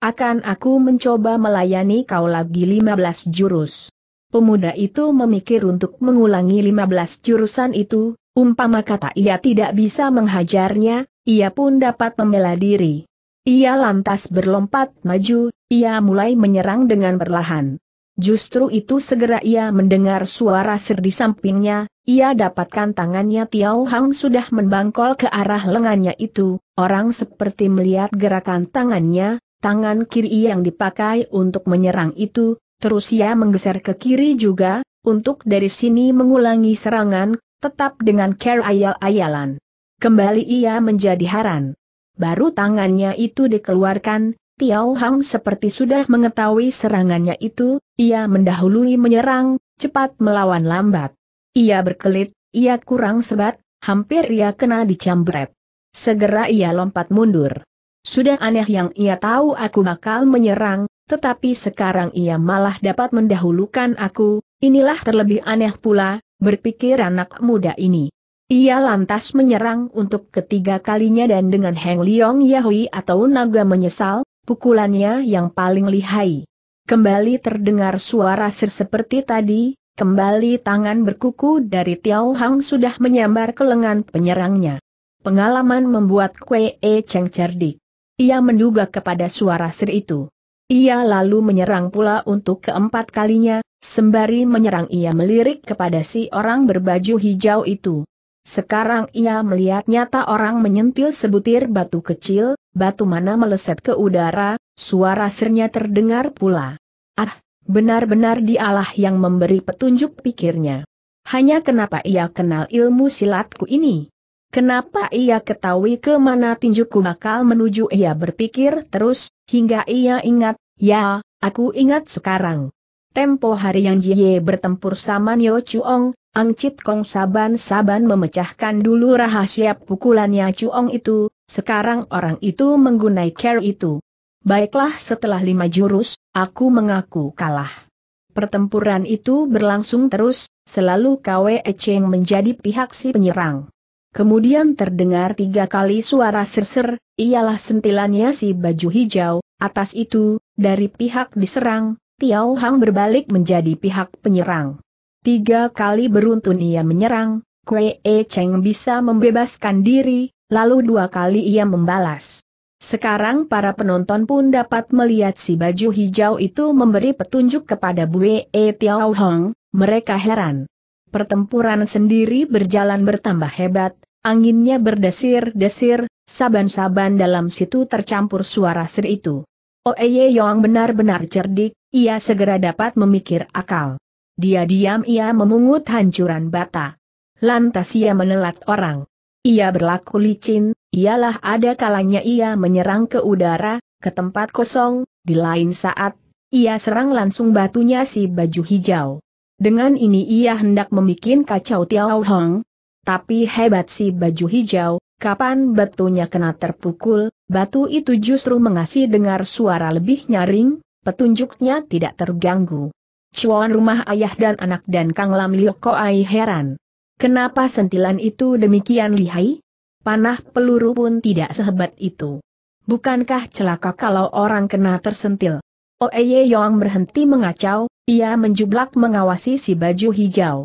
akan aku mencoba melayani kau lagi 15 jurus. Pemuda itu memikir untuk mengulangi 15 jurusan itu, umpama kata ia tidak bisa menghajarnya, ia pun dapat membela diri. Ia lantas berlompat maju, ia mulai menyerang dengan perlahan. Justru itu segera ia mendengar suara ser di sampingnya, ia dapatkan tangannya Tiao Hang sudah membangkol ke arah lengannya itu, orang seperti melihat gerakan tangannya, Tangan kiri yang dipakai untuk menyerang itu, terus ia menggeser ke kiri juga, untuk dari sini mengulangi serangan, tetap dengan care ayal-ayalan. Kembali ia menjadi haran. Baru tangannya itu dikeluarkan, Tiao Hang seperti sudah mengetahui serangannya itu, ia mendahului menyerang, cepat melawan lambat. Ia berkelit, ia kurang sebat, hampir ia kena dicambret. Segera ia lompat mundur. Sudah aneh yang ia tahu aku bakal menyerang, tetapi sekarang ia malah dapat mendahulukan aku, inilah terlebih aneh pula, berpikir anak muda ini. Ia lantas menyerang untuk ketiga kalinya dan dengan Heng Liong Yahui atau naga menyesal, pukulannya yang paling lihai. Kembali terdengar suara sir seperti tadi, kembali tangan berkuku dari Tiao Hang sudah menyambar ke lengan penyerangnya. Pengalaman membuat Kwe E Cheng cerdik. Ia menduga kepada suara sir itu. Ia lalu menyerang pula untuk keempat kalinya, sembari menyerang ia melirik kepada si orang berbaju hijau itu. Sekarang ia melihat nyata orang menyentil sebutir batu kecil, batu mana meleset ke udara, suara sernya terdengar pula. Ah, benar-benar dialah yang memberi petunjuk pikirnya. Hanya kenapa ia kenal ilmu silatku ini? Kenapa ia ketahui kemana mana tinjuku bakal menuju ia berpikir terus, hingga ia ingat, ya, aku ingat sekarang. Tempo hari yang Jie bertempur sama Nyo Chuong, Ang Chit Kong saban-saban memecahkan dulu rahasia pukulannya Chuong itu, sekarang orang itu menggunai care itu. Baiklah setelah lima jurus, aku mengaku kalah. Pertempuran itu berlangsung terus, selalu Kwee Cheng menjadi pihak si penyerang. Kemudian terdengar tiga kali suara serser, ialah sentilannya si baju hijau, atas itu, dari pihak diserang, Tiao Hang berbalik menjadi pihak penyerang. Tiga kali beruntun ia menyerang, Kue E Cheng bisa membebaskan diri, lalu dua kali ia membalas. Sekarang para penonton pun dapat melihat si baju hijau itu memberi petunjuk kepada Bue E Tiao Hang, mereka heran. Pertempuran sendiri berjalan bertambah hebat, anginnya berdesir-desir, saban-saban dalam situ tercampur suara ser itu. Oeye Yong benar-benar cerdik, ia segera dapat memikir akal. Dia-diam ia memungut hancuran bata. Lantas ia menelat orang. Ia berlaku licin, ialah ada kalanya ia menyerang ke udara, ke tempat kosong, di lain saat, ia serang langsung batunya si baju hijau. Dengan ini ia hendak membuat kacau Tiao Hong. Tapi hebat si baju hijau, kapan batunya kena terpukul, batu itu justru mengasih dengar suara lebih nyaring, petunjuknya tidak terganggu. Cuan rumah ayah dan anak dan Kang Lam Liok Koai heran. Kenapa sentilan itu demikian lihai? Panah peluru pun tidak sehebat itu. Bukankah celaka kalau orang kena tersentil? Oeye Yong berhenti mengacau, ia menjublak mengawasi si baju hijau.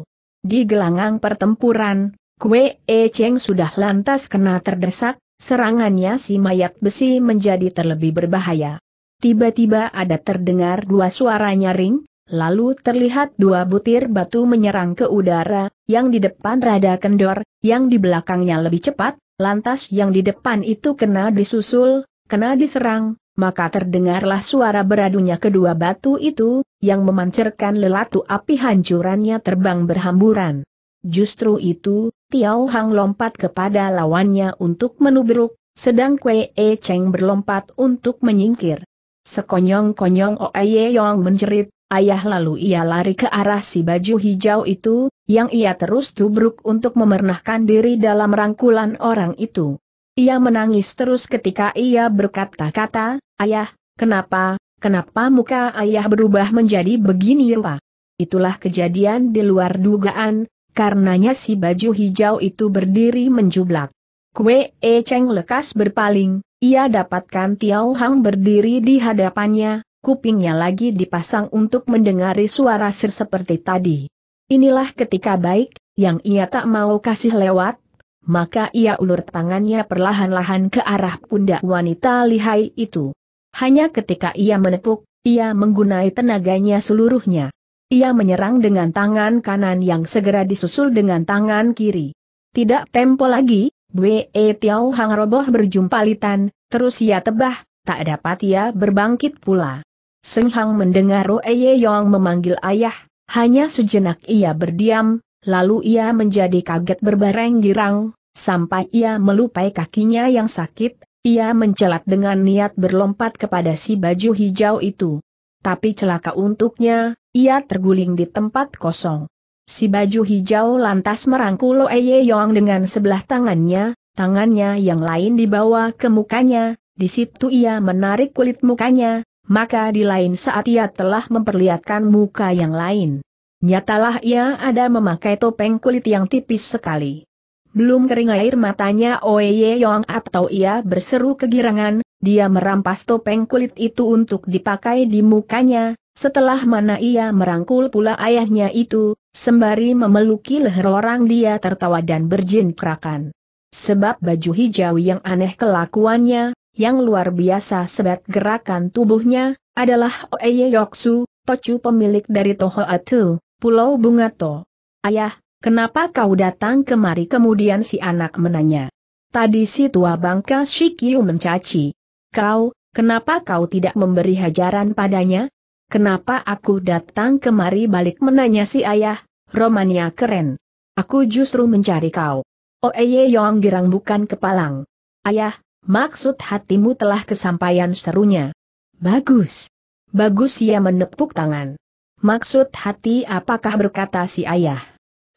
Di gelanggang pertempuran, Kue E Cheng sudah lantas kena terdesak, serangannya si mayat besi menjadi terlebih berbahaya. Tiba-tiba ada terdengar dua suara nyaring, lalu terlihat dua butir batu menyerang ke udara, yang di depan rada kendor, yang di belakangnya lebih cepat, lantas yang di depan itu kena disusul, kena diserang, maka terdengarlah suara beradunya kedua batu itu, yang memancarkan lelatu api hancurannya terbang berhamburan. Justru itu, Tiao Hang lompat kepada lawannya untuk menubruk, sedang Kwe E Cheng berlompat untuk menyingkir. Sekonyong-konyong Oe Yong menjerit, ayah lalu ia lari ke arah si baju hijau itu, yang ia terus tubruk untuk memernahkan diri dalam rangkulan orang itu. Ia menangis terus ketika ia berkata-kata, Ayah, kenapa, kenapa muka ayah berubah menjadi begini rupa? Itulah kejadian di luar dugaan, karenanya si baju hijau itu berdiri menjublak. Kue E Cheng lekas berpaling, ia dapatkan Tiao Hang berdiri di hadapannya, kupingnya lagi dipasang untuk mendengari suara sir seperti tadi. Inilah ketika baik, yang ia tak mau kasih lewat, maka ia ulur tangannya perlahan-lahan ke arah pundak wanita lihai itu. Hanya ketika ia menepuk, ia menggunai tenaganya seluruhnya. Ia menyerang dengan tangan kanan yang segera disusul dengan tangan kiri. Tidak tempo lagi, Bwe Tiao Hang roboh litan. terus ia tebah, tak dapat ia berbangkit pula. Seng Hang mendengar Roe Ye Yong memanggil ayah, hanya sejenak ia berdiam, lalu ia menjadi kaget berbareng girang, sampai ia melupai kakinya yang sakit, ia mencelat dengan niat berlompat kepada si baju hijau itu. Tapi celaka untuknya, ia terguling di tempat kosong. Si baju hijau lantas merangkul Eye Yong dengan sebelah tangannya, tangannya yang lain dibawa ke mukanya, di situ ia menarik kulit mukanya, maka di lain saat ia telah memperlihatkan muka yang lain. Nyatalah ia ada memakai topeng kulit yang tipis sekali. Belum kering air matanya Oye Yong atau ia berseru kegirangan, dia merampas topeng kulit itu untuk dipakai di mukanya, setelah mana ia merangkul pula ayahnya itu, sembari memeluki leher orang dia tertawa dan kerakan. Sebab baju hijau yang aneh kelakuannya, yang luar biasa sebat gerakan tubuhnya, adalah Oye Yoksu, Tocu pemilik dari Toho Atu. Pulau Bungato. Ayah, kenapa kau datang kemari kemudian si anak menanya. Tadi si tua bangka Shikyu mencaci. Kau, kenapa kau tidak memberi hajaran padanya? Kenapa aku datang kemari balik menanya si ayah, Romania keren. Aku justru mencari kau. Oeye oh, Yong girang bukan kepalang. Ayah, maksud hatimu telah kesampaian serunya. Bagus. Bagus ia menepuk tangan. Maksud hati apakah berkata si ayah?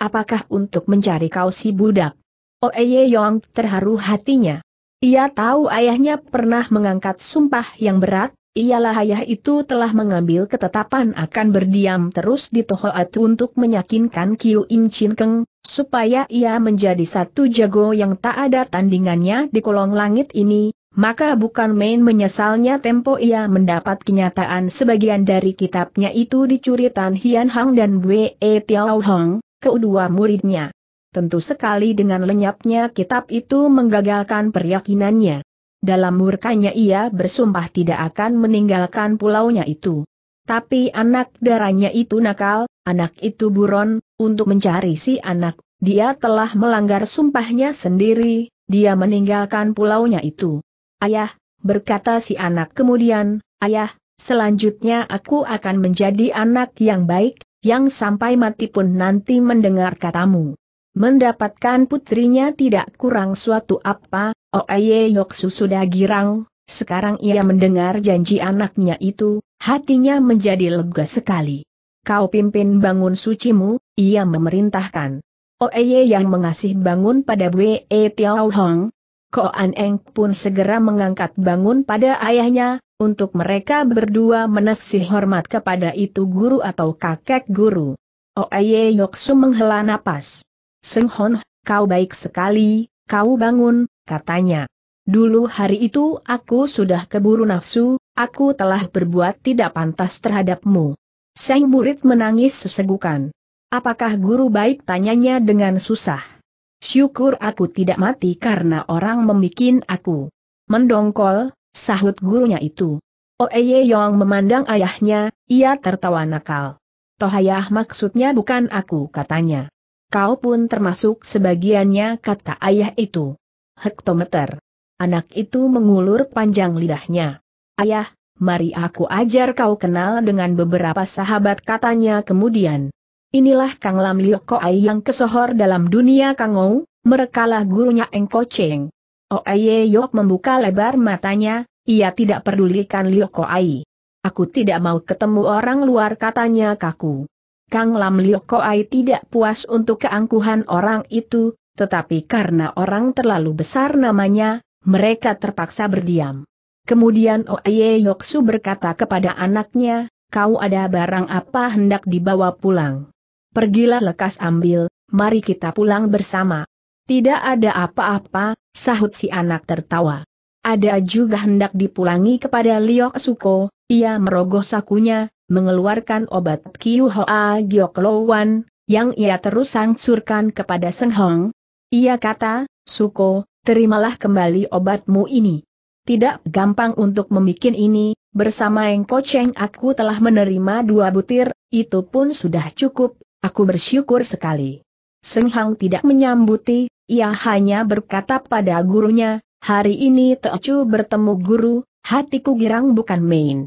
Apakah untuk mencari kau si budak? Oeye oh, Yong terharu hatinya. Ia tahu ayahnya pernah mengangkat sumpah yang berat, ialah ayah itu telah mengambil ketetapan akan berdiam terus di Tohoat untuk meyakinkan Kiu Im Chin Keng, supaya ia menjadi satu jago yang tak ada tandingannya di kolong langit ini, maka bukan main menyesalnya tempo ia mendapat kenyataan sebagian dari kitabnya itu dicuri Tan Hian Hang dan Bwe e Tiao Hong, kedua muridnya. Tentu sekali dengan lenyapnya kitab itu menggagalkan peryakinannya. Dalam murkanya ia bersumpah tidak akan meninggalkan pulaunya itu. Tapi anak darahnya itu nakal, anak itu buron, untuk mencari si anak, dia telah melanggar sumpahnya sendiri, dia meninggalkan pulaunya itu. Ayah, berkata si anak kemudian, Ayah, selanjutnya aku akan menjadi anak yang baik, yang sampai mati pun nanti mendengar katamu. Mendapatkan putrinya tidak kurang suatu apa, Oeye oh, Yoksu sudah girang, sekarang ia mendengar janji anaknya itu, hatinya menjadi lega sekali. Kau pimpin bangun sucimu, ia memerintahkan. Oeye oh, yang mengasih bangun pada Bwe Tiao Hong, Ko An Eng pun segera mengangkat bangun pada ayahnya, untuk mereka berdua menafsir hormat kepada itu guru atau kakek guru. Oeye oh Yoksu menghela napas. Seng Hon, kau baik sekali, kau bangun, katanya. Dulu hari itu aku sudah keburu nafsu, aku telah berbuat tidak pantas terhadapmu. Seng murid menangis sesegukan. Apakah guru baik tanyanya dengan susah? Syukur aku tidak mati karena orang membikin aku. Mendongkol, sahut gurunya itu. Oeye Yong memandang ayahnya, ia tertawa nakal. Toh ayah maksudnya bukan aku katanya. Kau pun termasuk sebagiannya kata ayah itu. Hektometer. Anak itu mengulur panjang lidahnya. Ayah, mari aku ajar kau kenal dengan beberapa sahabat katanya kemudian. Inilah Kang Lam Liok Ai yang kesohor dalam dunia Kangou, merekalah gurunya Eng Koceng. Oaye Yok membuka lebar matanya, ia tidak pedulikan Liok Ai. Aku tidak mau ketemu orang luar katanya kaku. Kang Lam Liok Ai tidak puas untuk keangkuhan orang itu, tetapi karena orang terlalu besar namanya, mereka terpaksa berdiam. Kemudian Yok Su berkata kepada anaknya, kau ada barang apa hendak dibawa pulang pergilah lekas ambil, mari kita pulang bersama. Tidak ada apa-apa, sahut si anak tertawa. Ada juga hendak dipulangi kepada Liok Suko, ia merogoh sakunya, mengeluarkan obat Kiu Hoa Giok Lowan, yang ia terus sangsurkan kepada Seng Hong. Ia kata, Suko, terimalah kembali obatmu ini. Tidak gampang untuk memikin ini, bersama Engko Cheng aku telah menerima dua butir, itu pun sudah cukup, Aku bersyukur sekali. Seng Hang tidak menyambuti, ia hanya berkata pada gurunya, hari ini Teocu bertemu guru, hatiku girang bukan main.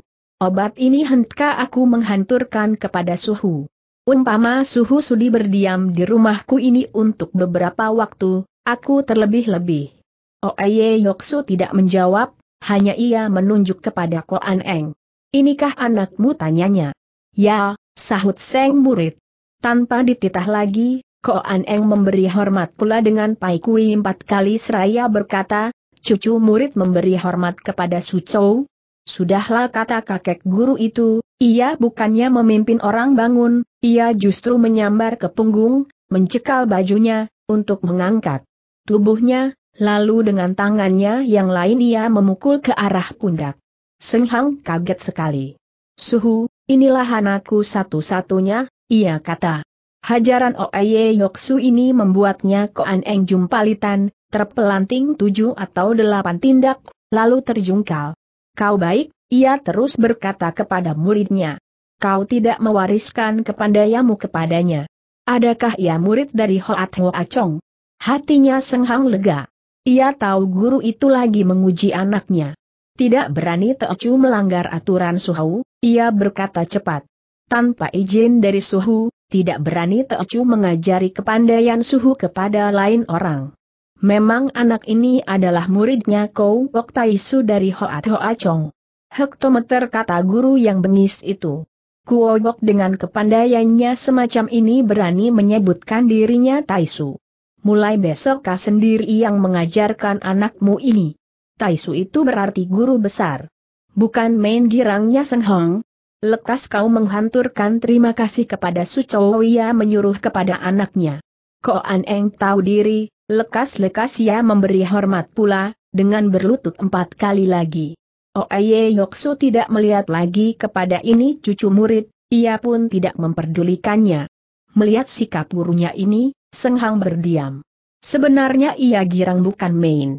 Obat ini hendka aku menghanturkan kepada suhu. Umpama suhu sudi berdiam di rumahku ini untuk beberapa waktu, aku terlebih-lebih. Oeye oh, Yoksu tidak menjawab, hanya ia menunjuk kepada Koan Eng. Inikah anakmu tanyanya? Ya, sahut Seng Murid. Tanpa dititah lagi, Ko Eng memberi hormat pula dengan Pai Kui empat kali seraya berkata, cucu murid memberi hormat kepada Su Chou. Sudahlah kata kakek guru itu, ia bukannya memimpin orang bangun, ia justru menyambar ke punggung, mencekal bajunya, untuk mengangkat tubuhnya, lalu dengan tangannya yang lain ia memukul ke arah pundak. Senghang kaget sekali. Suhu, inilah anakku satu-satunya, ia kata, hajaran Oaye Yoksu ini membuatnya Koan Eng Jumpalitan, terpelanting tujuh atau delapan tindak, lalu terjungkal. Kau baik, ia terus berkata kepada muridnya. Kau tidak mewariskan kepandaianmu kepadanya. Adakah ia murid dari Hoat Hoa Chong? Hatinya senghang lega. Ia tahu guru itu lagi menguji anaknya. Tidak berani Teocu melanggar aturan Suhau, ia berkata cepat. Tanpa izin dari suhu, tidak berani Teocu mengajari kepandaian suhu kepada lain orang. Memang anak ini adalah muridnya Kou Wok Taisu dari Hoat Hoa Chong. Hektometer kata guru yang bengis itu. Wok dengan kepandaiannya semacam ini berani menyebutkan dirinya Taisu. Mulai besok kau sendiri yang mengajarkan anakmu ini. Taisu itu berarti guru besar. Bukan main girangnya Hong. Lekas kau menghanturkan terima kasih kepada Sucowo ia menyuruh kepada anaknya. An Eng tahu diri, lekas-lekas ia memberi hormat pula, dengan berlutut empat kali lagi. Oaye oh, Yoksu tidak melihat lagi kepada ini cucu murid, ia pun tidak memperdulikannya. Melihat sikap gurunya ini, Senghang berdiam. Sebenarnya ia girang bukan main.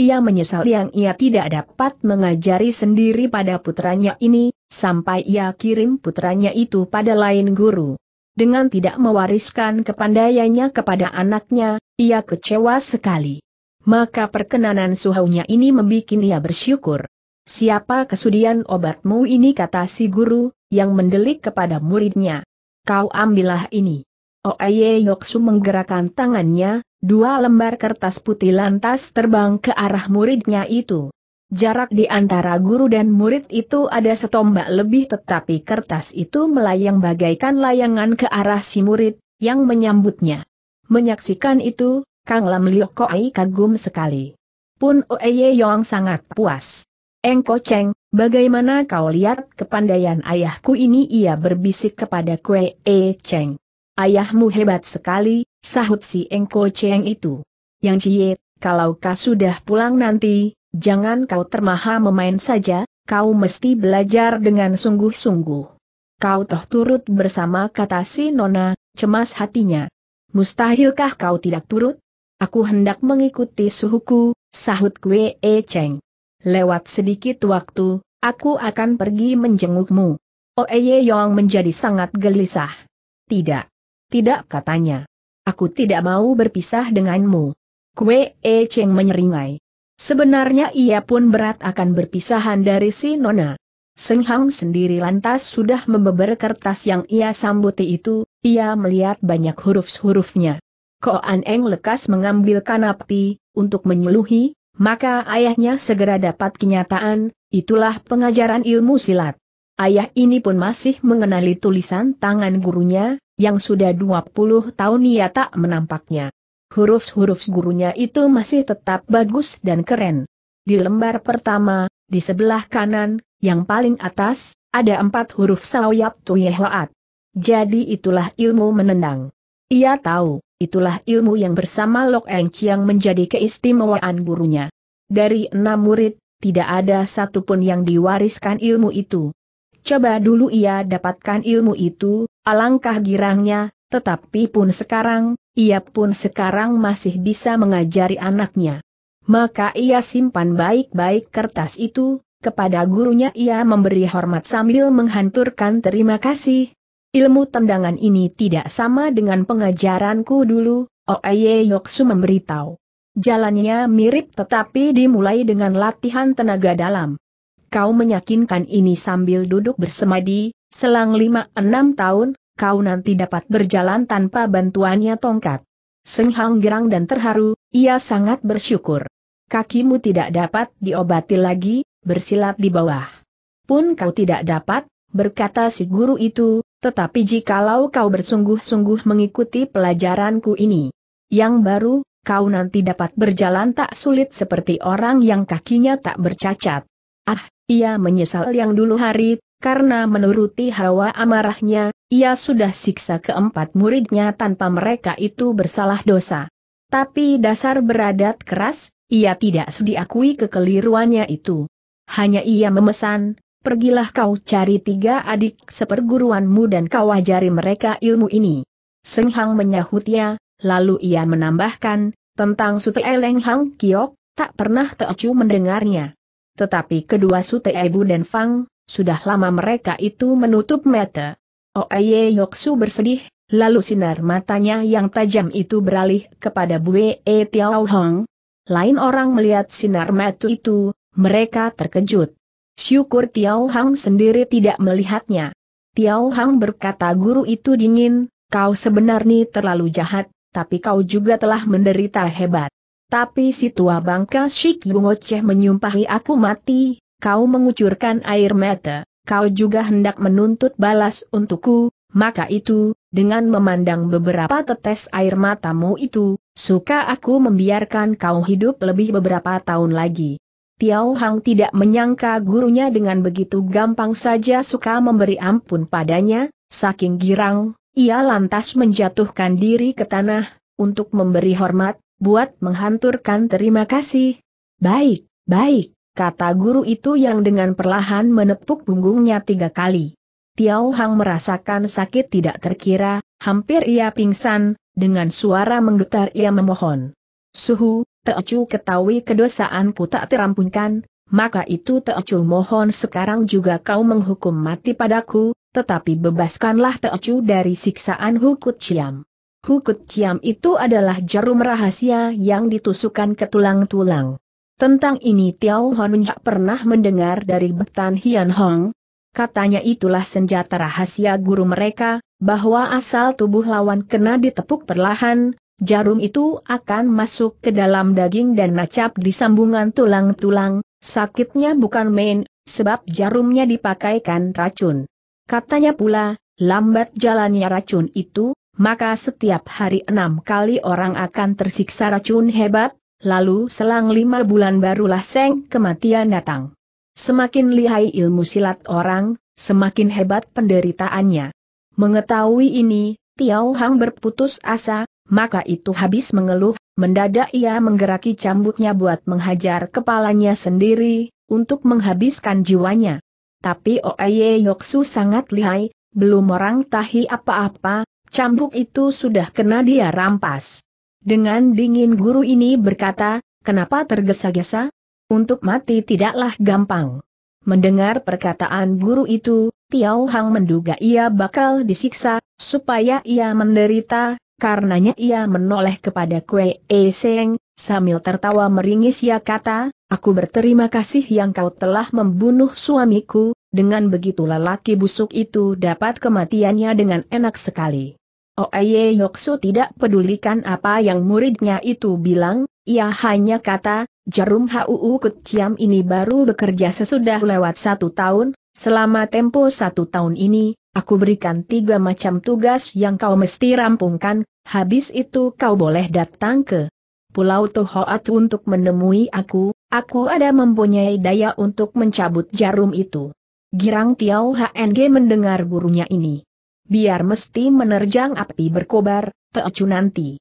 Ia menyesal yang ia tidak dapat mengajari sendiri pada putranya ini, sampai ia kirim putranya itu pada lain guru. Dengan tidak mewariskan kepandaiannya kepada anaknya, ia kecewa sekali. Maka perkenanan suhunya ini membuat ia bersyukur. Siapa kesudian obatmu ini kata si guru, yang mendelik kepada muridnya. Kau ambillah ini. Oeye Yoksu menggerakkan tangannya, Dua lembar kertas putih lantas terbang ke arah muridnya itu. Jarak di antara guru dan murid itu ada setombak lebih tetapi kertas itu melayang bagaikan layangan ke arah si murid, yang menyambutnya. Menyaksikan itu, Kang Lam Lioko Ai kagum sekali. Pun Oeye Yong sangat puas. Engko Cheng, bagaimana kau lihat kepandaian ayahku ini ia berbisik kepada Kue E Cheng. Ayahmu hebat sekali, Sahut si Engko Cheng itu. Yang Cie, kalau kau sudah pulang nanti, jangan kau termaha memain saja, kau mesti belajar dengan sungguh-sungguh. Kau toh turut bersama kata si Nona, cemas hatinya. Mustahilkah kau tidak turut? Aku hendak mengikuti suhuku, sahut kue e Cheng. Lewat sedikit waktu, aku akan pergi menjengukmu. ye Yong menjadi sangat gelisah. Tidak. Tidak katanya. Aku tidak mau berpisah denganmu. Kue E Cheng menyeringai. Sebenarnya ia pun berat akan berpisahan dari si Nona. Seng Hang sendiri lantas sudah membeber kertas yang ia sambuti itu, ia melihat banyak huruf-hurufnya. Ko An Eng lekas mengambilkan api untuk menyuluhi, maka ayahnya segera dapat kenyataan, itulah pengajaran ilmu silat. Ayah ini pun masih mengenali tulisan tangan gurunya, yang sudah 20 tahun ia tak menampaknya. Huruf-huruf gurunya itu masih tetap bagus dan keren. Di lembar pertama, di sebelah kanan, yang paling atas, ada empat huruf sawyap tuyehoat. Jadi itulah ilmu menendang. Ia tahu, itulah ilmu yang bersama Lok Eng Chiang menjadi keistimewaan gurunya. Dari enam murid, tidak ada satupun yang diwariskan ilmu itu. Coba dulu ia dapatkan ilmu itu, Alangkah girangnya, tetapi pun sekarang, ia pun sekarang masih bisa mengajari anaknya. Maka ia simpan baik-baik kertas itu, kepada gurunya ia memberi hormat sambil menghanturkan terima kasih. Ilmu tendangan ini tidak sama dengan pengajaranku dulu, Oeye Yoksu memberitahu. Jalannya mirip tetapi dimulai dengan latihan tenaga dalam. Kau meyakinkan ini sambil duduk bersemadi, Selang lima enam tahun, kau nanti dapat berjalan tanpa bantuannya tongkat. Seng Hang gerang dan terharu, ia sangat bersyukur. Kakimu tidak dapat diobati lagi, bersilat di bawah. Pun kau tidak dapat, berkata si guru itu, tetapi jikalau kau bersungguh-sungguh mengikuti pelajaranku ini. Yang baru, kau nanti dapat berjalan tak sulit seperti orang yang kakinya tak bercacat. Ah, ia menyesal yang dulu hari karena menuruti hawa amarahnya, ia sudah siksa keempat muridnya tanpa mereka itu bersalah dosa. Tapi dasar beradat keras, ia tidak sudi akui kekeliruannya itu. Hanya ia memesan, pergilah kau cari tiga adik seperguruanmu dan kau ajari mereka ilmu ini. Seng Hang menyahutnya, lalu ia menambahkan, tentang Sute Eleng Hang Kiok, tak pernah Teocu mendengarnya. Tetapi kedua Sute Ibu dan Fang, sudah lama mereka itu menutup mata. Oh Oye Yoksu bersedih, lalu sinar matanya yang tajam itu beralih kepada Bue e Tiao Hong. Lain orang melihat sinar mata itu, mereka terkejut. Syukur Tiao Hang sendiri tidak melihatnya. Tiao Hang berkata guru itu dingin, kau sebenarnya terlalu jahat, tapi kau juga telah menderita hebat. Tapi si tua bangka Shik Bungo menyumpahi aku mati, kau mengucurkan air mata, kau juga hendak menuntut balas untukku, maka itu, dengan memandang beberapa tetes air matamu itu, suka aku membiarkan kau hidup lebih beberapa tahun lagi. Tiao Hang tidak menyangka gurunya dengan begitu gampang saja suka memberi ampun padanya, saking girang, ia lantas menjatuhkan diri ke tanah, untuk memberi hormat, buat menghanturkan terima kasih. Baik, baik, kata guru itu yang dengan perlahan menepuk punggungnya tiga kali. Tiao Hang merasakan sakit tidak terkira, hampir ia pingsan, dengan suara menggetar ia memohon. Suhu, Teocu ketahui kedosaanku tak terampunkan, maka itu Teocu mohon sekarang juga kau menghukum mati padaku, tetapi bebaskanlah Teocu dari siksaan Hukut Ciam. Hukut Ciam itu adalah jarum rahasia yang ditusukkan ke tulang-tulang. Tentang ini Tiao Hon pernah mendengar dari Betan Hian Hong. Katanya itulah senjata rahasia guru mereka, bahwa asal tubuh lawan kena ditepuk perlahan, jarum itu akan masuk ke dalam daging dan nacap di sambungan tulang-tulang, sakitnya bukan main, sebab jarumnya dipakaikan racun. Katanya pula, lambat jalannya racun itu, maka setiap hari enam kali orang akan tersiksa racun hebat, lalu selang lima bulan barulah seng kematian datang. Semakin lihai ilmu silat orang, semakin hebat penderitaannya. Mengetahui ini, Tiao Hang berputus asa, maka itu habis mengeluh, mendadak ia menggeraki cambuknya buat menghajar kepalanya sendiri, untuk menghabiskan jiwanya. Tapi Oeye Yoksu sangat lihai, belum orang tahi apa-apa, cambuk itu sudah kena dia rampas. Dengan dingin guru ini berkata, kenapa tergesa-gesa? Untuk mati tidaklah gampang. Mendengar perkataan guru itu, Tiau Hang menduga ia bakal disiksa, supaya ia menderita, karenanya ia menoleh kepada Kue E Seng, sambil tertawa meringis ia kata, aku berterima kasih yang kau telah membunuh suamiku, dengan begitu lelaki busuk itu dapat kematiannya dengan enak sekali. Oye oh, Yoksu tidak pedulikan apa yang muridnya itu bilang, ia hanya kata, jarum HUU Kutciam ini baru bekerja sesudah lewat satu tahun, selama tempo satu tahun ini, aku berikan tiga macam tugas yang kau mesti rampungkan, habis itu kau boleh datang ke Pulau Tohoat untuk menemui aku, aku ada mempunyai daya untuk mencabut jarum itu. Girang Tiao HNG mendengar gurunya ini biar mesti menerjang api berkobar, peecu nanti.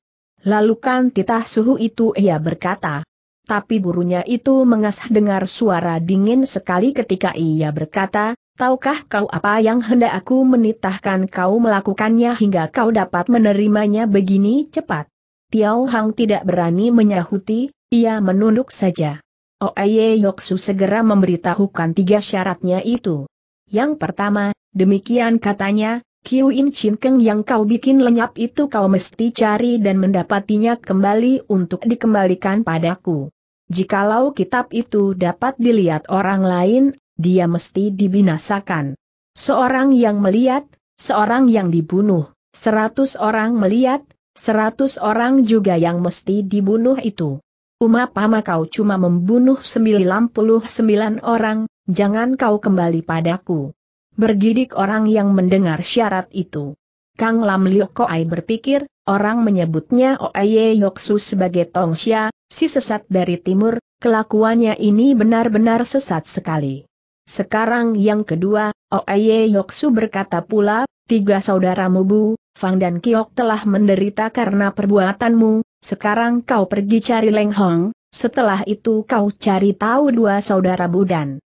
Lalu kan titah suhu itu ia berkata. Tapi burunya itu mengasah dengar suara dingin sekali ketika ia berkata, Tahukah kau apa yang hendak aku menitahkan kau melakukannya hingga kau dapat menerimanya begini cepat? Tiao Hang tidak berani menyahuti, ia menunduk saja. Oeye oh, Yoksu segera memberitahukan tiga syaratnya itu. Yang pertama, demikian katanya, Kiu In Chin Keng yang kau bikin lenyap itu kau mesti cari dan mendapatinya kembali untuk dikembalikan padaku. Jikalau kitab itu dapat dilihat orang lain, dia mesti dibinasakan. Seorang yang melihat, seorang yang dibunuh, seratus orang melihat, seratus orang juga yang mesti dibunuh itu. Pama kau cuma membunuh 99 orang, jangan kau kembali padaku bergidik orang yang mendengar syarat itu. Kang Lam Liu Koai berpikir, orang menyebutnya Oaye Yoksu sebagai Tongxia, si sesat dari timur, kelakuannya ini benar-benar sesat sekali. Sekarang yang kedua, Oaye Yoksu berkata pula, tiga saudaramu Bu, Fang dan Kiok telah menderita karena perbuatanmu, sekarang kau pergi cari Leng Hong, setelah itu kau cari tahu dua saudara Budan.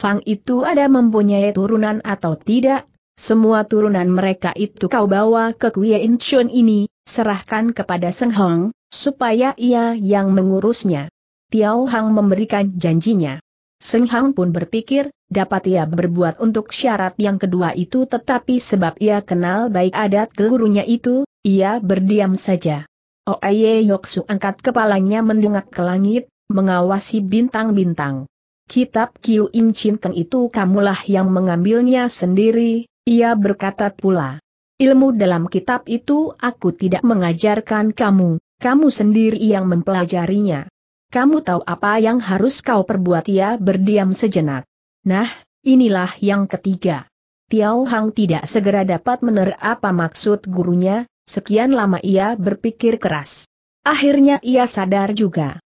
Fang itu ada mempunyai turunan atau tidak, semua turunan mereka itu kau bawa ke Kuya Chun ini, serahkan kepada Seng Hong, supaya ia yang mengurusnya. Tiao Hang memberikan janjinya. Seng Hang pun berpikir, dapat ia berbuat untuk syarat yang kedua itu tetapi sebab ia kenal baik adat gurunya itu, ia berdiam saja. Oh Oye Yoksu angkat kepalanya mendongak ke langit, mengawasi bintang-bintang kitab Kiu Im Chin Keng itu kamulah yang mengambilnya sendiri, ia berkata pula. Ilmu dalam kitab itu aku tidak mengajarkan kamu, kamu sendiri yang mempelajarinya. Kamu tahu apa yang harus kau perbuat ia berdiam sejenak. Nah, inilah yang ketiga. Tiao Hang tidak segera dapat mener apa maksud gurunya, sekian lama ia berpikir keras. Akhirnya ia sadar juga.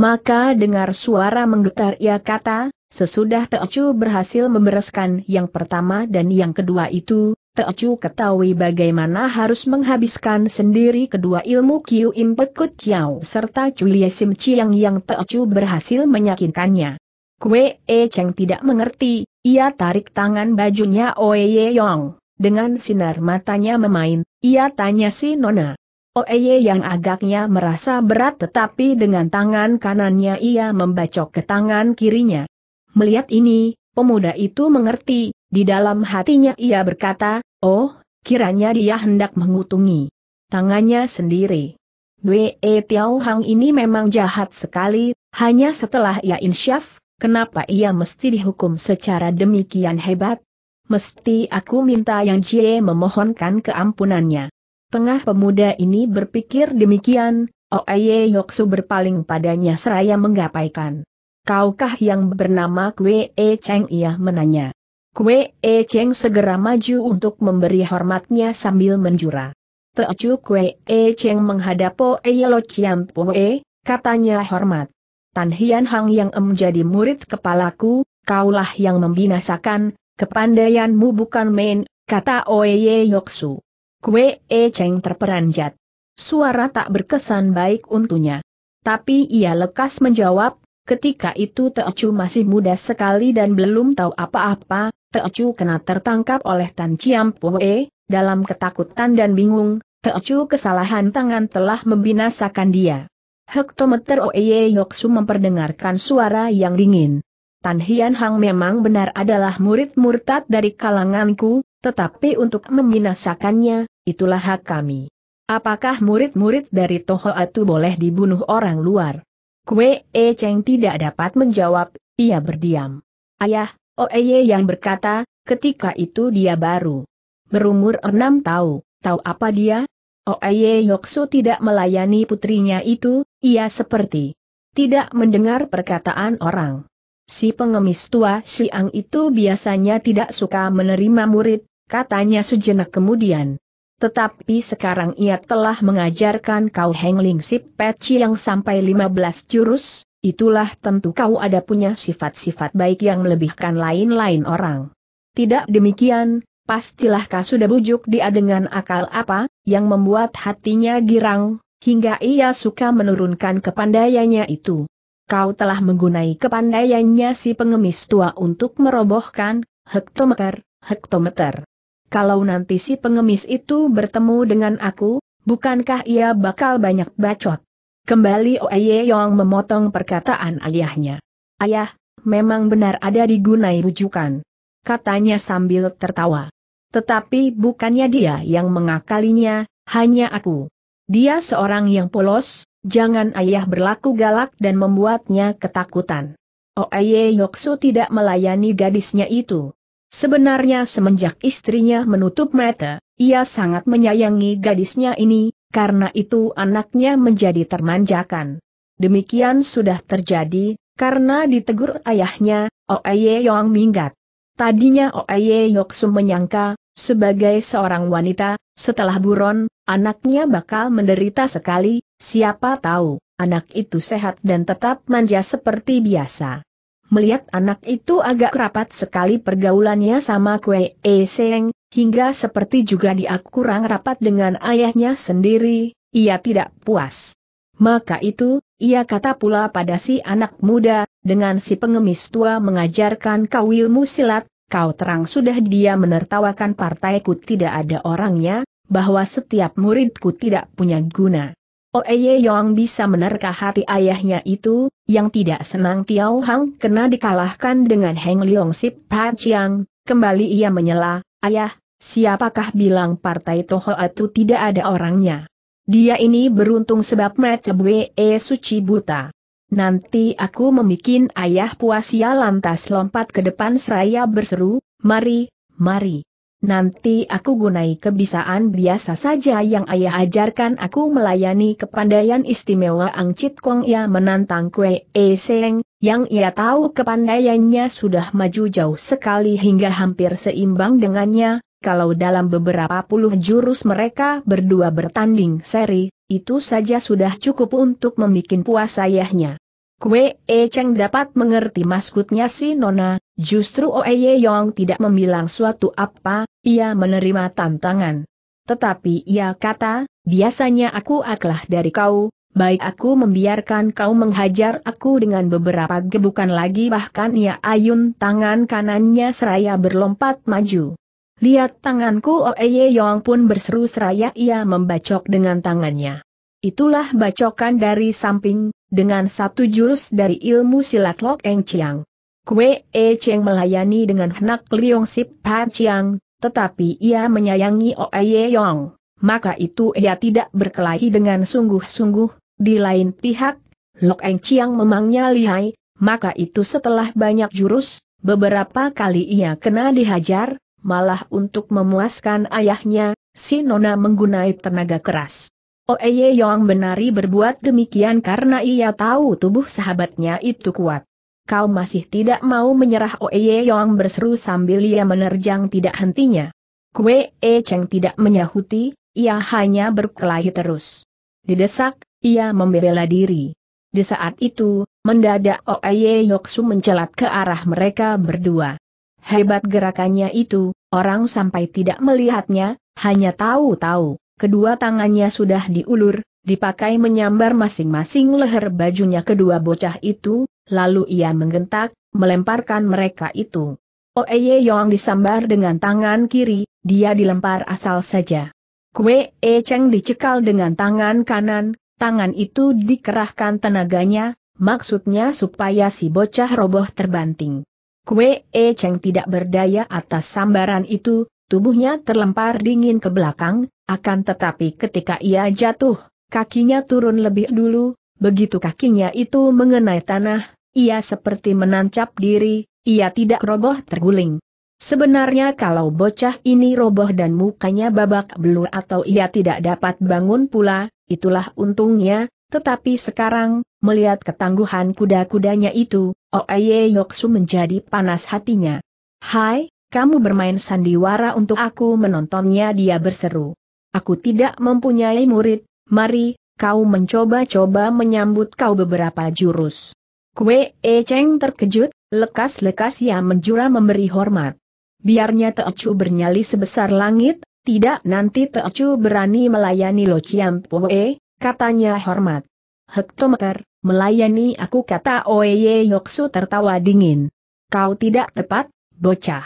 Maka dengar suara menggetar ia kata, sesudah Teocu berhasil membereskan yang pertama dan yang kedua itu, Teocu ketahui bagaimana harus menghabiskan sendiri kedua ilmu Kiu Impet Chiao serta Chulia Sim Chiang yang Teocu berhasil meyakinkannya. Kue E Cheng tidak mengerti, ia tarik tangan bajunya Oe Ye Yong. Dengan sinar matanya memain, ia tanya si Nona, Oeye oh, yang agaknya merasa berat tetapi dengan tangan kanannya ia membacok ke tangan kirinya. Melihat ini, pemuda itu mengerti, di dalam hatinya ia berkata, oh, kiranya dia hendak mengutungi tangannya sendiri. Wee Tiao Hang ini memang jahat sekali, hanya setelah ia insyaf, kenapa ia mesti dihukum secara demikian hebat? Mesti aku minta yang Jie memohonkan keampunannya. Tengah pemuda ini berpikir demikian, Oeye oh Yoksu berpaling padanya seraya menggapaikan. Kaukah yang bernama Kwe E Cheng ia menanya. Kwe E Cheng segera maju untuk memberi hormatnya sambil menjura. Teocu Kwe E Cheng menghadap Oeye Lo Chiam Poe, katanya hormat. Tan Hian Hang yang menjadi murid kepalaku, kaulah yang membinasakan, kepandaianmu bukan main, kata Oeye Yoksu. Kue E Cheng terperanjat. Suara tak berkesan baik untunya. Tapi ia lekas menjawab, ketika itu Teocu masih muda sekali dan belum tahu apa-apa, Teocu kena tertangkap oleh Tan Chiam Pue, dalam ketakutan dan bingung, Teocu kesalahan tangan telah membinasakan dia. Hektometer Oeye Yoksu memperdengarkan suara yang dingin. Tan Hian Hang memang benar adalah murid murtad dari kalanganku, tetapi untuk membinasakannya, itulah hak kami. Apakah murid-murid dari Toho Atu boleh dibunuh orang luar? Kue E Cheng tidak dapat menjawab, ia berdiam. Ayah, Oeye yang berkata, ketika itu dia baru berumur enam tahu, tahu apa dia? Oeye Yoksu tidak melayani putrinya itu, ia seperti tidak mendengar perkataan orang. Si pengemis tua Siang itu biasanya tidak suka menerima murid, katanya sejenak kemudian. Tetapi sekarang ia telah mengajarkan kau Heng Ling Sip Peci yang sampai 15 jurus, itulah tentu kau ada punya sifat-sifat baik yang melebihkan lain-lain orang. Tidak demikian, pastilah kau sudah bujuk dia dengan akal apa, yang membuat hatinya girang, hingga ia suka menurunkan kepandaiannya itu. Kau telah menggunai kepandaiannya si pengemis tua untuk merobohkan, hektometer, hektometer. Kalau nanti si pengemis itu bertemu dengan aku, bukankah ia bakal banyak bacot? Kembali Oye Yong memotong perkataan ayahnya. Ayah, memang benar ada digunai rujukan. Katanya sambil tertawa. Tetapi bukannya dia yang mengakalinya, hanya aku. Dia seorang yang polos, jangan ayah berlaku galak dan membuatnya ketakutan. Oye Yoksu tidak melayani gadisnya itu. Sebenarnya semenjak istrinya menutup mata, ia sangat menyayangi gadisnya ini, karena itu anaknya menjadi termanjakan. Demikian sudah terjadi, karena ditegur ayahnya, Oeye Yong minggat. Tadinya Oeye sum menyangka, sebagai seorang wanita, setelah buron, anaknya bakal menderita sekali, siapa tahu, anak itu sehat dan tetap manja seperti biasa. Melihat anak itu agak rapat sekali pergaulannya sama Kue E Seng, hingga seperti juga dia kurang rapat dengan ayahnya sendiri, ia tidak puas. Maka itu, ia kata pula pada si anak muda, dengan si pengemis tua mengajarkan kau ilmu silat, kau terang sudah dia menertawakan partaiku tidak ada orangnya, bahwa setiap muridku tidak punya guna. Oeye oh, Yong bisa menerka hati ayahnya itu, yang tidak senang Tiao Hang kena dikalahkan dengan Heng Leong Sip Chiang, kembali ia menyela, ayah, siapakah bilang partai Toho itu tidak ada orangnya. Dia ini beruntung sebab Mecebwe E suci buta. Nanti aku memikin ayah puas ia lantas lompat ke depan seraya berseru, mari, mari nanti aku gunai kebiasaan biasa saja yang ayah ajarkan aku melayani kepandaian istimewa Ang Chit Kong ia menantang Kue E Seng, yang ia tahu kepandaiannya sudah maju jauh sekali hingga hampir seimbang dengannya, kalau dalam beberapa puluh jurus mereka berdua bertanding seri, itu saja sudah cukup untuk membuat puas ayahnya. Kue E Cheng dapat mengerti maksudnya si Nona, justru Oe Ye Yong tidak membilang suatu apa, ia menerima tantangan. Tetapi ia kata, biasanya aku aklah dari kau, baik aku membiarkan kau menghajar aku dengan beberapa gebukan lagi bahkan ia ayun tangan kanannya seraya berlompat maju. Lihat tanganku Oeye Yong pun berseru seraya ia membacok dengan tangannya. Itulah bacokan dari samping, dengan satu jurus dari ilmu silat Lok Eng Chiang. Kue E Cheng melayani dengan Hnak Liong Sip Pan Chiang, tetapi ia menyayangi Oe Yong. Maka itu ia tidak berkelahi dengan sungguh-sungguh, di lain pihak, Lok Eng Chiang memangnya lihai, maka itu setelah banyak jurus, beberapa kali ia kena dihajar, malah untuk memuaskan ayahnya, si Nona menggunai tenaga keras. Ye Yong benari berbuat demikian karena ia tahu tubuh sahabatnya itu kuat kau masih tidak mau menyerah Oeye Yong berseru sambil ia menerjang tidak hentinya. Kue E Cheng tidak menyahuti, ia hanya berkelahi terus. Didesak, ia membela diri. Di saat itu, mendadak Oeye Yoksu mencelat ke arah mereka berdua. Hebat gerakannya itu, orang sampai tidak melihatnya, hanya tahu-tahu, kedua tangannya sudah diulur, dipakai menyambar masing-masing leher bajunya kedua bocah itu, lalu ia menggentak, melemparkan mereka itu. Oeye oh, Yong disambar dengan tangan kiri, dia dilempar asal saja. Kue E Cheng dicekal dengan tangan kanan, tangan itu dikerahkan tenaganya, maksudnya supaya si bocah roboh terbanting. Kue E Cheng tidak berdaya atas sambaran itu, tubuhnya terlempar dingin ke belakang, akan tetapi ketika ia jatuh, kakinya turun lebih dulu, begitu kakinya itu mengenai tanah, ia seperti menancap diri, ia tidak roboh terguling. Sebenarnya kalau bocah ini roboh dan mukanya babak belur atau ia tidak dapat bangun pula, itulah untungnya, tetapi sekarang, melihat ketangguhan kuda-kudanya itu, Oeye oh Yoksu menjadi panas hatinya. Hai, kamu bermain sandiwara untuk aku menontonnya dia berseru. Aku tidak mempunyai murid, mari, kau mencoba-coba menyambut kau beberapa jurus. Kue E Cheng terkejut, lekas-lekas ia menjura memberi hormat. Biarnya Teocu bernyali sebesar langit, tidak nanti Teocu berani melayani Lo Chiam Pue, katanya hormat. Hektometer, melayani aku kata Oye Yoksu tertawa dingin. Kau tidak tepat, bocah.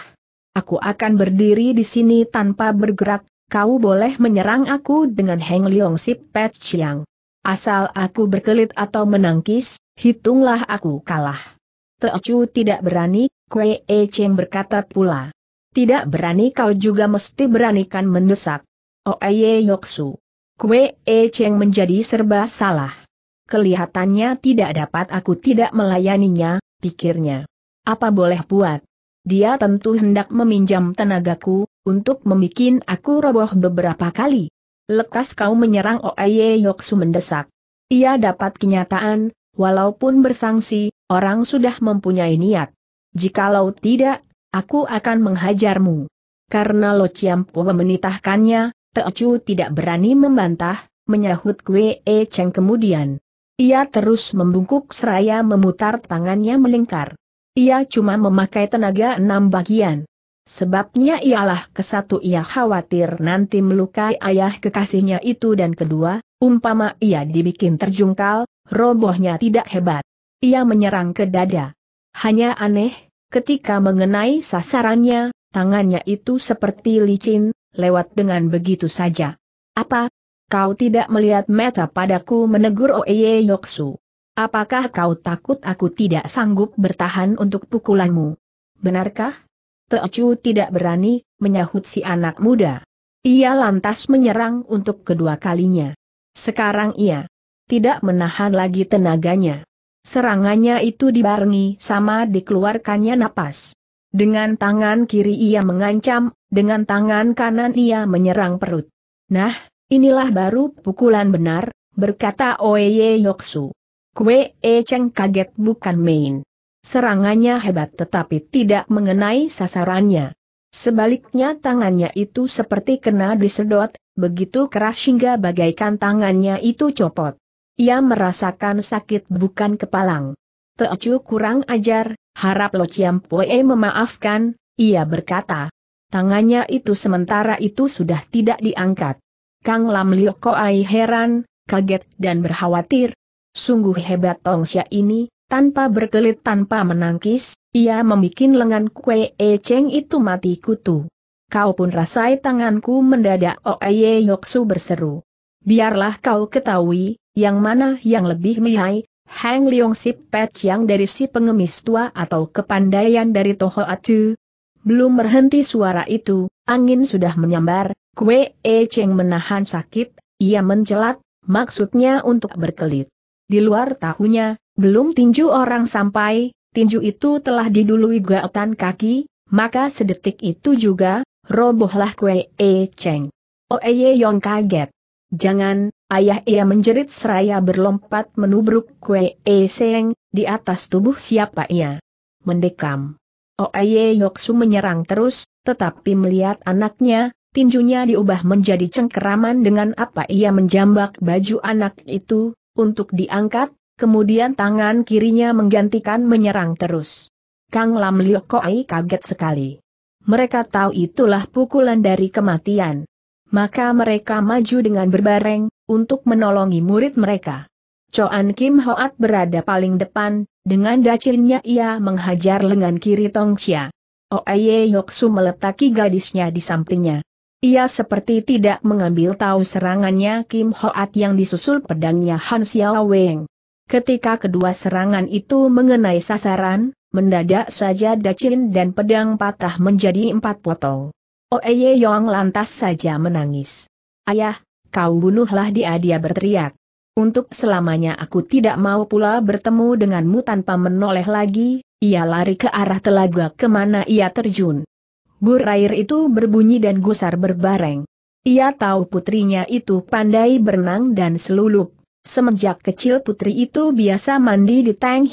Aku akan berdiri di sini tanpa bergerak, kau boleh menyerang aku dengan Heng Leong Sip Pet Chiang. Asal aku berkelit atau menangkis, hitunglah aku kalah. Teocu tidak berani, Kue e Cheng berkata pula. Tidak berani kau juga mesti beranikan mendesak. Oeye Yoksu. Kue e Cheng menjadi serba salah. Kelihatannya tidak dapat aku tidak melayaninya, pikirnya. Apa boleh buat? Dia tentu hendak meminjam tenagaku, untuk memikin aku roboh beberapa kali. Lekas kau menyerang Oaye Yoksu mendesak. Ia dapat kenyataan, walaupun bersangsi, orang sudah mempunyai niat. Jikalau tidak, aku akan menghajarmu. Karena Lo Chiampo menitahkannya, Teocu tidak berani membantah, menyahut Kwe E Cheng kemudian. Ia terus membungkuk seraya memutar tangannya melingkar. Ia cuma memakai tenaga enam bagian. Sebabnya ialah kesatu ia khawatir nanti melukai ayah kekasihnya itu dan kedua, umpama ia dibikin terjungkal, robohnya tidak hebat. Ia menyerang ke dada. Hanya aneh, ketika mengenai sasarannya, tangannya itu seperti licin, lewat dengan begitu saja. Apa? Kau tidak melihat mata padaku menegur Oeye Yoksu. Apakah kau takut aku tidak sanggup bertahan untuk pukulanmu? Benarkah? Teocu tidak berani menyahut si anak muda. Ia lantas menyerang untuk kedua kalinya. Sekarang ia tidak menahan lagi tenaganya. Serangannya itu dibarengi sama dikeluarkannya napas. Dengan tangan kiri ia mengancam, dengan tangan kanan ia menyerang perut. Nah, inilah baru pukulan benar, berkata Oye Yoksu. Kue E Cheng kaget bukan main. Serangannya hebat tetapi tidak mengenai sasarannya. Sebaliknya tangannya itu seperti kena disedot, begitu keras hingga bagaikan tangannya itu copot. Ia merasakan sakit bukan kepalang. Teocu kurang ajar, harap Lo Chiam Pue memaafkan, ia berkata. Tangannya itu sementara itu sudah tidak diangkat. Kang Lam Liok Koai heran, kaget dan berkhawatir. Sungguh hebat Tong Tongsia ini, tanpa berkelit tanpa menangkis, ia membuat lengan kue e Cheng itu mati kutu. Kau pun rasai tanganku mendadak Oeye Yoksu berseru. Biarlah kau ketahui, yang mana yang lebih lihai, Hang Leong Sip Pet yang dari si pengemis tua atau kepandaian dari Toho Atu. Belum berhenti suara itu, angin sudah menyambar, Kue E Cheng menahan sakit, ia mencelat, maksudnya untuk berkelit. Di luar tahunya, belum tinju orang sampai, tinju itu telah didului gaotan kaki, maka sedetik itu juga, robohlah kue e ceng. Oeye Yong kaget. Jangan, ayah ia menjerit seraya berlompat menubruk kue e seng, di atas tubuh siapa ia. Mendekam. Oeye Yoksu menyerang terus, tetapi melihat anaknya, tinjunya diubah menjadi cengkeraman dengan apa ia menjambak baju anak itu, untuk diangkat, kemudian tangan kirinya menggantikan menyerang terus. Kang Lam Liok Koai kaget sekali. Mereka tahu itulah pukulan dari kematian. Maka mereka maju dengan berbareng, untuk menolongi murid mereka. Choan Kim Hoat berada paling depan, dengan dacinnya ia menghajar lengan kiri Tong Chia. Oaye Yoksu meletaki gadisnya di sampingnya. Ia seperti tidak mengambil tahu serangannya Kim Hoat yang disusul pedangnya Han Xiao Weng. Ketika kedua serangan itu mengenai sasaran, mendadak saja dacin dan pedang patah menjadi empat potong. Oeye Yong lantas saja menangis. Ayah, kau bunuhlah dia dia berteriak. Untuk selamanya aku tidak mau pula bertemu denganmu tanpa menoleh lagi, ia lari ke arah telaga kemana ia terjun. Bur air itu berbunyi dan gusar berbareng. Ia tahu putrinya itu pandai berenang dan selulup Semenjak kecil putri itu biasa mandi di Tang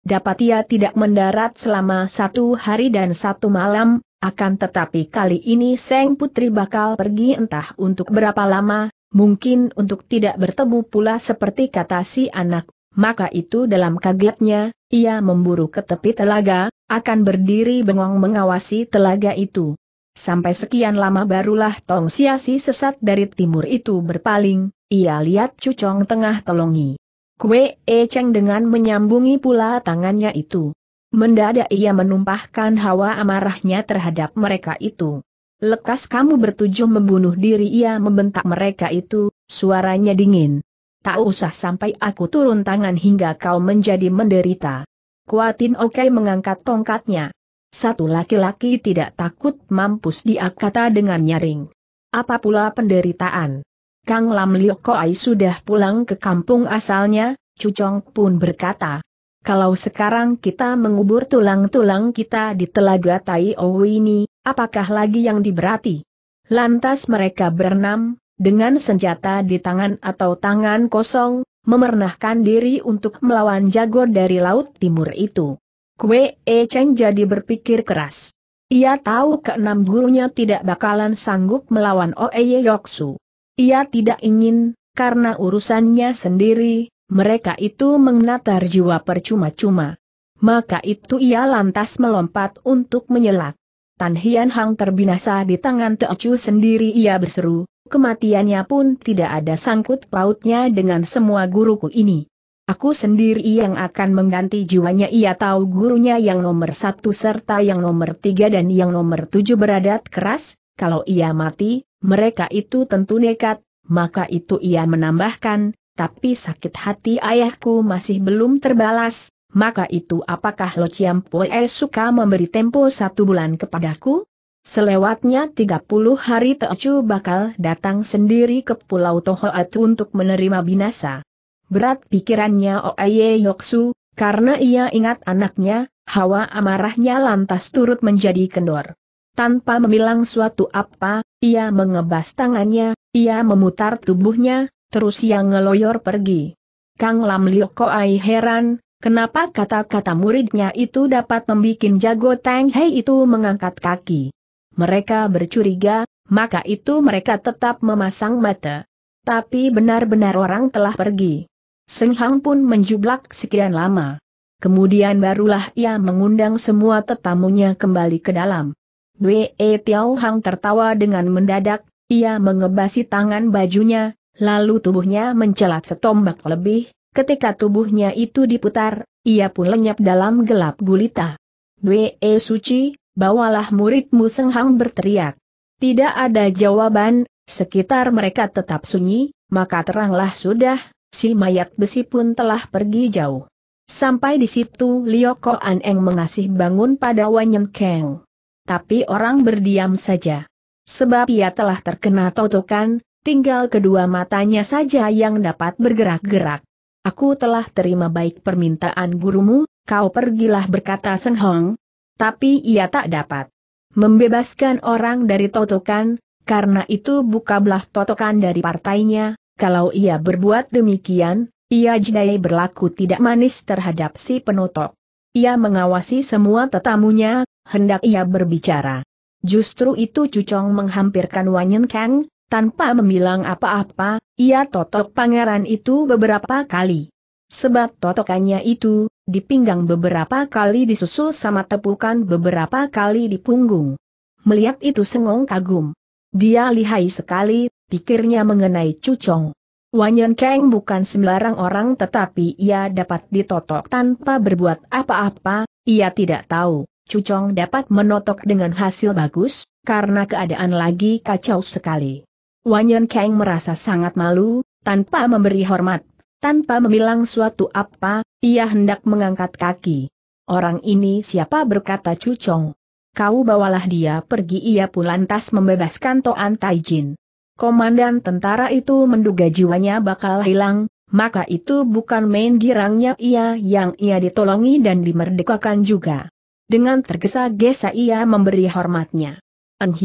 dapat ia tidak mendarat selama satu hari dan satu malam, akan tetapi kali ini Seng Putri bakal pergi entah untuk berapa lama, mungkin untuk tidak bertemu pula seperti kata si anak. Maka itu dalam kagetnya, ia memburu ke tepi telaga, akan berdiri bengong mengawasi telaga itu. Sampai sekian lama barulah Tong Siasi sesat dari timur itu berpaling, ia lihat Cucong tengah tolongi. Kue E Cheng dengan menyambungi pula tangannya itu. Mendadak ia menumpahkan hawa amarahnya terhadap mereka itu. Lekas kamu bertujuh membunuh diri ia membentak mereka itu, suaranya dingin. Tak usah sampai aku turun tangan hingga kau menjadi menderita. Kuatin Oke okay mengangkat tongkatnya. Satu laki-laki tidak takut mampus dia kata dengan nyaring. Apa pula penderitaan? Kang Lam Liok Koai sudah pulang ke kampung asalnya, Cucong pun berkata. Kalau sekarang kita mengubur tulang-tulang kita di telaga Tai Owi oh ini, apakah lagi yang diberati? Lantas mereka berenam, dengan senjata di tangan atau tangan kosong, memernahkan diri untuk melawan jago dari laut timur itu. Kue E Cheng jadi berpikir keras. Ia tahu keenam gurunya tidak bakalan sanggup melawan Oeye Yoksu. Ia tidak ingin, karena urusannya sendiri, mereka itu mengnatar jiwa percuma-cuma. Maka itu ia lantas melompat untuk menyelak. Tan Hian Hang terbinasa di tangan Teo Chu sendiri ia berseru, kematiannya pun tidak ada sangkut pautnya dengan semua guruku ini. Aku sendiri yang akan mengganti jiwanya ia tahu gurunya yang nomor satu serta yang nomor tiga dan yang nomor tujuh beradat keras, kalau ia mati, mereka itu tentu nekat, maka itu ia menambahkan, tapi sakit hati ayahku masih belum terbalas, maka itu apakah Lo Chiampoe suka memberi tempo satu bulan kepadaku? Selewatnya 30 hari Teochu bakal datang sendiri ke Pulau Tohoat untuk menerima binasa. Berat pikirannya Oaye oh, Yoksu, karena ia ingat anaknya, hawa amarahnya lantas turut menjadi kendor. Tanpa memilang suatu apa, ia mengebas tangannya, ia memutar tubuhnya, terus ia ngeloyor pergi. Kang Lam Liokoai heran, Kenapa kata-kata muridnya itu dapat membuat jago Tang Hei itu mengangkat kaki? Mereka bercuriga, maka itu mereka tetap memasang mata. Tapi benar-benar orang telah pergi. Seng Hang pun menjublak sekian lama. Kemudian barulah ia mengundang semua tetamunya kembali ke dalam. Wei Tiao Hang tertawa dengan mendadak, ia mengebasi tangan bajunya, lalu tubuhnya mencelat setombak lebih, ketika tubuhnya itu diputar, ia pun lenyap dalam gelap gulita. Wei Suci, bawalah muridmu Seng Hang berteriak. Tidak ada jawaban, sekitar mereka tetap sunyi, maka teranglah sudah, si mayat besi pun telah pergi jauh. Sampai di situ Liu Koan Eng mengasih bangun pada Wanyeng Keng. Tapi orang berdiam saja. Sebab ia telah terkena totokan, tinggal kedua matanya saja yang dapat bergerak-gerak. Aku telah terima baik permintaan gurumu, kau pergilah berkata Seng Hong. Tapi ia tak dapat membebaskan orang dari totokan, karena itu buka belah totokan dari partainya, kalau ia berbuat demikian, ia jadi berlaku tidak manis terhadap si penotok. Ia mengawasi semua tetamunya, hendak ia berbicara. Justru itu Cucong menghampirkan Wanyen Kang, tanpa membilang apa-apa, ia totok pangeran itu beberapa kali. Sebab totokannya itu, dipinggang beberapa kali disusul sama tepukan beberapa kali di punggung. Melihat itu sengong kagum. Dia lihai sekali, pikirnya mengenai Cucong. Wanyan Kang bukan sembarang orang tetapi ia dapat ditotok tanpa berbuat apa-apa, ia tidak tahu, Cucong dapat menotok dengan hasil bagus, karena keadaan lagi kacau sekali. Wanyan Kang merasa sangat malu, tanpa memberi hormat, tanpa memilang suatu apa, ia hendak mengangkat kaki. Orang ini siapa berkata Cucong kau bawalah dia pergi ia pun lantas membebaskan Toan Taijin. Komandan tentara itu menduga jiwanya bakal hilang, maka itu bukan main girangnya ia yang ia ditolongi dan dimerdekakan juga. Dengan tergesa-gesa ia memberi hormatnya. En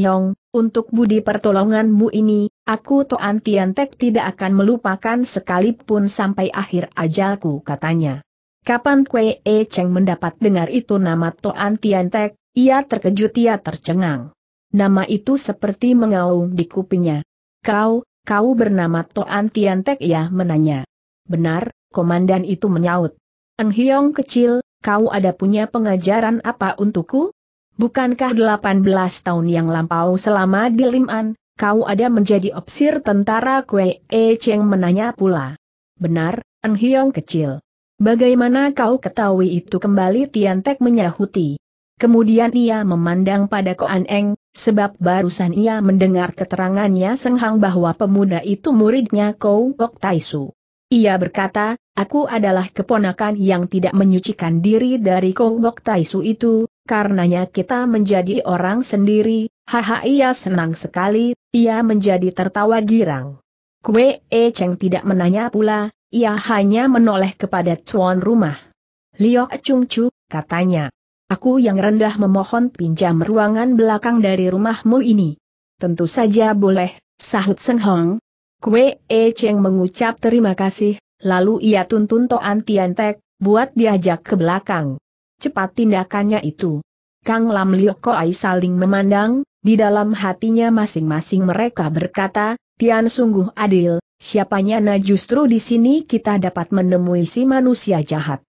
untuk budi pertolonganmu ini, aku Toan Tiantek tidak akan melupakan sekalipun sampai akhir ajalku katanya. Kapan Kwee E Cheng mendapat dengar itu nama Toan Tiantek, ia terkejut ia tercengang. Nama itu seperti mengaung di kupingnya. Kau, kau bernama Toan Tiantek ya? menanya. Benar, komandan itu menyaut. Eng Hiong kecil, kau ada punya pengajaran apa untukku? Bukankah 18 tahun yang lampau selama di Liman, kau ada menjadi opsir tentara Kue E Cheng menanya pula. Benar, Eng Hiong kecil. Bagaimana kau ketahui itu kembali Tiantek menyahuti. Kemudian ia memandang pada Koan Eng, sebab barusan ia mendengar keterangannya senghang bahwa pemuda itu muridnya Kou Kok Taisu. Ia berkata, aku adalah keponakan yang tidak menyucikan diri dari Kou Kok Taisu itu, karenanya kita menjadi orang sendiri, haha ia senang sekali, ia menjadi tertawa girang. Kue E Cheng tidak menanya pula, ia hanya menoleh kepada tuan rumah. Liok Chung Chu, katanya. Aku yang rendah memohon pinjam ruangan belakang dari rumahmu ini. Tentu saja boleh, sahut Seng Hong. Kue E Cheng mengucap terima kasih, lalu ia tuntun Toan Tek, buat diajak ke belakang. Cepat tindakannya itu. Kang Lam Liok Koai saling memandang, di dalam hatinya masing-masing mereka berkata, Tian sungguh adil, siapanya na justru di sini kita dapat menemui si manusia jahat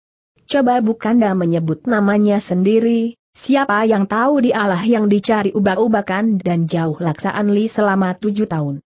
coba Bukanda menyebut namanya sendiri, siapa yang tahu dialah yang dicari ubah-ubakan dan jauh laksaan Li selama tujuh tahun.